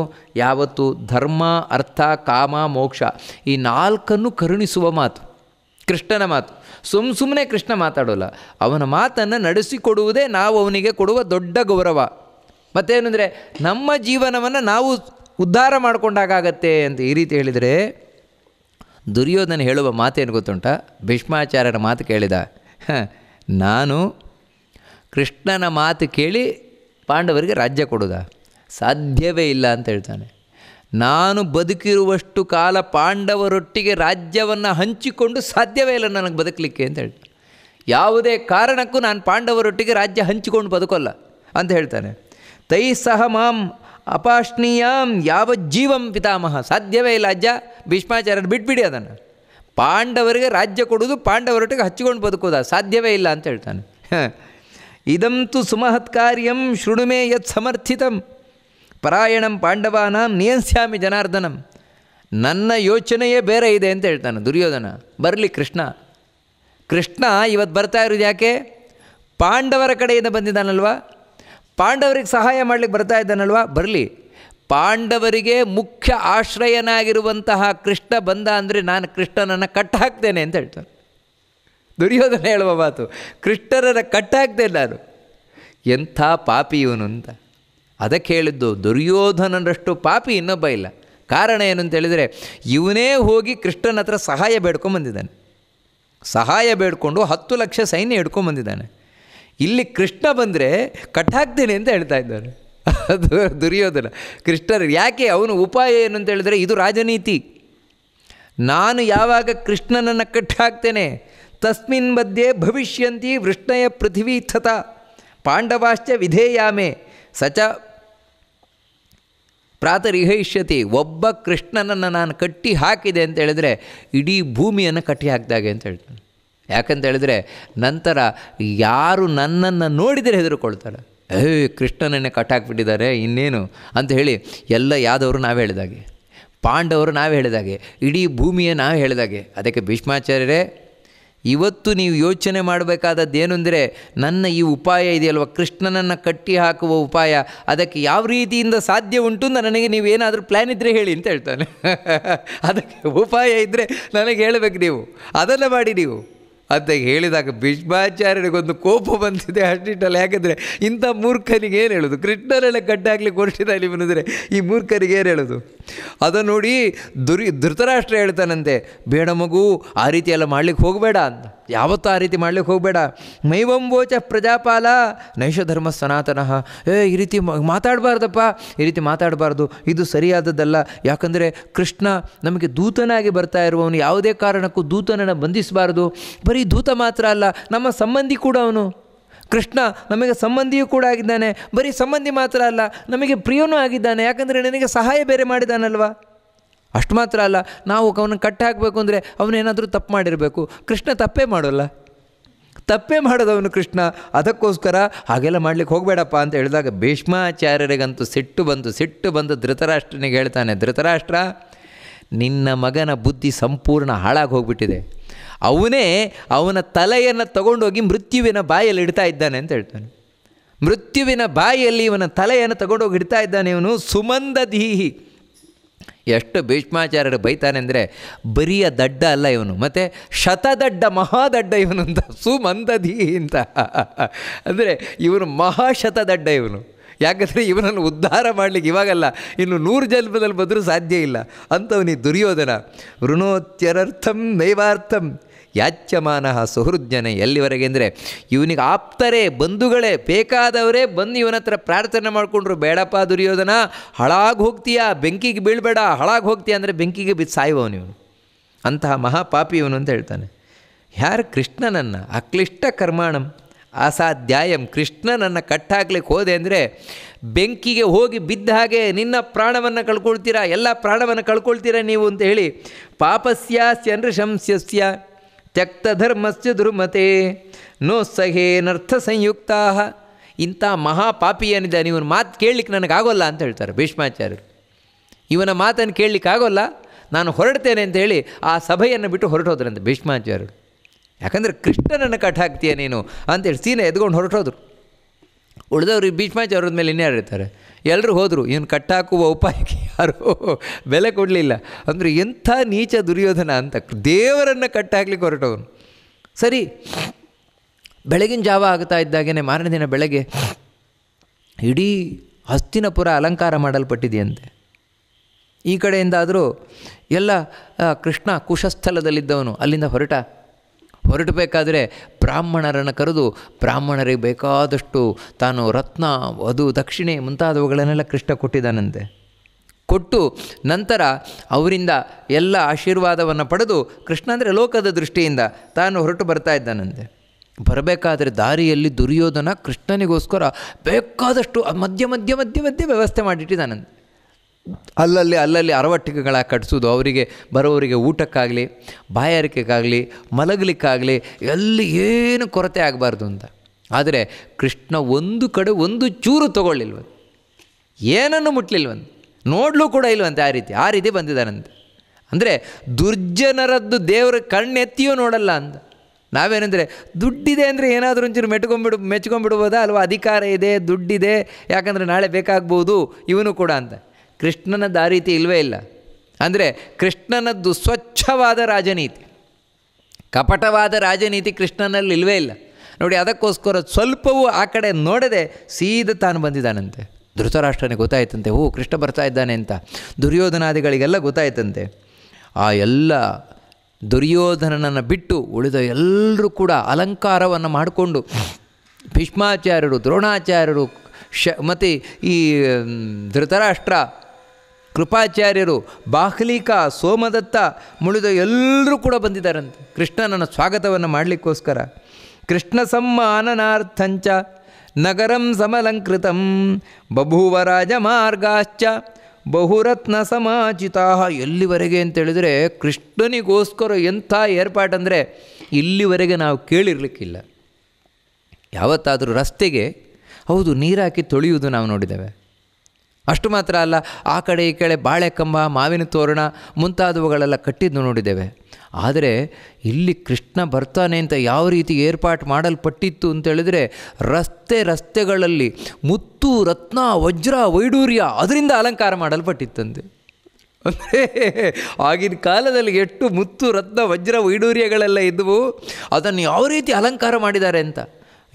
ಯಾವತ್ತು ಧರ್ಮ ಅರ್ಥ ಕಾಮ ಮೋಕ್ಷ ಈ ನಾಲ್ಕನ್ನು ಕರುಣಿಸುವ ಮಾತು ಕೃಷ್ಣನ ಮಾತು ಸುಮ್ ಸುಮ್ಮನೆ ಕೃಷ್ಣ ಮಾತಾಡೋಲ್ಲ ಅವನ ಮಾತನ್ನು ನಡೆಸಿಕೊಡುವುದೇ ನಾವು ಅವನಿಗೆ ಕೊಡುವ ದೊಡ್ಡ ಗೌರವ ಮತ್ತೇನೆಂದರೆ ನಮ್ಮ ಜೀವನವನ್ನು ನಾವು ಉದ್ಧಾರ ಮಾಡಿಕೊಂಡಾಗತ್ತೆ ಅಂತ ಈ ರೀತಿ ಹೇಳಿದರೆ ದುರ್ಯೋಧನ ಹೇಳುವ ಮಾತೇನು ಗೊತ್ತುಂಟ ಭೀಷ್ಮಾಚಾರ್ಯರ ಮಾತು ಕೇಳಿದ ನಾನು ಕೃಷ್ಣನ ಮಾತು ಕೇಳಿ ಪಾಂಡವರಿಗೆ ರಾಜ್ಯ ಕೊಡುದ ಸಾಧ್ಯವೇ ಇಲ್ಲ ಅಂತ ಹೇಳ್ತಾನೆ ನಾನು ಬದುಕಿರುವಷ್ಟು ಕಾಲ ಪಾಂಡವರೊಟ್ಟಿಗೆ ರಾಜ್ಯವನ್ನು ಹಂಚಿಕೊಂಡು ಸಾಧ್ಯವೇ ಇಲ್ಲ ನನಗೆ ಬದುಕಲಿಕ್ಕೆ ಅಂತ ಹೇಳ್ತಾನೆ ಯಾವುದೇ ಕಾರಣಕ್ಕೂ ನಾನು ಪಾಂಡವರೊಟ್ಟಿಗೆ ರಾಜ್ಯ ಹಂಚಿಕೊಂಡು ಬದುಕೋಲ್ಲ ಅಂತ ಹೇಳ್ತಾನೆ ತೈ ಸಹ ಮಾಂ ಯಾವ ಯಾವಜ್ಜೀವಂ ಪಿತಾಮಹ ಸಾಧ್ಯವೇ ಇಲ್ಲ ಅಜ್ಜ ಭೀಷ್ಮಾಚಾರ್ಯರು ಬಿಟ್ಬಿಡಿ ಅದನ್ನು ಪಾಂಡವರಿಗೆ ರಾಜ್ಯ ಕೊಡುವುದು ಪಾಂಡವರೊಟ್ಟಿಗೆ ಹಚ್ಚಿಕೊಂಡು ಬದುಕೋದ ಸಾಧ್ಯವೇ ಇಲ್ಲ ಅಂತ ಹೇಳ್ತಾನೆ ಇದಂತು ಸುಮಹತ್ ಕಾರ್ಯಂ ಶೃಣುಮೆ ಯತ್ ಸಮರ್ಥಿತಂ ಪರಾಯಣಂ ಪಾಂಡವಾನಾಂ ನಿಯಂಸ್ಯಾಮಿ ಜನಾರ್ದನಂ ನನ್ನ ಯೋಚನೆಯೇ ಬೇರೆ ಇದೆ ಅಂತ ಹೇಳ್ತಾನೆ ದುರ್ಯೋಧನ ಬರಲಿ ಕೃಷ್ಣ ಕೃಷ್ಣ ಇವತ್ತು ಬರ್ತಾ ಇರೋದು ಯಾಕೆ ಪಾಂಡವರ ಕಡೆಯಿಂದ ಬಂದಿದ್ದಾನಲ್ವಾ ಪಾಂಡವರಿಗೆ ಸಹಾಯ ಮಾಡಲಿಕ್ಕೆ ಬರ್ತಾ ಇದ್ದಾನಲ್ವಾ ಬರಲಿ ಪಾಂಡವರಿಗೆ ಮುಖ್ಯ ಆಶ್ರಯನಾಗಿರುವಂತಹ ಕೃಷ್ಣ ಬಂದ ಅಂದರೆ ನಾನು ಕೃಷ್ಣನನ್ನು ಕಟ್ಟಾಕ್ತೇನೆ ಅಂತ ಹೇಳ್ತಾನೆ ದುರ್ಯೋಧನ ಹೇಳುವ ಮಾತು ಕೃಷ್ಣರನ್ನು ಕಟ್ಟಾಕ್ತೇನೆ ನಾನು ಎಂಥ ಪಾಪಿ ಇವನು ಅಂತ ಅದಕ್ಕೆ ಹೇಳಿದ್ದು ದುರ್ಯೋಧನರಷ್ಟು ಪಾಪಿ ಇನ್ನೊಬ್ಬ ಇಲ್ಲ ಕಾರಣ ಏನು ಅಂತ ಹೇಳಿದರೆ ಇವನೇ ಹೋಗಿ ಕೃಷ್ಣನ ಹತ್ರ ಸಹಾಯ ಬಂದಿದ್ದಾನೆ ಸಹಾಯ ಬೇಡ್ಕೊಂಡು ಹತ್ತು ಲಕ್ಷ ಸೈನ್ಯ ಬಂದಿದ್ದಾನೆ ಇಲ್ಲಿ ಕೃಷ್ಣ ಬಂದರೆ ಕಟ್ಟಾಕ್ತೇನೆ ಅಂತ ಹೇಳ್ತಾ ಇದ್ದಾರೆ ಅದು ದುರ್ಯೋಧನ ಕೃಷ್ಣರು ಯಾಕೆ ಅವನು ಉಪಾಯ ಏನು ಅಂತ ಹೇಳಿದ್ರೆ ಇದು ರಾಜನೀತಿ ನಾನು ಯಾವಾಗ ಕೃಷ್ಣನನ್ನು ಕಟ್ಟಾಕ್ತೇನೆ ತಸ್ಮಿನ್ ಮಧ್ಯೆ ಭವಿಷ್ಯಂತಿ ವೃಷ್ಣಯ ಪೃಥ್ವಿ ಥತ ಪಾಂಡವಾಶ್ಚ ವಿಧೇಯಾಮೆ ಸಚ ಪ್ರಾತರಿಹಯಿಷ್ಯತಿ ಒಬ್ಬ ಕೃಷ್ಣನನ್ನು ನಾನು ಕಟ್ಟಿ ಹಾಕಿದೆ ಅಂತ ಹೇಳಿದ್ರೆ ಇಡೀ ಭೂಮಿಯನ್ನು ಕಟ್ಟಿ ಹಾಕಿದಾಗೆ ಅಂತ ಹೇಳ್ತಾನೆ ಯಾಕಂತ ಹೇಳಿದರೆ ನಂತರ ಯಾರು ನನ್ನನ್ನು ನೋಡಿದರೆ ಹೆದರುಕೊಳ್ತಾರೆ ಏ ಕೃಷ್ಣನನ್ನೇ ಕಟ್ಟಾಕ್ಬಿಟ್ಟಿದ್ದಾರೆ ಇನ್ನೇನು ಅಂತ ಹೇಳಿ ಎಲ್ಲ ಯಾದವರು ನಾವು ಹೇಳಿದಾಗೆ ಪಾಂಡವರು ನಾವು ಹೇಳಿದಾಗೆ ಇಡೀ ಭೂಮಿಯ ನಾವು ಹೇಳಿದಾಗೆ ಅದಕ್ಕೆ ಭೀಷ್ಮಾಚಾರ್ಯರೇ ಇವತ್ತು ನೀವು ಯೋಚನೆ ಮಾಡಬೇಕಾದದ್ದೇನು ಅಂದರೆ ನನ್ನ ಈ ಉಪಾಯ ಇದೆಯಲ್ವ ಕೃಷ್ಣನನ್ನು ಕಟ್ಟಿ ಹಾಕುವ ಉಪಾಯ ಅದಕ್ಕೆ ಯಾವ ರೀತಿಯಿಂದ ಸಾಧ್ಯ ಉಂಟು ನನಗೆ ನೀವೇನಾದರೂ ಪ್ಲ್ಯಾನ್ ಇದ್ದರೆ ಹೇಳಿ ಅಂತ ಹೇಳ್ತಾನೆ ಅದಕ್ಕೆ ಉಪಾಯ ಇದ್ದರೆ ನನಗೆ ಹೇಳಬೇಕು ನೀವು ಅದನ್ನು ಮಾಡಿ ನೀವು ಅಂತ ಹೇಳಿದಾಗ ಭೀಷ್ಮಾಚಾರ್ಯರಿಗೊಂದು ಕೋಪ ಬಂದಿದೆ ಅಷ್ಟಿಟ್ಟಲ್ಲಿ ಯಾಕಂದರೆ ಇಂಥ ಮೂರ್ಖನಿಗೆ ಏನು ಹೇಳೋದು ಕೃಷ್ಣನೆಲ್ಲ ಕಟ್ಟಾಗ್ಲಿಕ್ಕೆ ಇಲ್ಲಿ ಇವನಿದ್ರೆ ಈ ಮೂರ್ಖನಿಗೆ ಏನು ಹೇಳೋದು ಅದನ್ನು ನೋಡಿ ದುರಿ ಧೃತರಾಷ್ಟ್ರ ಹೇಳ್ತಾನಂತೆ ಬೇಡ ಮಗು ಆ ರೀತಿಯೆಲ್ಲ ಮಾಡ್ಲಿಕ್ಕೆ ಮಾಡಲಿಕ್ಕೆ ಹೋಗಬೇಡ ಅಂತ ಯಾವತ್ತೂ ಆ ರೀತಿ ಮಾಡ್ಲಿಕ್ಕೆ ಹೋಗಬೇಡ ಮೈವಂಬೋಚ ಪ್ರಜಾಪಾಲ ಧರ್ಮ ಸನಾತನಃ ಏ ಈ ರೀತಿ ಮಾತಾಡಬಾರ್ದಪ್ಪ ಈ ರೀತಿ ಮಾತಾಡಬಾರ್ದು ಇದು ಸರಿಯಾದದ್ದಲ್ಲ ಯಾಕಂದರೆ ಕೃಷ್ಣ ನಮಗೆ ದೂತನಾಗಿ ಬರ್ತಾ ಇರುವವನು ಯಾವುದೇ ಕಾರಣಕ್ಕೂ ದೂತನನ್ನು ಬಂಧಿಸಬಾರ್ದು ಬರೀ ದೂತ ಮಾತ್ರ ಅಲ್ಲ ನಮ್ಮ ಸಂಬಂಧಿ ಕೂಡ ಅವನು ಕೃಷ್ಣ ನಮಗೆ ಸಂಬಂಧಿಯೂ ಕೂಡ ಆಗಿದ್ದಾನೆ ಬರೀ ಸಂಬಂಧಿ ಮಾತ್ರ ಅಲ್ಲ ನಮಗೆ ಪ್ರಿಯನೂ ಆಗಿದ್ದಾನೆ ಯಾಕಂದರೆ ನನಗೆ ಸಹಾಯ ಬೇರೆ ಮಾಡಿದಾನಲ್ವಾ ಅಷ್ಟು ಮಾತ್ರ ಅಲ್ಲ ನಾವು ಅವನ ಕಟ್ಟಿ ಹಾಕಬೇಕು ಅಂದರೆ ಅವನೇನಾದರೂ ತಪ್ಪು ಮಾಡಿರಬೇಕು ಕೃಷ್ಣ ತಪ್ಪೇ ಮಾಡೋಲ್ಲ ತಪ್ಪೇ ಅವನು ಕೃಷ್ಣ ಅದಕ್ಕೋಸ್ಕರ ಹಾಗೆಲ್ಲ ಮಾಡಲಿಕ್ಕೆ ಹೋಗಬೇಡಪ್ಪ ಅಂತ ಹೇಳಿದಾಗ ಭೀಷ್ಮಾಚಾರ್ಯರಿಗಂತೂ ಸಿಟ್ಟು ಬಂದು ಸಿಟ್ಟು ಬಂದು ಧೃತರಾಷ್ಟ್ರನಿಗೆ ಹೇಳ್ತಾನೆ ಧೃತರಾಷ್ಟ್ರ ನಿನ್ನ ಮಗನ ಬುದ್ಧಿ ಸಂಪೂರ್ಣ ಹಾಳಾಗಿ ಹೋಗ್ಬಿಟ್ಟಿದೆ ಅವನೇ ಅವನ ತಲೆಯನ್ನು ತಗೊಂಡೋಗಿ ಮೃತ್ಯುವಿನ ಬಾಯಲ್ಲಿ ಇಡ್ತಾ ಇದ್ದಾನೆ ಅಂತ ಹೇಳ್ತಾನೆ ಮೃತ್ಯುವಿನ ಬಾಯಲ್ಲಿ ಇವನ ತಲೆಯನ್ನು ತಗೊಂಡೋಗಿ ಇಡ್ತಾ ಇದ್ದಾನೆ ಇವನು ದೀಹಿ ಎಷ್ಟು ಭೀಷ್ಮಾಚಾರ್ಯರು ಬೈತಾನೆ ಅಂದರೆ ಬರಿಯ ದಡ್ಡ ಅಲ್ಲ ಇವನು ಮತ್ತು ಶತದಡ್ಡ ಮಹಾದಡ್ಡ ಇವನು ಅಂತ ಸುಮಂದಧಿ ಅಂತ ಅಂದರೆ ಇವನು ಮಹಾಶತದಡ್ಡ ಇವನು ಯಾಕಂದರೆ ಇವನನ್ನು ಉದ್ಧಾರ ಮಾಡಲಿಕ್ಕೆ ಇವಾಗಲ್ಲ ಇನ್ನು ನೂರು ಜನ್ಮದಲ್ಲಿ ಬಂದರೂ ಸಾಧ್ಯ ಇಲ್ಲ ಅಂತವನಿ ದುರ್ಯೋಧನ ವೃಣೋತ್ಯರರ್ಥಂ ನೈವಾರ್ಥಂ ಯಾಚ್ಯಮಾನ ಸುಹೃದ್ಯನೇ ಎಲ್ಲಿವರೆಗೆ ಅಂದರೆ ಇವನಿಗೆ ಆಪ್ತರೇ ಬಂಧುಗಳೇ ಬೇಕಾದವರೇ ಬಂದು ಇವನ ಹತ್ರ ಪ್ರಾರ್ಥನೆ ಮಾಡಿಕೊಂಡ್ರು ಬೇಡಪ್ಪ ದುರ್ಯೋಧನ ಹಳಾಗಿ ಹೋಗ್ತೀಯಾ ಬೆಂಕಿಗೆ ಬೀಳಬೇಡ ಹಳಾಗಿ ಹೋಗ್ತೀಯ ಅಂದರೆ ಬೆಂಕಿಗೆ ಬಿದ್ದು ಸಾಯುವವನು ಇವನು ಅಂತಹ ಮಹಾಪಾಪಿ ಇವನು ಅಂತ ಹೇಳ್ತಾನೆ ಯಾರು ಕೃಷ್ಣನನ್ನು ಅಕ್ಲಿಷ್ಟ ಕರ್ಮಾಣಂ ಅಸಾಧ್ಯಾಯಂ ಕೃಷ್ಣನನ್ನು ಕಟ್ಟಾಕ್ಲಿಕ್ಕೆ ಹೋದೆ ಅಂದರೆ ಬೆಂಕಿಗೆ ಹೋಗಿ ಬಿದ್ದ ಹಾಗೆ ನಿನ್ನ ಪ್ರಾಣವನ್ನು ಕಳ್ಕೊಳ್ತೀರಾ ಎಲ್ಲ ಪ್ರಾಣವನ್ನು ಕಳ್ಕೊಳ್ತೀರಾ ನೀವು ಅಂತ ಹೇಳಿ ಪಾಪಸ್ಯ ನೃಶಂಸ್ಯಸ್ಯ ತ್ಯಕ್ತಧರ್ಮಸ್ಯ ದುರ್ಮತೆ ನೋ ಸಹೇನರ್ಥ ಸಂಯುಕ್ತ ಇಂಥ ಮಹಾಪಾಪಿ ಏನಿದ್ದಾನೆ ಇವನ ಮಾತು ಕೇಳಲಿಕ್ಕೆ ನನಗಾಗೋಲ್ಲ ಅಂತ ಹೇಳ್ತಾರೆ ಭೀಷ್ಮಾಚಾರ್ಯರು ಇವನ ಮಾತನ್ನು ಆಗೋಲ್ಲ ನಾನು ಹೊರಡ್ತೇನೆ ಅಂತ ಹೇಳಿ ಆ ಸಭೆಯನ್ನು ಬಿಟ್ಟು ಹೊರಟೋದ್ರಂತೆ ಭೀಷ್ಮಾಚಾರ್ಯರು ಯಾಕಂದರೆ ಕೃಷ್ಣನನ್ನು ಹಾಕ್ತೀಯ ನೀನು ಅಂತೇಳಿ ಸೀನ ಎದ್ಕೊಂಡು ಹೊರಟೋದ್ರು ಉಳಿದವ್ರಿಗೆ ಭೀಷ್ಮಾಚಾರ್ಯದ ಮೇಲೆ ಇನ್ನೇ ಇರ್ತಾರೆ ಎಲ್ಲರೂ ಹೋದರು ಇವನು ಕಟ್ಟಾಕುವ ಉಪಾಯಕ್ಕೆ ಯಾರೂ ಬೆಲೆ ಕೊಡಲಿಲ್ಲ ಅಂದರೆ ಎಂಥ ನೀಚ ದುರ್ಯೋಧನ ಅಂತ ದೇವರನ್ನು ಕಟ್ಟಾಕ್ಲಿಕ್ಕೆ ಹೊರಟವನು ಸರಿ ಬೆಳಗಿನ ಜಾವ ಆಗ್ತಾ ಇದ್ದಾಗೇ ಮಾರನೇ ದಿನ ಬೆಳಗ್ಗೆ ಇಡೀ ಹಸ್ತಿನಪುರ ಅಲಂಕಾರ ಮಾಡಲ್ಪಟ್ಟಿದೆಯಂತೆ ಈ ಕಡೆಯಿಂದಾದರೂ ಎಲ್ಲ ಕೃಷ್ಣ ಕುಶಸ್ಥಲದಲ್ಲಿದ್ದವನು ಅಲ್ಲಿಂದ ಹೊರಟ ಹೊರಟಬೇಕಾದರೆ ಬ್ರಾಹ್ಮಣರನ್ನು ಕರೆದು ಬ್ರಾಹ್ಮಣರಿಗೆ ಬೇಕಾದಷ್ಟು ತಾನು ರತ್ನ ವಧು ದಕ್ಷಿಣೆ ಮುಂತಾದವುಗಳನ್ನೆಲ್ಲ ಕೃಷ್ಣ ಕೊಟ್ಟಿದ್ದಾನಂತೆ ಕೊಟ್ಟು ನಂತರ ಅವರಿಂದ ಎಲ್ಲ ಆಶೀರ್ವಾದವನ್ನು ಪಡೆದು ಕೃಷ್ಣ ಅಂದರೆ ಲೋಕದ ದೃಷ್ಟಿಯಿಂದ ತಾನು ಹೊರಟು ಬರ್ತಾ ಇದ್ದಾನಂತೆ ಬರಬೇಕಾದ್ರೆ ದಾರಿಯಲ್ಲಿ ದುರ್ಯೋಧನ ಕೃಷ್ಣನಿಗೋಸ್ಕರ ಬೇಕಾದಷ್ಟು ಮಧ್ಯ ಮಧ್ಯ ಮಧ್ಯ ಮಧ್ಯ ವ್ಯವಸ್ಥೆ ಮಾಡಿಟ್ಟಿದ್ದಾನಂತೆ ಅಲ್ಲಲ್ಲಿ ಅಲ್ಲಲ್ಲಿ ಅರವಟ್ಟಿಕೆಗಳ ಕಟ್ಟಿಸೋದು ಅವರಿಗೆ ಬರೋರಿಗೆ ಊಟಕ್ಕಾಗಲಿ ಬಾಯಾರಿಕೆಗಾಗಲಿ ಮಲಗಲಿಕ್ಕಾಗಲಿ ಎಲ್ಲಿ ಏನು ಕೊರತೆ ಆಗಬಾರ್ದು ಅಂತ ಆದರೆ ಕೃಷ್ಣ ಒಂದು ಕಡೆ ಒಂದು ಚೂರು ತಗೊಳ್ಳಿಲ್ವ ಏನನ್ನು ಮುಟ್ಲಿಲ್ವಂತ ನೋಡಲು ಕೂಡ ಇಲ್ವಂತೆ ಆ ರೀತಿ ಆ ರೀತಿ ಬಂದಿದ್ದಾನಂತೆ ಅಂದರೆ ದುರ್ಜನರದ್ದು ದೇವರ ಕಣ್ಣೆತ್ತಿಯೂ ನೋಡಲ್ಲ ಅಂತ ನಾವೇನೆಂದರೆ ದುಡ್ಡಿದೆ ಅಂದರೆ ಏನಾದರೂ ಒಂಚೂರು ಮೆಟ್ಕೊಂಬಿಡು ಮೆಚ್ಕೊಂಡ್ಬಿಡ್ಬೋದಾ ಅಲ್ವಾ ಅಧಿಕಾರ ಇದೆ ದುಡ್ಡಿದೆ ಯಾಕಂದರೆ ನಾಳೆ ಬೇಕಾಗ್ಬೋದು ಇವನು ಕೂಡ ಅಂತ ಕೃಷ್ಣನದ್ದು ಆ ರೀತಿ ಇಲ್ಲವೇ ಇಲ್ಲ ಅಂದರೆ ಕೃಷ್ಣನದ್ದು ಸ್ವಚ್ಛವಾದ ರಾಜನೀತಿ ಕಪಟವಾದ ರಾಜನೀತಿ ಕೃಷ್ಣನಲ್ಲಿ ಇಲ್ಲವೇ ಇಲ್ಲ ನೋಡಿ ಅದಕ್ಕೋಸ್ಕರ ಸ್ವಲ್ಪವೂ ಆ ಕಡೆ ನೋಡದೆ ಸೀದ ತಾನು ಬಂದಿದ್ದಾನಂತೆ ಧೃತರಾಷ್ಟ್ರನಿಗೆ ಗೊತ್ತಾಯ್ತಂತೆ ಹೂ ಕೃಷ್ಣ ಬರ್ತಾ ಇದ್ದಾನೆ ಅಂತ ದುರ್ಯೋಧನಾದಿಗಳಿಗೆಲ್ಲ ಗೊತ್ತಾಯ್ತಂತೆ ಆ ಎಲ್ಲ ದುರ್ಯೋಧನನನ್ನು ಬಿಟ್ಟು ಉಳಿದ ಎಲ್ಲರೂ ಕೂಡ ಅಲಂಕಾರವನ್ನು ಮಾಡಿಕೊಂಡು ಭೀಷ್ಮಾಚಾರ್ಯರು ದ್ರೋಣಾಚಾರ್ಯರು ಶ ಮತ್ತು ಈ ಧೃತರಾಷ್ಟ್ರ ಕೃಪಾಚಾರ್ಯರು ಬಾಹ್ಲಿಕ ಸೋಮದತ್ತ ಮುಳಿದ ಎಲ್ಲರೂ ಕೂಡ ಬಂದಿದ್ದಾರಂತೆ ಕೃಷ್ಣನನ್ನು ಸ್ವಾಗತವನ್ನು ಮಾಡಲಿಕ್ಕೋಸ್ಕರ ಕೃಷ್ಣ ಸಮ್ಮಾನನಾರ್ಥಂಚ ನಗರಂ ಸಮಲಂಕೃತಂ ಬಭೂವ ರಾಜಮಾರ್ಗಾಶ್ಚ ಬಹುರತ್ನ ಸಮಾಚಿತಾ ಎಲ್ಲಿವರೆಗೆ ಅಂತೇಳಿದರೆ ಕೃಷ್ಣನಿಗೋಸ್ಕರ ಎಂಥ ಏರ್ಪಾಟಂದರೆ ಇಲ್ಲಿವರೆಗೆ ನಾವು ಕೇಳಿರಲಿಕ್ಕಿಲ್ಲ ಯಾವತ್ತಾದರೂ ರಸ್ತೆಗೆ ಹೌದು ನೀರಾಕಿ ತೊಳೆಯುವುದು ನಾವು ನೋಡಿದ್ದೇವೆ ಅಷ್ಟು ಮಾತ್ರ ಅಲ್ಲ ಆ ಕಡೆ ಈ ಕಡೆ ಬಾಳೆಕಂಬ ಮಾವಿನ ತೋರಣ ಮುಂತಾದವುಗಳೆಲ್ಲ ಕಟ್ಟಿದ್ದು ನೋಡಿದ್ದೇವೆ ಆದರೆ ಇಲ್ಲಿ ಕೃಷ್ಣ ಬರ್ತಾನೆ ಅಂತ ಯಾವ ರೀತಿ ಏರ್ಪಾಟು ಮಾಡಲ್ಪಟ್ಟಿತ್ತು ಅಂತೇಳಿದರೆ ರಸ್ತೆ ರಸ್ತೆಗಳಲ್ಲಿ ಮುತ್ತು ರತ್ನ ವಜ್ರ ವೈಡೂರ್ಯ ಅದರಿಂದ ಅಲಂಕಾರ ಮಾಡಲ್ಪಟ್ಟಿತ್ತಂತೆ ಆಗಿನ ಕಾಲದಲ್ಲಿ ಎಷ್ಟು ಮುತ್ತು ರತ್ನ ವಜ್ರ ವೈಡೂರ್ಯಗಳೆಲ್ಲ ಇದ್ದವು ಅದನ್ನು ಯಾವ ರೀತಿ ಅಲಂಕಾರ ಮಾಡಿದ್ದಾರೆ ಅಂತ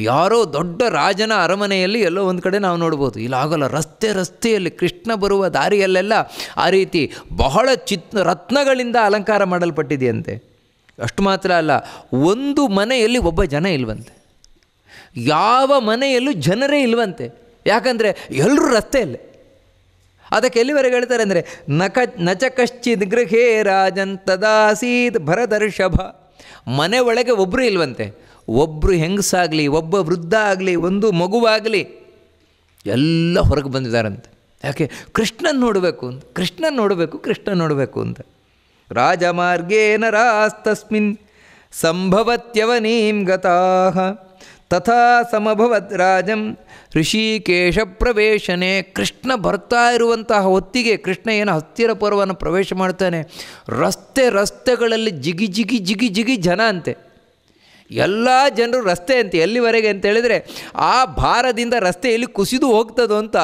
ಯಾರೋ ದೊಡ್ಡ ರಾಜನ ಅರಮನೆಯಲ್ಲಿ ಎಲ್ಲೋ ಒಂದು ಕಡೆ ನಾವು ನೋಡ್ಬೋದು ಇಲ್ಲಾಗಲ್ಲ ರಸ್ತೆ ರಸ್ತೆಯಲ್ಲಿ ಕೃಷ್ಣ ಬರುವ ದಾರಿಯಲ್ಲೆಲ್ಲ ಆ ರೀತಿ ಬಹಳ ಚಿತ್ ರತ್ನಗಳಿಂದ ಅಲಂಕಾರ ಮಾಡಲ್ಪಟ್ಟಿದೆಯಂತೆ ಅಷ್ಟು ಮಾತ್ರ ಅಲ್ಲ ಒಂದು ಮನೆಯಲ್ಲಿ ಒಬ್ಬ ಜನ ಇಲ್ವಂತೆ ಯಾವ ಮನೆಯಲ್ಲೂ ಜನರೇ ಇಲ್ವಂತೆ ಯಾಕಂದರೆ ಎಲ್ಲರೂ ರಸ್ತೆಯಲ್ಲೇ ಅದಕ್ಕೆ ಎಲ್ಲಿವರೆಗೆ ಹೇಳ್ತಾರೆ ಅಂದರೆ ನಕ ನಚ ಕಶ್ಚಿದ್ ಗೃಹೇ ರಾಜನ್ ತದಾಸೀತ್ ಭರದರ್ಷಭ ಮನೆ ಒಳಗೆ ಒಬ್ಬರು ಇಲ್ವಂತೆ ಒಬ್ಬರು ಹೆಂಗಸಾಗಲಿ ಒಬ್ಬ ವೃದ್ಧ ಆಗಲಿ ಒಂದು ಮಗುವಾಗಲಿ ಎಲ್ಲ ಹೊರಗೆ ಬಂದಿದ್ದಾರಂತೆ ಯಾಕೆ ಕೃಷ್ಣನ್ ನೋಡಬೇಕು ಅಂತ ಕೃಷ್ಣನ್ ನೋಡಬೇಕು ಕೃಷ್ಣ ನೋಡಬೇಕು ಅಂತ ರಾಜಮಾರ್ಗೇನ ರಾಸ್ತಸ್ಮಿನ್ ಸಂಭವತ್ಯವನೀಂ ಗತಾಹ ತಥಾ ಸಮಭವತ್ ರಾಜಂ ಋಷಿಕೇಶ ಪ್ರವೇಶನೇ ಕೃಷ್ಣ ಬರ್ತಾ ಇರುವಂತಹ ಹೊತ್ತಿಗೆ ಕೃಷ್ಣ ಏನು ಹತ್ತಿರ ಪರ್ವನ ಪ್ರವೇಶ ಮಾಡ್ತಾನೆ ರಸ್ತೆ ರಸ್ತೆಗಳಲ್ಲಿ ಜಿಗಿ ಜಿಗಿ ಜಿಗಿ ಜಿಗಿ ಜನ ಅಂತೆ ಎಲ್ಲ ಜನರು ರಸ್ತೆ ಅಂತ ಎಲ್ಲಿವರೆಗೆ ಅಂತ ಹೇಳಿದರೆ ಆ ಭಾರದಿಂದ ರಸ್ತೆಯಲ್ಲಿ ಕುಸಿದು ಹೋಗ್ತದೋ ಅಂತ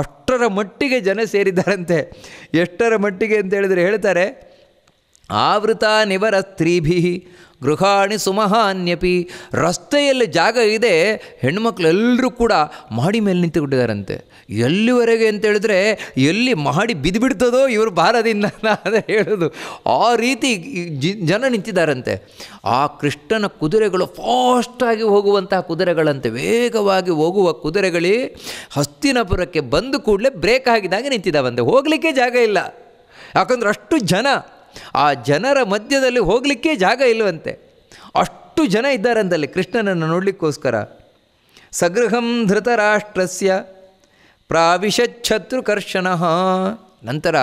ಅಷ್ಟರ ಮಟ್ಟಿಗೆ ಜನ ಸೇರಿದ್ದಾರಂತೆ ಎಷ್ಟರ ಮಟ್ಟಿಗೆ ಅಂತೇಳಿದರೆ ಹೇಳ್ತಾರೆ ಆವೃತ ನಿವರ ಸ್ತ್ರೀಭಿ ಗೃಹಾಣಿ ಸುಮಹಾನ್ಯಪಿ ರಸ್ತೆಯಲ್ಲಿ ಜಾಗ ಇದೆ ಹೆಣ್ಮಕ್ಳು ಎಲ್ಲರೂ ಕೂಡ ಮಹಡಿ ಮೇಲೆ ನಿಂತುಕೊಂಡಿದ್ದಾರಂತೆ ಎಲ್ಲಿವರೆಗೆ ಅಂತ ಹೇಳಿದ್ರೆ ಎಲ್ಲಿ ಮಹಡಿ ಬಿದ್ದುಬಿಡ್ತದೋ ಇವರು ಬಾರದಿಂದ ಅಂತ ಹೇಳೋದು ಆ ರೀತಿ ಜನ ನಿಂತಿದ್ದಾರಂತೆ ಆ ಕೃಷ್ಣನ ಕುದುರೆಗಳು ಫಾಸ್ಟಾಗಿ ಹೋಗುವಂತಹ ಕುದುರೆಗಳಂತೆ ವೇಗವಾಗಿ ಹೋಗುವ ಕುದುರೆಗಳೇ ಹಸ್ತಿನಪುರಕ್ಕೆ ಬಂದು ಕೂಡಲೇ ಬ್ರೇಕ್ ಹಾಗೆ ನಿಂತಿದ್ದಾವಂತೆ ಹೋಗಲಿಕ್ಕೆ ಜಾಗ ಇಲ್ಲ ಯಾಕಂದ್ರೆ ಅಷ್ಟು ಜನ ಆ ಜನರ ಮಧ್ಯದಲ್ಲಿ ಹೋಗಲಿಕ್ಕೆ ಜಾಗ ಇಲ್ಲವಂತೆ ಅಷ್ಟು ಜನ ಇದ್ದಾರಂತಲ್ಲಿ ಕೃಷ್ಣನನ್ನು ನೋಡಲಿಕ್ಕೋಸ್ಕರ ಸಗೃಹಂ ಧೃತರಾಷ್ಟ್ರಸ್ಯ ಕರ್ಷಣ ನಂತರ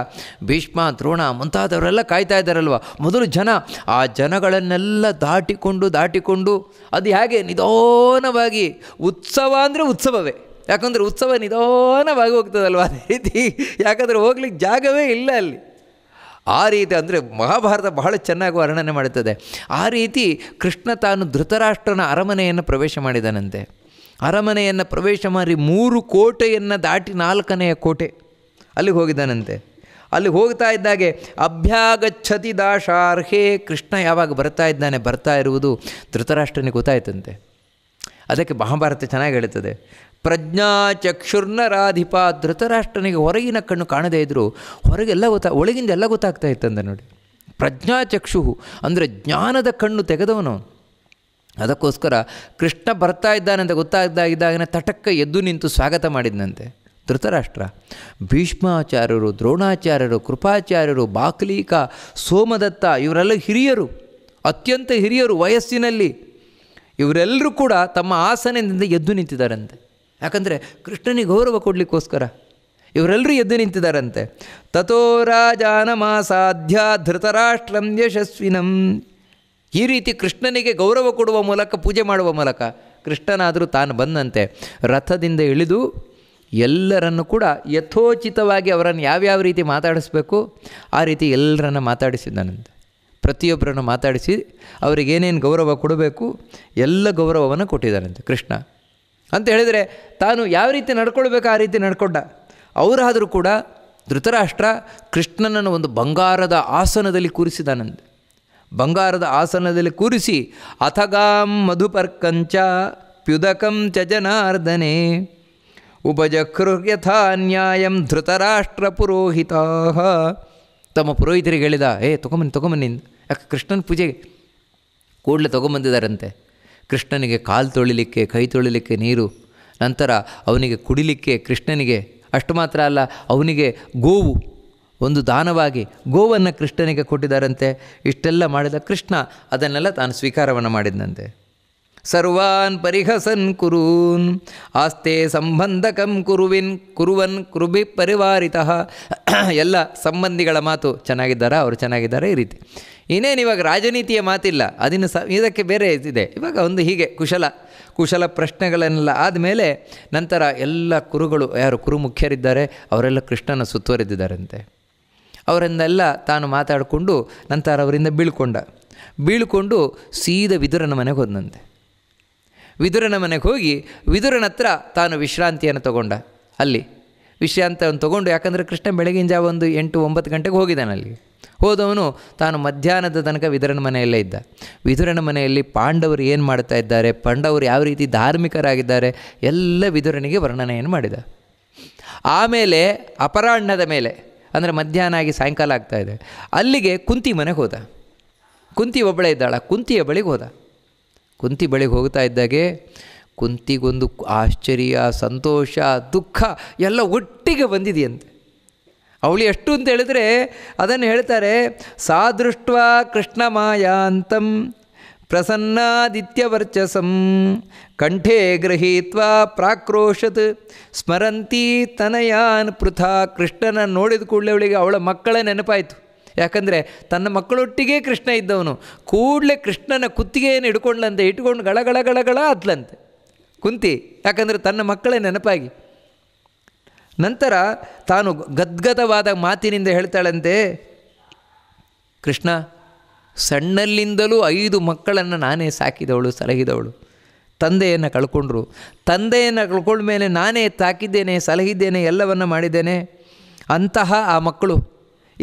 ಭೀಷ್ಮ ದ್ರೋಣ ಮುಂತಾದವರೆಲ್ಲ ಕಾಯ್ತಾ ಇದ್ದಾರಲ್ವ ಮೊದಲು ಜನ ಆ ಜನಗಳನ್ನೆಲ್ಲ ದಾಟಿಕೊಂಡು ದಾಟಿಕೊಂಡು ಅದು ಹೇಗೆ ನಿಧಾನವಾಗಿ ಉತ್ಸವ ಅಂದರೆ ಉತ್ಸವವೇ ಯಾಕಂದರೆ ಉತ್ಸವ ನಿಧಾನವಾಗಿ ಹೋಗ್ತದಲ್ವ ಅದೇ ರೀತಿ ಯಾಕಂದರೆ ಹೋಗ್ಲಿಕ್ಕೆ ಜಾಗವೇ ಇಲ್ಲ ಅಲ್ಲಿ ಆ ರೀತಿ ಅಂದರೆ ಮಹಾಭಾರತ ಬಹಳ ಚೆನ್ನಾಗಿ ವರ್ಣನೆ ಮಾಡುತ್ತದೆ ಆ ರೀತಿ ಕೃಷ್ಣ ತಾನು ಧೃತರಾಷ್ಟ್ರನ ಅರಮನೆಯನ್ನು ಪ್ರವೇಶ ಮಾಡಿದನಂತೆ ಅರಮನೆಯನ್ನು ಪ್ರವೇಶ ಮಾಡಿ ಮೂರು ಕೋಟೆಯನ್ನು ದಾಟಿ ನಾಲ್ಕನೆಯ ಕೋಟೆ ಅಲ್ಲಿಗೆ ಹೋಗಿದ್ದಾನಂತೆ ಅಲ್ಲಿ ಹೋಗ್ತಾ ಇದ್ದಾಗೆ ಅಭ್ಯಾಗಚ್ಛತಿ ದಾಶಾರ್ಹೇ ಕೃಷ್ಣ ಯಾವಾಗ ಬರ್ತಾ ಇದ್ದಾನೆ ಬರ್ತಾ ಇರುವುದು ಧೃತರಾಷ್ಟ್ರನಿಗೆ ಗೊತ್ತಾಯ್ತಂತೆ ಅದಕ್ಕೆ ಮಹಾಭಾರತ ಚೆನ್ನಾಗಿ ಹೇಳುತ್ತದೆ ಪ್ರಜ್ಞಾ ಧೃತರಾಷ್ಟ್ರನಿಗೆ ಹೊರಗಿನ ಕಣ್ಣು ಕಾಣದೇ ಇದ್ದರು ಹೊರಗೆಲ್ಲ ಗೊತ್ತಾ ಒಳಗಿಂದ ಎಲ್ಲ ಗೊತ್ತಾಗ್ತಾ ಇತ್ತಂದ ನೋಡಿ ಪ್ರಜ್ಞಾಚಕ್ಷು ಅಂದರೆ ಜ್ಞಾನದ ಕಣ್ಣು ತೆಗೆದವನು ಅದಕ್ಕೋಸ್ಕರ ಕೃಷ್ಣ ಬರ್ತಾ ಇದ್ದಾನೆ ಅಂತ ಗೊತ್ತಾಗ್ದಾಗಿದ್ದಾಗನೇ ತಟಕ್ಕ ಎದ್ದು ನಿಂತು ಸ್ವಾಗತ ಮಾಡಿದ್ನಂತೆ ಧೃತರಾಷ್ಟ್ರ ಭೀಷ್ಮಾಚಾರ್ಯರು ದ್ರೋಣಾಚಾರ್ಯರು ಕೃಪಾಚಾರ್ಯರು ಬಾಕ್ಲೀಕ ಸೋಮದತ್ತ ಇವರೆಲ್ಲ ಹಿರಿಯರು ಅತ್ಯಂತ ಹಿರಿಯರು ವಯಸ್ಸಿನಲ್ಲಿ ಇವರೆಲ್ಲರೂ ಕೂಡ ತಮ್ಮ ಆಸನದಿಂದ ಎದ್ದು ನಿಂತಿದ್ದಾರಂತೆ ಯಾಕಂದರೆ ಕೃಷ್ಣನಿಗೆ ಗೌರವ ಕೊಡಲಿಕ್ಕೋಸ್ಕರ ಇವರೆಲ್ಲರೂ ಎದ್ದು ನಿಂತಿದ್ದಾರಂತೆ ತಥೋ ರಾಜಾನಮಾಸಾಧ್ಯ ಧೃತರಾಷ್ಟ್ರಂ ಯಶಸ್ವಿನಂ ಈ ರೀತಿ ಕೃಷ್ಣನಿಗೆ ಗೌರವ ಕೊಡುವ ಮೂಲಕ ಪೂಜೆ ಮಾಡುವ ಮೂಲಕ ಕೃಷ್ಣನಾದರೂ ತಾನು ಬಂದಂತೆ ರಥದಿಂದ ಇಳಿದು ಎಲ್ಲರನ್ನು ಕೂಡ ಯಥೋಚಿತವಾಗಿ ಅವರನ್ನು ಯಾವ್ಯಾವ ರೀತಿ ಮಾತಾಡಿಸ್ಬೇಕು ಆ ರೀತಿ ಎಲ್ಲರನ್ನು ಮಾತಾಡಿಸಿದ್ದಾನಂತೆ ಪ್ರತಿಯೊಬ್ಬರನ್ನು ಮಾತಾಡಿಸಿ ಅವರಿಗೇನೇನು ಗೌರವ ಕೊಡಬೇಕು ಎಲ್ಲ ಗೌರವವನ್ನು ಕೊಟ್ಟಿದ್ದಾನಂತೆ ಕೃಷ್ಣ ಅಂತ ಹೇಳಿದರೆ ತಾನು ಯಾವ ರೀತಿ ನಡ್ಕೊಳ್ಬೇಕು ಆ ರೀತಿ ನಡ್ಕೊಂಡ ಅವರಾದರೂ ಕೂಡ ಧೃತರಾಷ್ಟ್ರ ಕೃಷ್ಣನನ್ನು ಒಂದು ಬಂಗಾರದ ಆಸನದಲ್ಲಿ ಕೂರಿಸಿದಾನಂತೆ ಬಂಗಾರದ ಆಸನದಲ್ಲಿ ಕೂರಿಸಿ ಅಥಗಾಂ ಮಧುಪರ್ಕಂಚ ಪ್ಯುದಕಂ ಚ ಜನಾರ್ದನೆ ಉಪಜಕೃಯಥಾ ನ್ಯಾಯಂ ಧೃತರಾಷ್ಟ್ರ ಪುರೋಹಿತ ತಮ್ಮ ಪುರೋಹಿತರಿಗೆ ಹೇಳಿದ ಏ ತೊಗೊಂಬನ್ನಿ ತೊಗೊಂಬನ್ನಿ ಯಾಕೆ ಕೃಷ್ಣನ ಪೂಜೆಗೆ ಕೂಡಲೇ ತೊಗೊಂಬಂದಿದ್ದಾರಂತೆ ಕೃಷ್ಣನಿಗೆ ಕಾಲು ತೊಳಿಲಿಕ್ಕೆ ಕೈ ತೊಳಿಲಿಕ್ಕೆ ನೀರು ನಂತರ ಅವನಿಗೆ ಕುಡಿಲಿಕ್ಕೆ ಕೃಷ್ಣನಿಗೆ ಅಷ್ಟು ಮಾತ್ರ ಅಲ್ಲ ಅವನಿಗೆ ಗೋವು ಒಂದು ದಾನವಾಗಿ ಗೋವನ್ನು ಕೃಷ್ಣನಿಗೆ ಕೊಟ್ಟಿದ್ದಾರಂತೆ ಇಷ್ಟೆಲ್ಲ ಮಾಡಿದ ಕೃಷ್ಣ ಅದನ್ನೆಲ್ಲ ತಾನು ಸ್ವೀಕಾರವನ್ನು ಮಾಡಿದ್ದಂತೆ ಸರ್ವಾನ್ ಪರಿಹಸನ್ ಕುರೂನ್ ಆಸ್ತೆ ಸಂಬಂಧಕಂ ಕುರುವಿನ್ ಕುರುವನ್ ಕುರುಬಿ ಪರಿವಾರಿತ ಎಲ್ಲ ಸಂಬಂಧಿಗಳ ಮಾತು ಚೆನ್ನಾಗಿದ್ದಾರಾ ಅವರು ಚೆನ್ನಾಗಿದ್ದಾರೆ ಈ ರೀತಿ ಇನ್ನೇನು ಇವಾಗ ರಾಜನೀತಿಯ ಮಾತಿಲ್ಲ ಅದನ್ನು ಸ ಇದಕ್ಕೆ ಬೇರೆ ಇದೆ ಇವಾಗ ಒಂದು ಹೀಗೆ ಕುಶಲ ಕುಶಲ ಪ್ರಶ್ನೆಗಳನ್ನೆಲ್ಲ ಆದಮೇಲೆ ನಂತರ ಎಲ್ಲ ಕುರುಗಳು ಯಾರು ಕುರು ಮುಖ್ಯರಿದ್ದಾರೆ ಅವರೆಲ್ಲ ಕೃಷ್ಣನ ಸುತ್ತುವರೆದಿದ್ದಾರಂತೆ ಅವರಿಂದೆಲ್ಲ ತಾನು ಮಾತಾಡಿಕೊಂಡು ನಂತರ ಅವರಿಂದ ಬೀಳ್ಕೊಂಡ ಬೀಳ್ಕೊಂಡು ಸೀದ ವಿದುರನ ಮನೆಗೆ ಹೋದಂತೆ ವಿದುರನ ಮನೆಗೆ ಹೋಗಿ ವಿದುರನ ಹತ್ರ ತಾನು ವಿಶ್ರಾಂತಿಯನ್ನು ತಗೊಂಡ ಅಲ್ಲಿ ವಿಶ್ರಾಂತಿಯನ್ನು ತಗೊಂಡು ಯಾಕಂದರೆ ಕೃಷ್ಣ ಬೆಳಗಿನ ಜಾವ ಒಂದು ಎಂಟು ಒಂಬತ್ತು ಗಂಟೆಗೆ ಅಲ್ಲಿ ಹೋದವನು ತಾನು ಮಧ್ಯಾಹ್ನದ ತನಕ ವಿದುರನ ಮನೆಯಲ್ಲೇ ಇದ್ದ ವಿದುರನ ಮನೆಯಲ್ಲಿ ಪಾಂಡವರು ಏನು ಮಾಡ್ತಾ ಇದ್ದಾರೆ ಪಾಂಡವರು ಯಾವ ರೀತಿ ಧಾರ್ಮಿಕರಾಗಿದ್ದಾರೆ ಎಲ್ಲ ವಿದುರನಿಗೆ ವರ್ಣನೆಯನ್ನು ಮಾಡಿದ ಆಮೇಲೆ ಅಪರಾಹ್ನದ ಮೇಲೆ ಅಂದರೆ ಮಧ್ಯಾಹ್ನ ಆಗಿ ಸಾಯಂಕಾಲ ಆಗ್ತಾಯಿದೆ ಅಲ್ಲಿಗೆ ಕುಂತಿ ಮನೆಗೆ ಹೋದ ಕುಂತಿ ಒಬ್ಬಳೇ ಇದ್ದಾಳ ಕುಂತಿಯ ಬಳಿಗೆ ಹೋದ ಕುಂತಿ ಬಳಿಗೆ ಹೋಗ್ತಾ ಇದ್ದಾಗೆ ಕುಂತಿಗೊಂದು ಆಶ್ಚರ್ಯ ಸಂತೋಷ ದುಃಖ ಎಲ್ಲ ಒಟ್ಟಿಗೆ ಬಂದಿದೆಯಂತೆ ಅವಳು ಎಷ್ಟು ಅಂತ ಹೇಳಿದ್ರೆ ಅದನ್ನು ಹೇಳ್ತಾರೆ ಸಾ ಕೃಷ್ಣ ಮಾಯಾಂತಂ ಪ್ರಸನ್ನಾದಿತ್ಯವರ್ಚಸಂ ಕಂಠೇ ಗ್ರಹೀತ್ವಾ ಪ್ರಾಕ್ರೋಶತ್ ಸ್ಮರಂತಿ ತನಯಾನ್ ಪೃಥ ಕೃಷ್ಣನ ನೋಡಿದ ಕೂಡಲೇ ಅವಳಿಗೆ ಅವಳ ಮಕ್ಕಳ ನೆನಪಾಯಿತು ಯಾಕಂದರೆ ತನ್ನ ಮಕ್ಕಳೊಟ್ಟಿಗೆ ಕೃಷ್ಣ ಇದ್ದವನು ಕೂಡಲೇ ಕೃಷ್ಣನ ಕುತ್ತಿಗೆಯನ್ನು ಹಿಡ್ಕೊಂಡ್ಲಂತೆ ಇಟ್ಕೊಂಡು ಗಳಗಳ ಆದ್ಲಂತೆ ಕುಂತಿ ಯಾಕಂದರೆ ತನ್ನ ಮಕ್ಕಳೇ ನೆನಪಾಗಿ ನಂತರ ತಾನು ಗದ್ಗದವಾದ ಮಾತಿನಿಂದ ಹೇಳ್ತಾಳಂತೆ ಕೃಷ್ಣ ಸಣ್ಣಲ್ಲಿಂದಲೂ ಐದು ಮಕ್ಕಳನ್ನು ನಾನೇ ಸಾಕಿದವಳು ಸಲಹಿದವಳು ತಂದೆಯನ್ನು ಕಳ್ಕೊಂಡ್ರು ತಂದೆಯನ್ನು ಕಳ್ಕೊಂಡ ಮೇಲೆ ನಾನೇ ತಾಕಿದ್ದೇನೆ ಸಲಹಿದ್ದೇನೆ ಎಲ್ಲವನ್ನು ಮಾಡಿದ್ದೇನೆ ಅಂತಹ ಆ ಮಕ್ಕಳು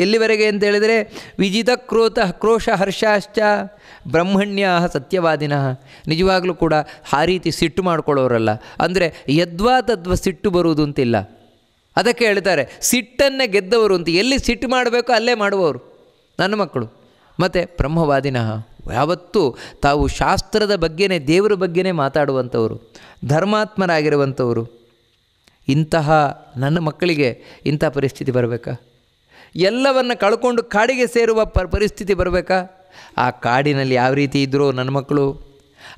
ಎಲ್ಲಿವರೆಗೆ ಅಂತ ಹೇಳಿದರೆ ವಿಜಿತ ಕ್ರೋತ ಕ್ರೋಶ ಹರ್ಷಾಶ್ಚ ಬ್ರಹ್ಮಣ್ಯ ಸತ್ಯವಾದಿನ ನಿಜವಾಗಲೂ ಕೂಡ ಆ ರೀತಿ ಸಿಟ್ಟು ಮಾಡ್ಕೊಳ್ಳೋರಲ್ಲ ಅಂದರೆ ಯದ್ವಾ ತದ್ವ ಸಿಟ್ಟು ಬರುವುದು ಅಂತಿಲ್ಲ ಅದಕ್ಕೆ ಹೇಳ್ತಾರೆ ಸಿಟ್ಟನ್ನೇ ಗೆದ್ದವರು ಅಂತ ಎಲ್ಲಿ ಸಿಟ್ಟು ಮಾಡಬೇಕು ಅಲ್ಲೇ ಮಾಡುವವರು ನನ್ನ ಮಕ್ಕಳು ಮತ್ತು ಬ್ರಹ್ಮವಾದಿನ ಯಾವತ್ತೂ ತಾವು ಶಾಸ್ತ್ರದ ಬಗ್ಗೆನೇ ದೇವರ ಬಗ್ಗೆನೇ ಮಾತಾಡುವಂಥವರು ಧರ್ಮಾತ್ಮರಾಗಿರುವಂಥವರು ಇಂತಹ ನನ್ನ ಮಕ್ಕಳಿಗೆ ಇಂಥ ಪರಿಸ್ಥಿತಿ ಬರಬೇಕಾ ಎಲ್ಲವನ್ನು ಕಳ್ಕೊಂಡು ಕಾಡಿಗೆ ಸೇರುವ ಪರಿಸ್ಥಿತಿ ಬರಬೇಕಾ ಆ ಕಾಡಿನಲ್ಲಿ ಯಾವ ರೀತಿ ಇದ್ದರೂ ನನ್ನ ಮಕ್ಕಳು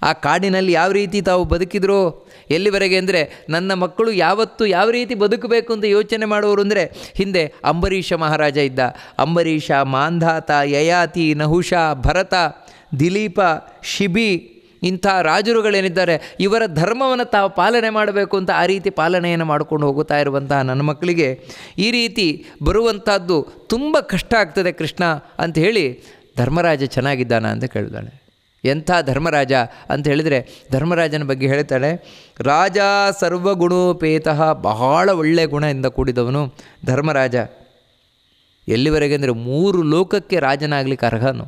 ಆ ಕಾಡಿನಲ್ಲಿ ಯಾವ ರೀತಿ ತಾವು ಬದುಕಿದ್ರು ಎಲ್ಲಿವರೆಗೆ ಅಂದರೆ ನನ್ನ ಮಕ್ಕಳು ಯಾವತ್ತು ಯಾವ ರೀತಿ ಬದುಕಬೇಕು ಅಂತ ಯೋಚನೆ ಮಾಡುವರು ಅಂದರೆ ಹಿಂದೆ ಅಂಬರೀಷ ಮಹಾರಾಜ ಇದ್ದ ಅಂಬರೀಷ ಮಾಂಧಾತ ಯಯಾತಿ ನಹುಷ ಭರತ ದಿಲೀಪ ಶಿಬಿ ಇಂಥ ರಾಜರುಗಳೇನಿದ್ದಾರೆ ಇವರ ಧರ್ಮವನ್ನು ತಾವು ಪಾಲನೆ ಮಾಡಬೇಕು ಅಂತ ಆ ರೀತಿ ಪಾಲನೆಯನ್ನು ಮಾಡಿಕೊಂಡು ಹೋಗುತ್ತಾ ಇರುವಂತಹ ನನ್ನ ಮಕ್ಕಳಿಗೆ ಈ ರೀತಿ ಬರುವಂಥದ್ದು ತುಂಬ ಕಷ್ಟ ಆಗ್ತದೆ ಕೃಷ್ಣ ಅಂತ ಹೇಳಿ ಧರ್ಮರಾಜ ಚೆನ್ನಾಗಿದ್ದಾನ ಅಂತ ಕೇಳಿದಾಳೆ ಎಂಥ ಧರ್ಮರಾಜ ಅಂತ ಹೇಳಿದರೆ ಧರ್ಮರಾಜನ ಬಗ್ಗೆ ಹೇಳ್ತಾಳೆ ರಾಜ ಸರ್ವಗುಣೋಪೇತಃ ಬಹಳ ಒಳ್ಳೆಯ ಗುಣದಿಂದ ಕೂಡಿದವನು ಧರ್ಮರಾಜ ಎಲ್ಲಿವರೆಗೆ ಅಂದರೆ ಮೂರು ಲೋಕಕ್ಕೆ ರಾಜನಾಗಲಿಕ್ಕೆ ಅರ್ಹನು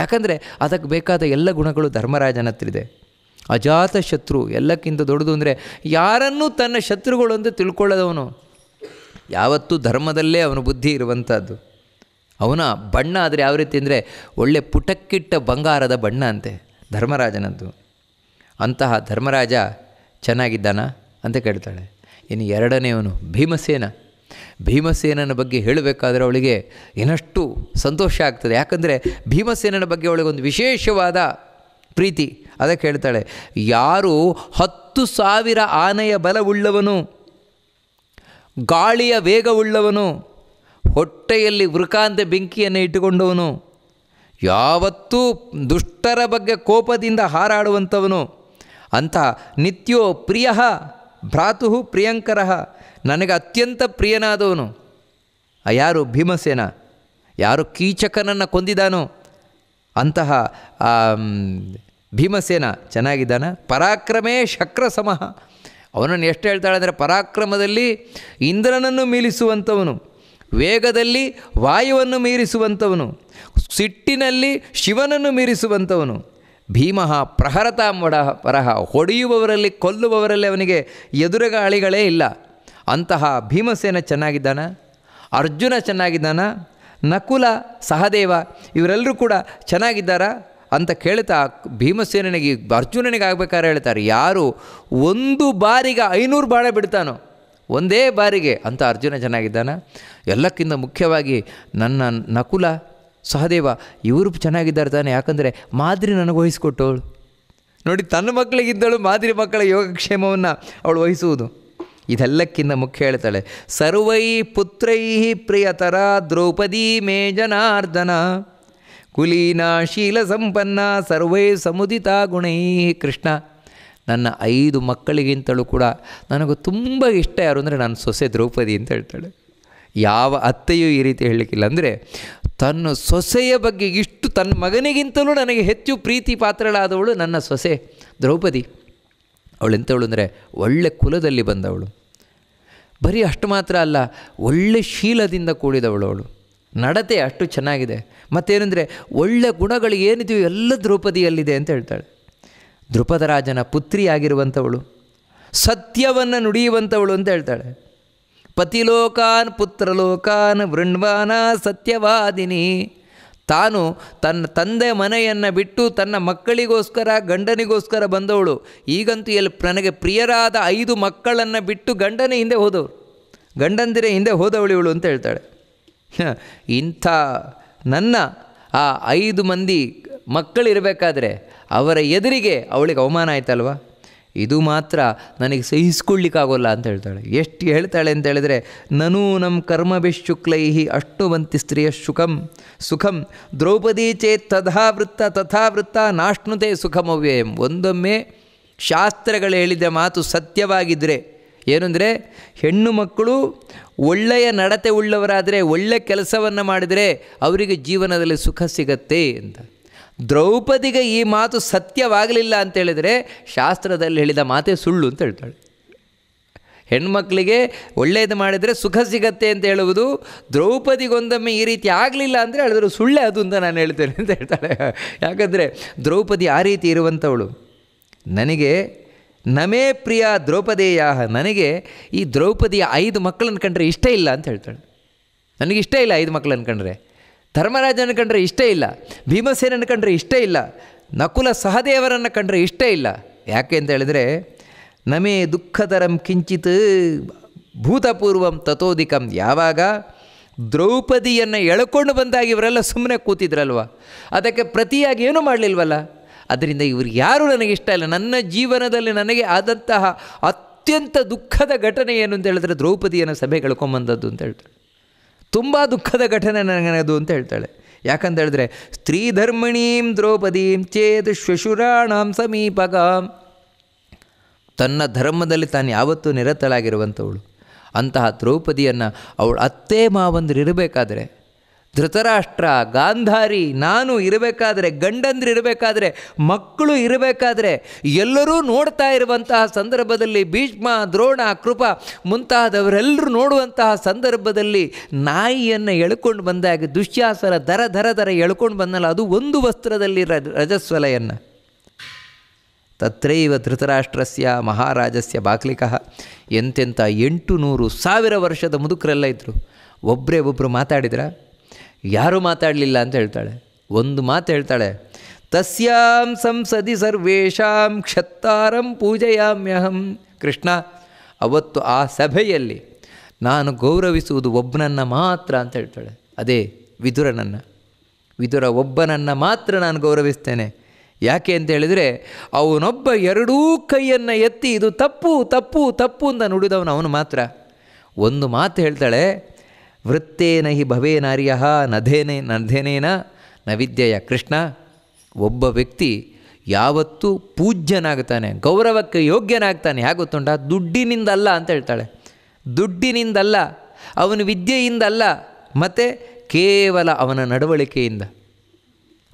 ಯಾಕಂದರೆ ಅದಕ್ಕೆ ಬೇಕಾದ ಎಲ್ಲ ಗುಣಗಳು ಧರ್ಮರಾಜನ ಹತ್ತಿರಿದೆ ಅಜಾತ ಶತ್ರು ಎಲ್ಲಕ್ಕಿಂತ ದೊಡ್ಡದು ಅಂದರೆ ಯಾರನ್ನೂ ತನ್ನ ಶತ್ರುಗಳು ಅಂತ ತಿಳ್ಕೊಳ್ಳೋದವನು ಯಾವತ್ತೂ ಧರ್ಮದಲ್ಲೇ ಅವನ ಬುದ್ಧಿ ಇರುವಂಥದ್ದು ಅವನ ಬಣ್ಣ ಆದರೆ ಯಾವ ರೀತಿ ಅಂದರೆ ಒಳ್ಳೆ ಪುಟಕ್ಕಿಟ್ಟ ಬಂಗಾರದ ಬಣ್ಣ ಅಂತೆ ಧರ್ಮರಾಜನದ್ದು ಅಂತಹ ಧರ್ಮರಾಜ ಚೆನ್ನಾಗಿದ್ದಾನ ಅಂತ ಕೇಳ್ತಾಳೆ ಇನ್ನು ಎರಡನೆಯವನು ಭೀಮಸೇನ ಭೀಮಸೇನನ ಬಗ್ಗೆ ಹೇಳಬೇಕಾದ್ರೆ ಅವಳಿಗೆ ಏನಷ್ಟು ಸಂತೋಷ ಆಗ್ತದೆ ಯಾಕಂದರೆ ಭೀಮಸೇನನ ಬಗ್ಗೆ ಅವಳಿಗೊಂದು ವಿಶೇಷವಾದ ಪ್ರೀತಿ ಅದಕ್ಕೆ ಹೇಳ್ತಾಳೆ ಯಾರು ಹತ್ತು ಸಾವಿರ ಆನೆಯ ಬಲವುಳ್ಳವನು ಗಾಳಿಯ ವೇಗವುಳ್ಳವನು ಹೊಟ್ಟೆಯಲ್ಲಿ ವೃಕಾಂತ ಬೆಂಕಿಯನ್ನು ಇಟ್ಟುಕೊಂಡವನು ಯಾವತ್ತೂ ದುಷ್ಟರ ಬಗ್ಗೆ ಕೋಪದಿಂದ ಹಾರಾಡುವಂಥವನು ಅಂಥ ನಿತ್ಯೋ ಪ್ರಿಯ ಭ್ರಾತು ಪ್ರಿಯಂಕರ ನನಗೆ ಅತ್ಯಂತ ಪ್ರಿಯನಾದವನು ಯಾರು ಭೀಮಸೇನ ಯಾರು ಕೀಚಕನನ್ನು ಕೊಂದಿದಾನೋ ಅಂತಹ ಭೀಮಸೇನ ಚೆನ್ನಾಗಿದ್ದಾನ ಪರಾಕ್ರಮೇ ಶಕ್ರ ಸಮಹ ಅವನನ್ನು ಎಷ್ಟು ಹೇಳ್ತಾಳೆ ಅಂದರೆ ಪರಾಕ್ರಮದಲ್ಲಿ ಇಂದ್ರನನ್ನು ಮೀಲಿಸುವಂಥವನು ವೇಗದಲ್ಲಿ ವಾಯುವನ್ನು ಮೀರಿಸುವಂಥವನು ಸಿಟ್ಟಿನಲ್ಲಿ ಶಿವನನ್ನು ಮೀರಿಸುವಂಥವನು ಭೀಮಃ ಪ್ರಹರತ ವಡ ಪರಹ ಹೊಡೆಯುವವರಲ್ಲಿ ಕೊಲ್ಲುವವರಲ್ಲಿ ಅವನಿಗೆ ಎದುರುಗಾಳಿಗಳೇ ಇಲ್ಲ ಅಂತಹ ಭೀಮಸೇನ ಚೆನ್ನಾಗಿದ್ದಾನ ಅರ್ಜುನ ಚೆನ್ನಾಗಿದ್ದಾನ ನಕುಲ ಸಹದೇವ ಇವರೆಲ್ಲರೂ ಕೂಡ ಚೆನ್ನಾಗಿದ್ದಾರಾ ಅಂತ ಕೇಳ್ತಾ ಭೀಮಸೇನಿಗೆ ಅರ್ಜುನನಿಗೆ ಆಗ್ಬೇಕಾದ್ರೆ ಹೇಳ್ತಾರೆ ಯಾರು ಒಂದು ಬಾರಿಗೆ ಐನೂರು ಬಾಳೆ ಬಿಡ್ತಾನೋ ಒಂದೇ ಬಾರಿಗೆ ಅಂತ ಅರ್ಜುನ ಚೆನ್ನಾಗಿದ್ದಾನೆ ಎಲ್ಲಕ್ಕಿಂತ ಮುಖ್ಯವಾಗಿ ನನ್ನ ನಕುಲ ಸಹದೇವ ಇವರು ಚೆನ್ನಾಗಿದ್ದಾರೆ ತಾನೆ ಯಾಕಂದರೆ ಮಾದರಿ ನನಗೆ ವಹಿಸಿಕೊಟ್ಟವಳು ನೋಡಿ ತನ್ನ ಮಕ್ಕಳಿಗಿದ್ದಳು ಮಾದರಿ ಮಕ್ಕಳ ಯೋಗಕ್ಷೇಮವನ್ನು ಅವಳು ವಹಿಸುವುದು ಇದೆಲ್ಲಕ್ಕಿಂತ ಮುಖ್ಯ ಹೇಳ್ತಾಳೆ ಸರ್ವೈ ಪುತ್ರೈ ಪ್ರಿಯತರ ದ್ರೌಪದಿ ಮೇ ಜನಾರ್ದನ ಕುಲೀನ ಶೀಲ ಸಂಪನ್ನ ಸರ್ವೈ ಸಮುದಿತ ಗುಣೈ ಕೃಷ್ಣ ನನ್ನ ಐದು ಮಕ್ಕಳಿಗಿಂತಲೂ ಕೂಡ ನನಗೂ ತುಂಬ ಇಷ್ಟ ಯಾರು ಅಂದರೆ ನನ್ನ ಸೊಸೆ ದ್ರೌಪದಿ ಅಂತ ಹೇಳ್ತಾಳೆ ಯಾವ ಅತ್ತೆಯೂ ಈ ರೀತಿ ಹೇಳಲಿಕ್ಕಿಲ್ಲ ಅಂದರೆ ತನ್ನ ಸೊಸೆಯ ಬಗ್ಗೆ ಇಷ್ಟು ತನ್ನ ಮಗನಿಗಿಂತಲೂ ನನಗೆ ಹೆಚ್ಚು ಪ್ರೀತಿ ಪಾತ್ರಳಾದವಳು ನನ್ನ ಸೊಸೆ ದ್ರೌಪದಿ ಅವಳು ಎಂಥವಳು ಅಂದರೆ ಒಳ್ಳೆ ಕುಲದಲ್ಲಿ ಬಂದವಳು ಬರೀ ಅಷ್ಟು ಮಾತ್ರ ಅಲ್ಲ ಒಳ್ಳೆ ಶೀಲದಿಂದ ಕೂಡಿದವಳು ಅವಳು ನಡತೆ ಅಷ್ಟು ಚೆನ್ನಾಗಿದೆ ಮತ್ತೇನೆಂದರೆ ಒಳ್ಳೆ ಗುಣಗಳು ಏನಿದೆಯೋ ಎಲ್ಲ ದ್ರೌಪದಿಯಲ್ಲಿದೆ ಅಂತ ಹೇಳ್ತಾಳೆ ದೃಪದರಾಜನ ಪುತ್ರಿಯಾಗಿರುವಂಥವಳು ಸತ್ಯವನ್ನು ನುಡಿಯುವಂಥವಳು ಅಂತ ಹೇಳ್ತಾಳೆ ಪತಿಲೋಕಾನ್ ಪುತ್ರಲೋಕಾನ್ ವೃಣ್ವಾನ ಸತ್ಯವಾದಿನಿ ತಾನು ತನ್ನ ತಂದೆ ಮನೆಯನ್ನು ಬಿಟ್ಟು ತನ್ನ ಮಕ್ಕಳಿಗೋಸ್ಕರ ಗಂಡನಿಗೋಸ್ಕರ ಬಂದವಳು ಈಗಂತೂ ಎಲ್ಲಿ ನನಗೆ ಪ್ರಿಯರಾದ ಐದು ಮಕ್ಕಳನ್ನು ಬಿಟ್ಟು ಗಂಡನೇ ಹಿಂದೆ ಹೋದವಳು ಗಂಡಂದಿರ ಹಿಂದೆ ಹೋದವಳು ಇವಳು ಅಂತ ಹೇಳ್ತಾಳೆ ಇಂಥ ನನ್ನ ಆ ಐದು ಮಂದಿ ಮಕ್ಕಳಿರಬೇಕಾದ್ರೆ ಅವರ ಎದುರಿಗೆ ಅವಳಿಗೆ ಅವಮಾನ ಆಯ್ತಲ್ವ ಇದು ಮಾತ್ರ ನನಗೆ ಸಹಿಸ್ಕೊಳ್ಳಿಕ್ಕಾಗೋಲ್ಲ ಅಂತ ಹೇಳ್ತಾಳೆ ಎಷ್ಟು ಹೇಳ್ತಾಳೆ ಅಂತ ಹೇಳಿದರೆ ನನು ನಮ್ಮ ಕರ್ಮ ಶುಕ್ಲೈಹಿ ಅಷ್ಟು ವಂತಿ ಸ್ತ್ರೀಯ ಸುಖಂ ಸುಖಂ ದ್ರೌಪದಿ ಚೇತ್ ತಥಾ ವೃತ್ತ ತಥಾ ವೃತ್ತ ನಾಷ್ಣುತೆ ಸುಖಮವ್ಯಯಂ ಒಂದೊಮ್ಮೆ ಶಾಸ್ತ್ರಗಳು ಹೇಳಿದ ಮಾತು ಸತ್ಯವಾಗಿದ್ದರೆ ಅಂದರೆ ಹೆಣ್ಣು ಮಕ್ಕಳು ಒಳ್ಳೆಯ ನಡತೆ ಉಳ್ಳವರಾದರೆ ಒಳ್ಳೆಯ ಕೆಲಸವನ್ನು ಮಾಡಿದರೆ ಅವರಿಗೆ ಜೀವನದಲ್ಲಿ ಸುಖ ಸಿಗತ್ತೆ ಅಂತ ದ್ರೌಪದಿಗೆ ಈ ಮಾತು ಸತ್ಯವಾಗಲಿಲ್ಲ ಅಂತೇಳಿದರೆ ಶಾಸ್ತ್ರದಲ್ಲಿ ಹೇಳಿದ ಮಾತೇ ಸುಳ್ಳು ಅಂತ ಹೇಳ್ತಾಳೆ ಹೆಣ್ಮಕ್ಳಿಗೆ ಒಳ್ಳೆಯದು ಮಾಡಿದರೆ ಸುಖ ಸಿಗತ್ತೆ ಅಂತ ಹೇಳುವುದು ದ್ರೌಪದಿಗೊಂದೊಮ್ಮೆ ಈ ರೀತಿ ಆಗಲಿಲ್ಲ ಅಂದರೆ ಹೇಳಿದ್ರು ಸುಳ್ಳೇ ಅದು ಅಂತ ನಾನು ಹೇಳ್ತೇನೆ ಅಂತ ಹೇಳ್ತಾಳೆ ಯಾಕಂದರೆ ದ್ರೌಪದಿ ಆ ರೀತಿ ಇರುವಂಥವಳು ನನಗೆ ನಮೇ ಪ್ರಿಯ ದ್ರೌಪದೇಯಾಹ ನನಗೆ ಈ ದ್ರೌಪದಿಯ ಐದು ಮಕ್ಕಳನ್ನು ಕಂಡ್ರೆ ಇಷ್ಟ ಇಲ್ಲ ಅಂತ ಹೇಳ್ತಾಳೆ ನನಗಿಷ್ಟ ಇಲ್ಲ ಐದು ಮಕ್ಕಳನ್ನು ಕಂಡ್ರೆ ಧರ್ಮರಾಜನ ಕಂಡ್ರೆ ಇಷ್ಟೇ ಇಲ್ಲ ಭೀಮಸೇನನ್ನು ಕಂಡ್ರೆ ಇಷ್ಟೇ ಇಲ್ಲ ನಕುಲ ಸಹದೇವರನ್ನು ಕಂಡ್ರೆ ಇಷ್ಟೇ ಇಲ್ಲ ಯಾಕೆ ಅಂತ ಹೇಳಿದರೆ ನಮೇ ದುಃಖತರಂ ಕಿಂಚಿತ್ ಭೂತಪೂರ್ವಂ ತಥೋದಿಕಂ ಯಾವಾಗ ದ್ರೌಪದಿಯನ್ನು ಎಳ್ಕೊಂಡು ಬಂದಾಗ ಇವರೆಲ್ಲ ಸುಮ್ಮನೆ ಕೂತಿದ್ರಲ್ವ ಅದಕ್ಕೆ ಪ್ರತಿಯಾಗಿ ಏನೂ ಮಾಡಲಿಲ್ವಲ್ಲ ಅದರಿಂದ ಇವರು ಯಾರೂ ಇಷ್ಟ ಇಲ್ಲ ನನ್ನ ಜೀವನದಲ್ಲಿ ನನಗೆ ಆದಂತಹ ಅತ್ಯಂತ ದುಃಖದ ಘಟನೆ ಏನು ಅಂತ ಹೇಳಿದ್ರೆ ದ್ರೌಪದಿಯನ್ನು ಸಭೆ ಕಳ್ಕೊಂಬಂದದ್ದು ಅಂತ ಹೇಳ್ತಾರೆ ತುಂಬ ದುಃಖದ ಘಟನೆ ನನಗದು ಅಂತ ಹೇಳ್ತಾಳೆ ಯಾಕಂತ ಹೇಳಿದ್ರೆ ಸ್ತ್ರೀಧರ್ಮಣೀಂ ದ್ರೌಪದೀಂ ಚೇತ್ ಶ್ವಶುರಾಣಾಂ ಸಮೀಪಕ ತನ್ನ ಧರ್ಮದಲ್ಲಿ ತಾನು ಯಾವತ್ತೂ ನಿರತಳಾಗಿರುವಂಥವಳು ಅಂತಹ ದ್ರೌಪದಿಯನ್ನು ಅವಳು ಅತ್ತೆ ಇರಬೇಕಾದ್ರೆ ಧೃತರಾಷ್ಟ್ರ ಗಾಂಧಾರಿ ನಾನು ಇರಬೇಕಾದ್ರೆ ಗಂಡಂದ್ರೆ ಇರಬೇಕಾದ್ರೆ ಮಕ್ಕಳು ಇರಬೇಕಾದ್ರೆ ಎಲ್ಲರೂ ನೋಡ್ತಾ ಇರುವಂತಹ ಸಂದರ್ಭದಲ್ಲಿ ಭೀಷ್ಮ ದ್ರೋಣ ಕೃಪ ಮುಂತಾದವರೆಲ್ಲರೂ ನೋಡುವಂತಹ ಸಂದರ್ಭದಲ್ಲಿ ನಾಯಿಯನ್ನು ಎಳ್ಕೊಂಡು ಬಂದಾಗ ದುಶ್ಯಾಸನ ದರ ದರ ದರ ಎಳ್ಕೊಂಡು ಬಂದಲ್ಲ ಅದು ಒಂದು ವಸ್ತ್ರದಲ್ಲಿ ರಜಸ್ವಲೆಯನ್ನು ತತ್ರೈವ ಧೃತರಾಷ್ಟ್ರಸ್ಯ ಮಹಾರಾಜಸ್ಯ ಬಾಕ್ಲಿಕ ಎಂತೆಂಥ ಎಂಟು ನೂರು ಸಾವಿರ ವರ್ಷದ ಮುದುಕರೆಲ್ಲ ಇದ್ದರು ಒಬ್ಬರೇ ಒಬ್ಬರು ಮಾತಾಡಿದ್ರ ಯಾರೂ ಮಾತಾಡಲಿಲ್ಲ ಅಂತ ಹೇಳ್ತಾಳೆ ಒಂದು ಮಾತು ಹೇಳ್ತಾಳೆ ತಸ್ಯಾಂ ಸಂಸದಿ ಸರ್ವೇಷಾಂ ಕ್ಷತ್ತಾರಂ ಪೂಜೆಯಾಮ್ಯಹಂ ಕೃಷ್ಣ ಅವತ್ತು ಆ ಸಭೆಯಲ್ಲಿ ನಾನು ಗೌರವಿಸುವುದು ಒಬ್ಬನನ್ನು ಮಾತ್ರ ಅಂತ ಹೇಳ್ತಾಳೆ ಅದೇ ವಿದುರನನ್ನು ವಿದುರ ಒಬ್ಬನನ್ನು ಮಾತ್ರ ನಾನು ಗೌರವಿಸ್ತೇನೆ ಯಾಕೆ ಅಂತ ಹೇಳಿದರೆ ಅವನೊಬ್ಬ ಎರಡೂ ಕೈಯನ್ನು ಎತ್ತಿ ಇದು ತಪ್ಪು ತಪ್ಪು ತಪ್ಪು ಅಂತ ನುಡಿದವನು ಅವನು ಮಾತ್ರ ಒಂದು ಮಾತು ಹೇಳ್ತಾಳೆ ವೃತ್ತೇನ ಹಿ ಭವೇನಾರ್ಯ ನಧೇನೆ ನಧೇನೇನ ವಿದ್ಯೆಯ ಕೃಷ್ಣ ಒಬ್ಬ ವ್ಯಕ್ತಿ ಯಾವತ್ತೂ ಪೂಜ್ಯನಾಗ್ತಾನೆ ಗೌರವಕ್ಕೆ ಯೋಗ್ಯನಾಗ್ತಾನೆ ಹೇಗೆ ಗೊತ್ತುಂಟ ದುಡ್ಡಿನಿಂದಲ್ಲ ಅಂತ ಹೇಳ್ತಾಳೆ ದುಡ್ಡಿನಿಂದಲ್ಲ ಅವನ ವಿದ್ಯೆಯಿಂದಲ್ಲ ಮತ್ತು ಕೇವಲ ಅವನ ನಡವಳಿಕೆಯಿಂದ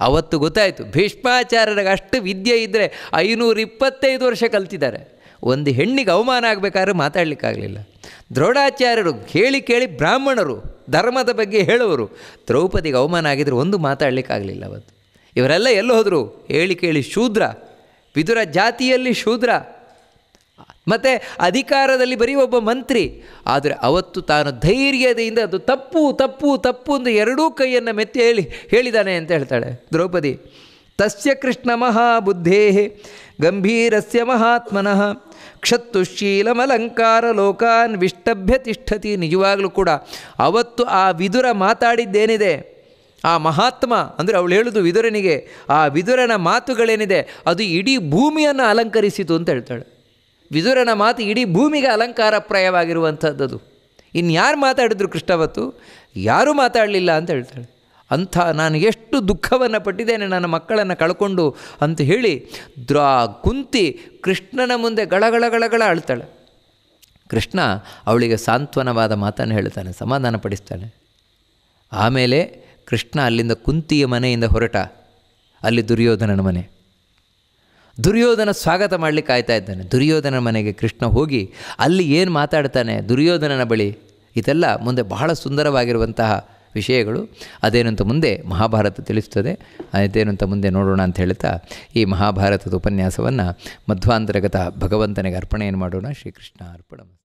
ಅವತ್ತು ಗೊತ್ತಾಯಿತು ಭೀಷ್ಮಾಚಾರ್ಯರಿಗೆ ಅಷ್ಟು ವಿದ್ಯೆ ಇದ್ದರೆ ಐನೂರಿಪ್ಪತ್ತೈದು ವರ್ಷ ಕಲ್ತಿದ್ದಾರೆ ಒಂದು ಹೆಣ್ಣಿಗೆ ಅವಮಾನ ಆಗಬೇಕಾದ್ರೆ ಮಾತಾಡಲಿಕ್ಕಾಗಲಿಲ್ಲ ದ್ರೋಢಾಚಾರ್ಯರು ಕೇಳಿ ಕೇಳಿ ಬ್ರಾಹ್ಮಣರು ಧರ್ಮದ ಬಗ್ಗೆ ಹೇಳುವರು ದ್ರೌಪದಿಗೆ ಅವಮಾನ ಆಗಿದ್ರೆ ಒಂದು ಮಾತಾಡಲಿಕ್ಕಾಗಲಿಲ್ಲ ಅವತ್ತು ಇವರೆಲ್ಲ ಎಲ್ಲಿ ಹೋದರು ಹೇಳಿ ಕೇಳಿ ಶೂದ್ರ ವಿದುರ ಜಾತಿಯಲ್ಲಿ ಶೂದ್ರ ಮತ್ತು ಅಧಿಕಾರದಲ್ಲಿ ಬರೀ ಒಬ್ಬ ಮಂತ್ರಿ ಆದರೆ ಅವತ್ತು ತಾನು ಧೈರ್ಯದಿಂದ ಅದು ತಪ್ಪು ತಪ್ಪು ತಪ್ಪು ಎಂದು ಎರಡೂ ಕೈಯನ್ನು ಮೆತ್ತಿ ಹೇಳಿ ಹೇಳಿದ್ದಾನೆ ಅಂತ ಹೇಳ್ತಾಳೆ ದ್ರೌಪದಿ ತಸ್ಯ ಕೃಷ್ಣ ಮಹಾಬುದ್ಧೇ ಗಂಭೀರಸ್ಯ ಮಹಾತ್ಮನಃ ಕ್ಷತ್ತುಶೀಲಮಲಂಕಾರ ಲೋಕಾನ್ ವಿಷ್ಟಭ್ಯ ತಿಷ್ಠತಿ ನಿಜವಾಗಲೂ ಕೂಡ ಅವತ್ತು ಆ ವಿದುರ ಮಾತಾಡಿದ್ದೇನಿದೆ ಆ ಮಹಾತ್ಮ ಅಂದರೆ ಅವಳು ಹೇಳುದು ವಿದುರನಿಗೆ ಆ ವಿದುರನ ಮಾತುಗಳೇನಿದೆ ಅದು ಇಡೀ ಭೂಮಿಯನ್ನು ಅಲಂಕರಿಸಿತು ಅಂತ ಹೇಳ್ತಾಳೆ ವಿದುರನ ಮಾತು ಇಡೀ ಭೂಮಿಗೆ ಅಲಂಕಾರ ಅಲಂಕಾರಪ್ರಾಯವಾಗಿರುವಂಥದ್ದದು ಇನ್ಯಾರು ಮಾತಾಡಿದ್ರು ಕೃಷ್ಣವತ್ತು ಯಾರೂ ಮಾತಾಡಲಿಲ್ಲ ಅಂತ ಹೇಳ್ತಾಳೆ ಅಂಥ ನಾನು ಎಷ್ಟು ದುಃಖವನ್ನು ಪಟ್ಟಿದ್ದೇನೆ ನನ್ನ ಮಕ್ಕಳನ್ನು ಕಳ್ಕೊಂಡು ಅಂತ ಹೇಳಿ ದ್ರಾ ಕುಂತಿ ಕೃಷ್ಣನ ಮುಂದೆ ಗಳಗಳಗಳಗಳ ಅಳ್ತಾಳೆ ಕೃಷ್ಣ ಅವಳಿಗೆ ಸಾಂತ್ವನವಾದ ಮಾತನ್ನು ಹೇಳ್ತಾನೆ ಸಮಾಧಾನ ಪಡಿಸ್ತಾನೆ ಆಮೇಲೆ ಕೃಷ್ಣ ಅಲ್ಲಿಂದ ಕುಂತಿಯ ಮನೆಯಿಂದ ಹೊರಟ ಅಲ್ಲಿ ದುರ್ಯೋಧನನ ಮನೆ ದುರ್ಯೋಧನ ಸ್ವಾಗತ ಮಾಡಲಿಕ್ಕೆ ಆಯ್ತಾ ಇದ್ದಾನೆ ದುರ್ಯೋಧನ ಮನೆಗೆ ಕೃಷ್ಣ ಹೋಗಿ ಅಲ್ಲಿ ಏನು ಮಾತಾಡ್ತಾನೆ ದುರ್ಯೋಧನನ ಬಳಿ ಇದೆಲ್ಲ ಮುಂದೆ ಬಹಳ ಸುಂದರವಾಗಿರುವಂತಹ ವಿಷಯಗಳು ಅದೇನಂತ ಮುಂದೆ ಮಹಾಭಾರತ ತಿಳಿಸ್ತದೆ ಅದೇನಂತ ಮುಂದೆ ನೋಡೋಣ ಅಂತ ಹೇಳ್ತಾ ಈ ಮಹಾಭಾರತದ ಉಪನ್ಯಾಸವನ್ನು ಮಧ್ವಾಂತರಗತ ಭಗವಂತನಿಗೆ ಅರ್ಪಣೆಯನ್ನು ಮಾಡೋಣ ಶ್ರೀಕೃಷ್ಣ ಅರ್ಪಣ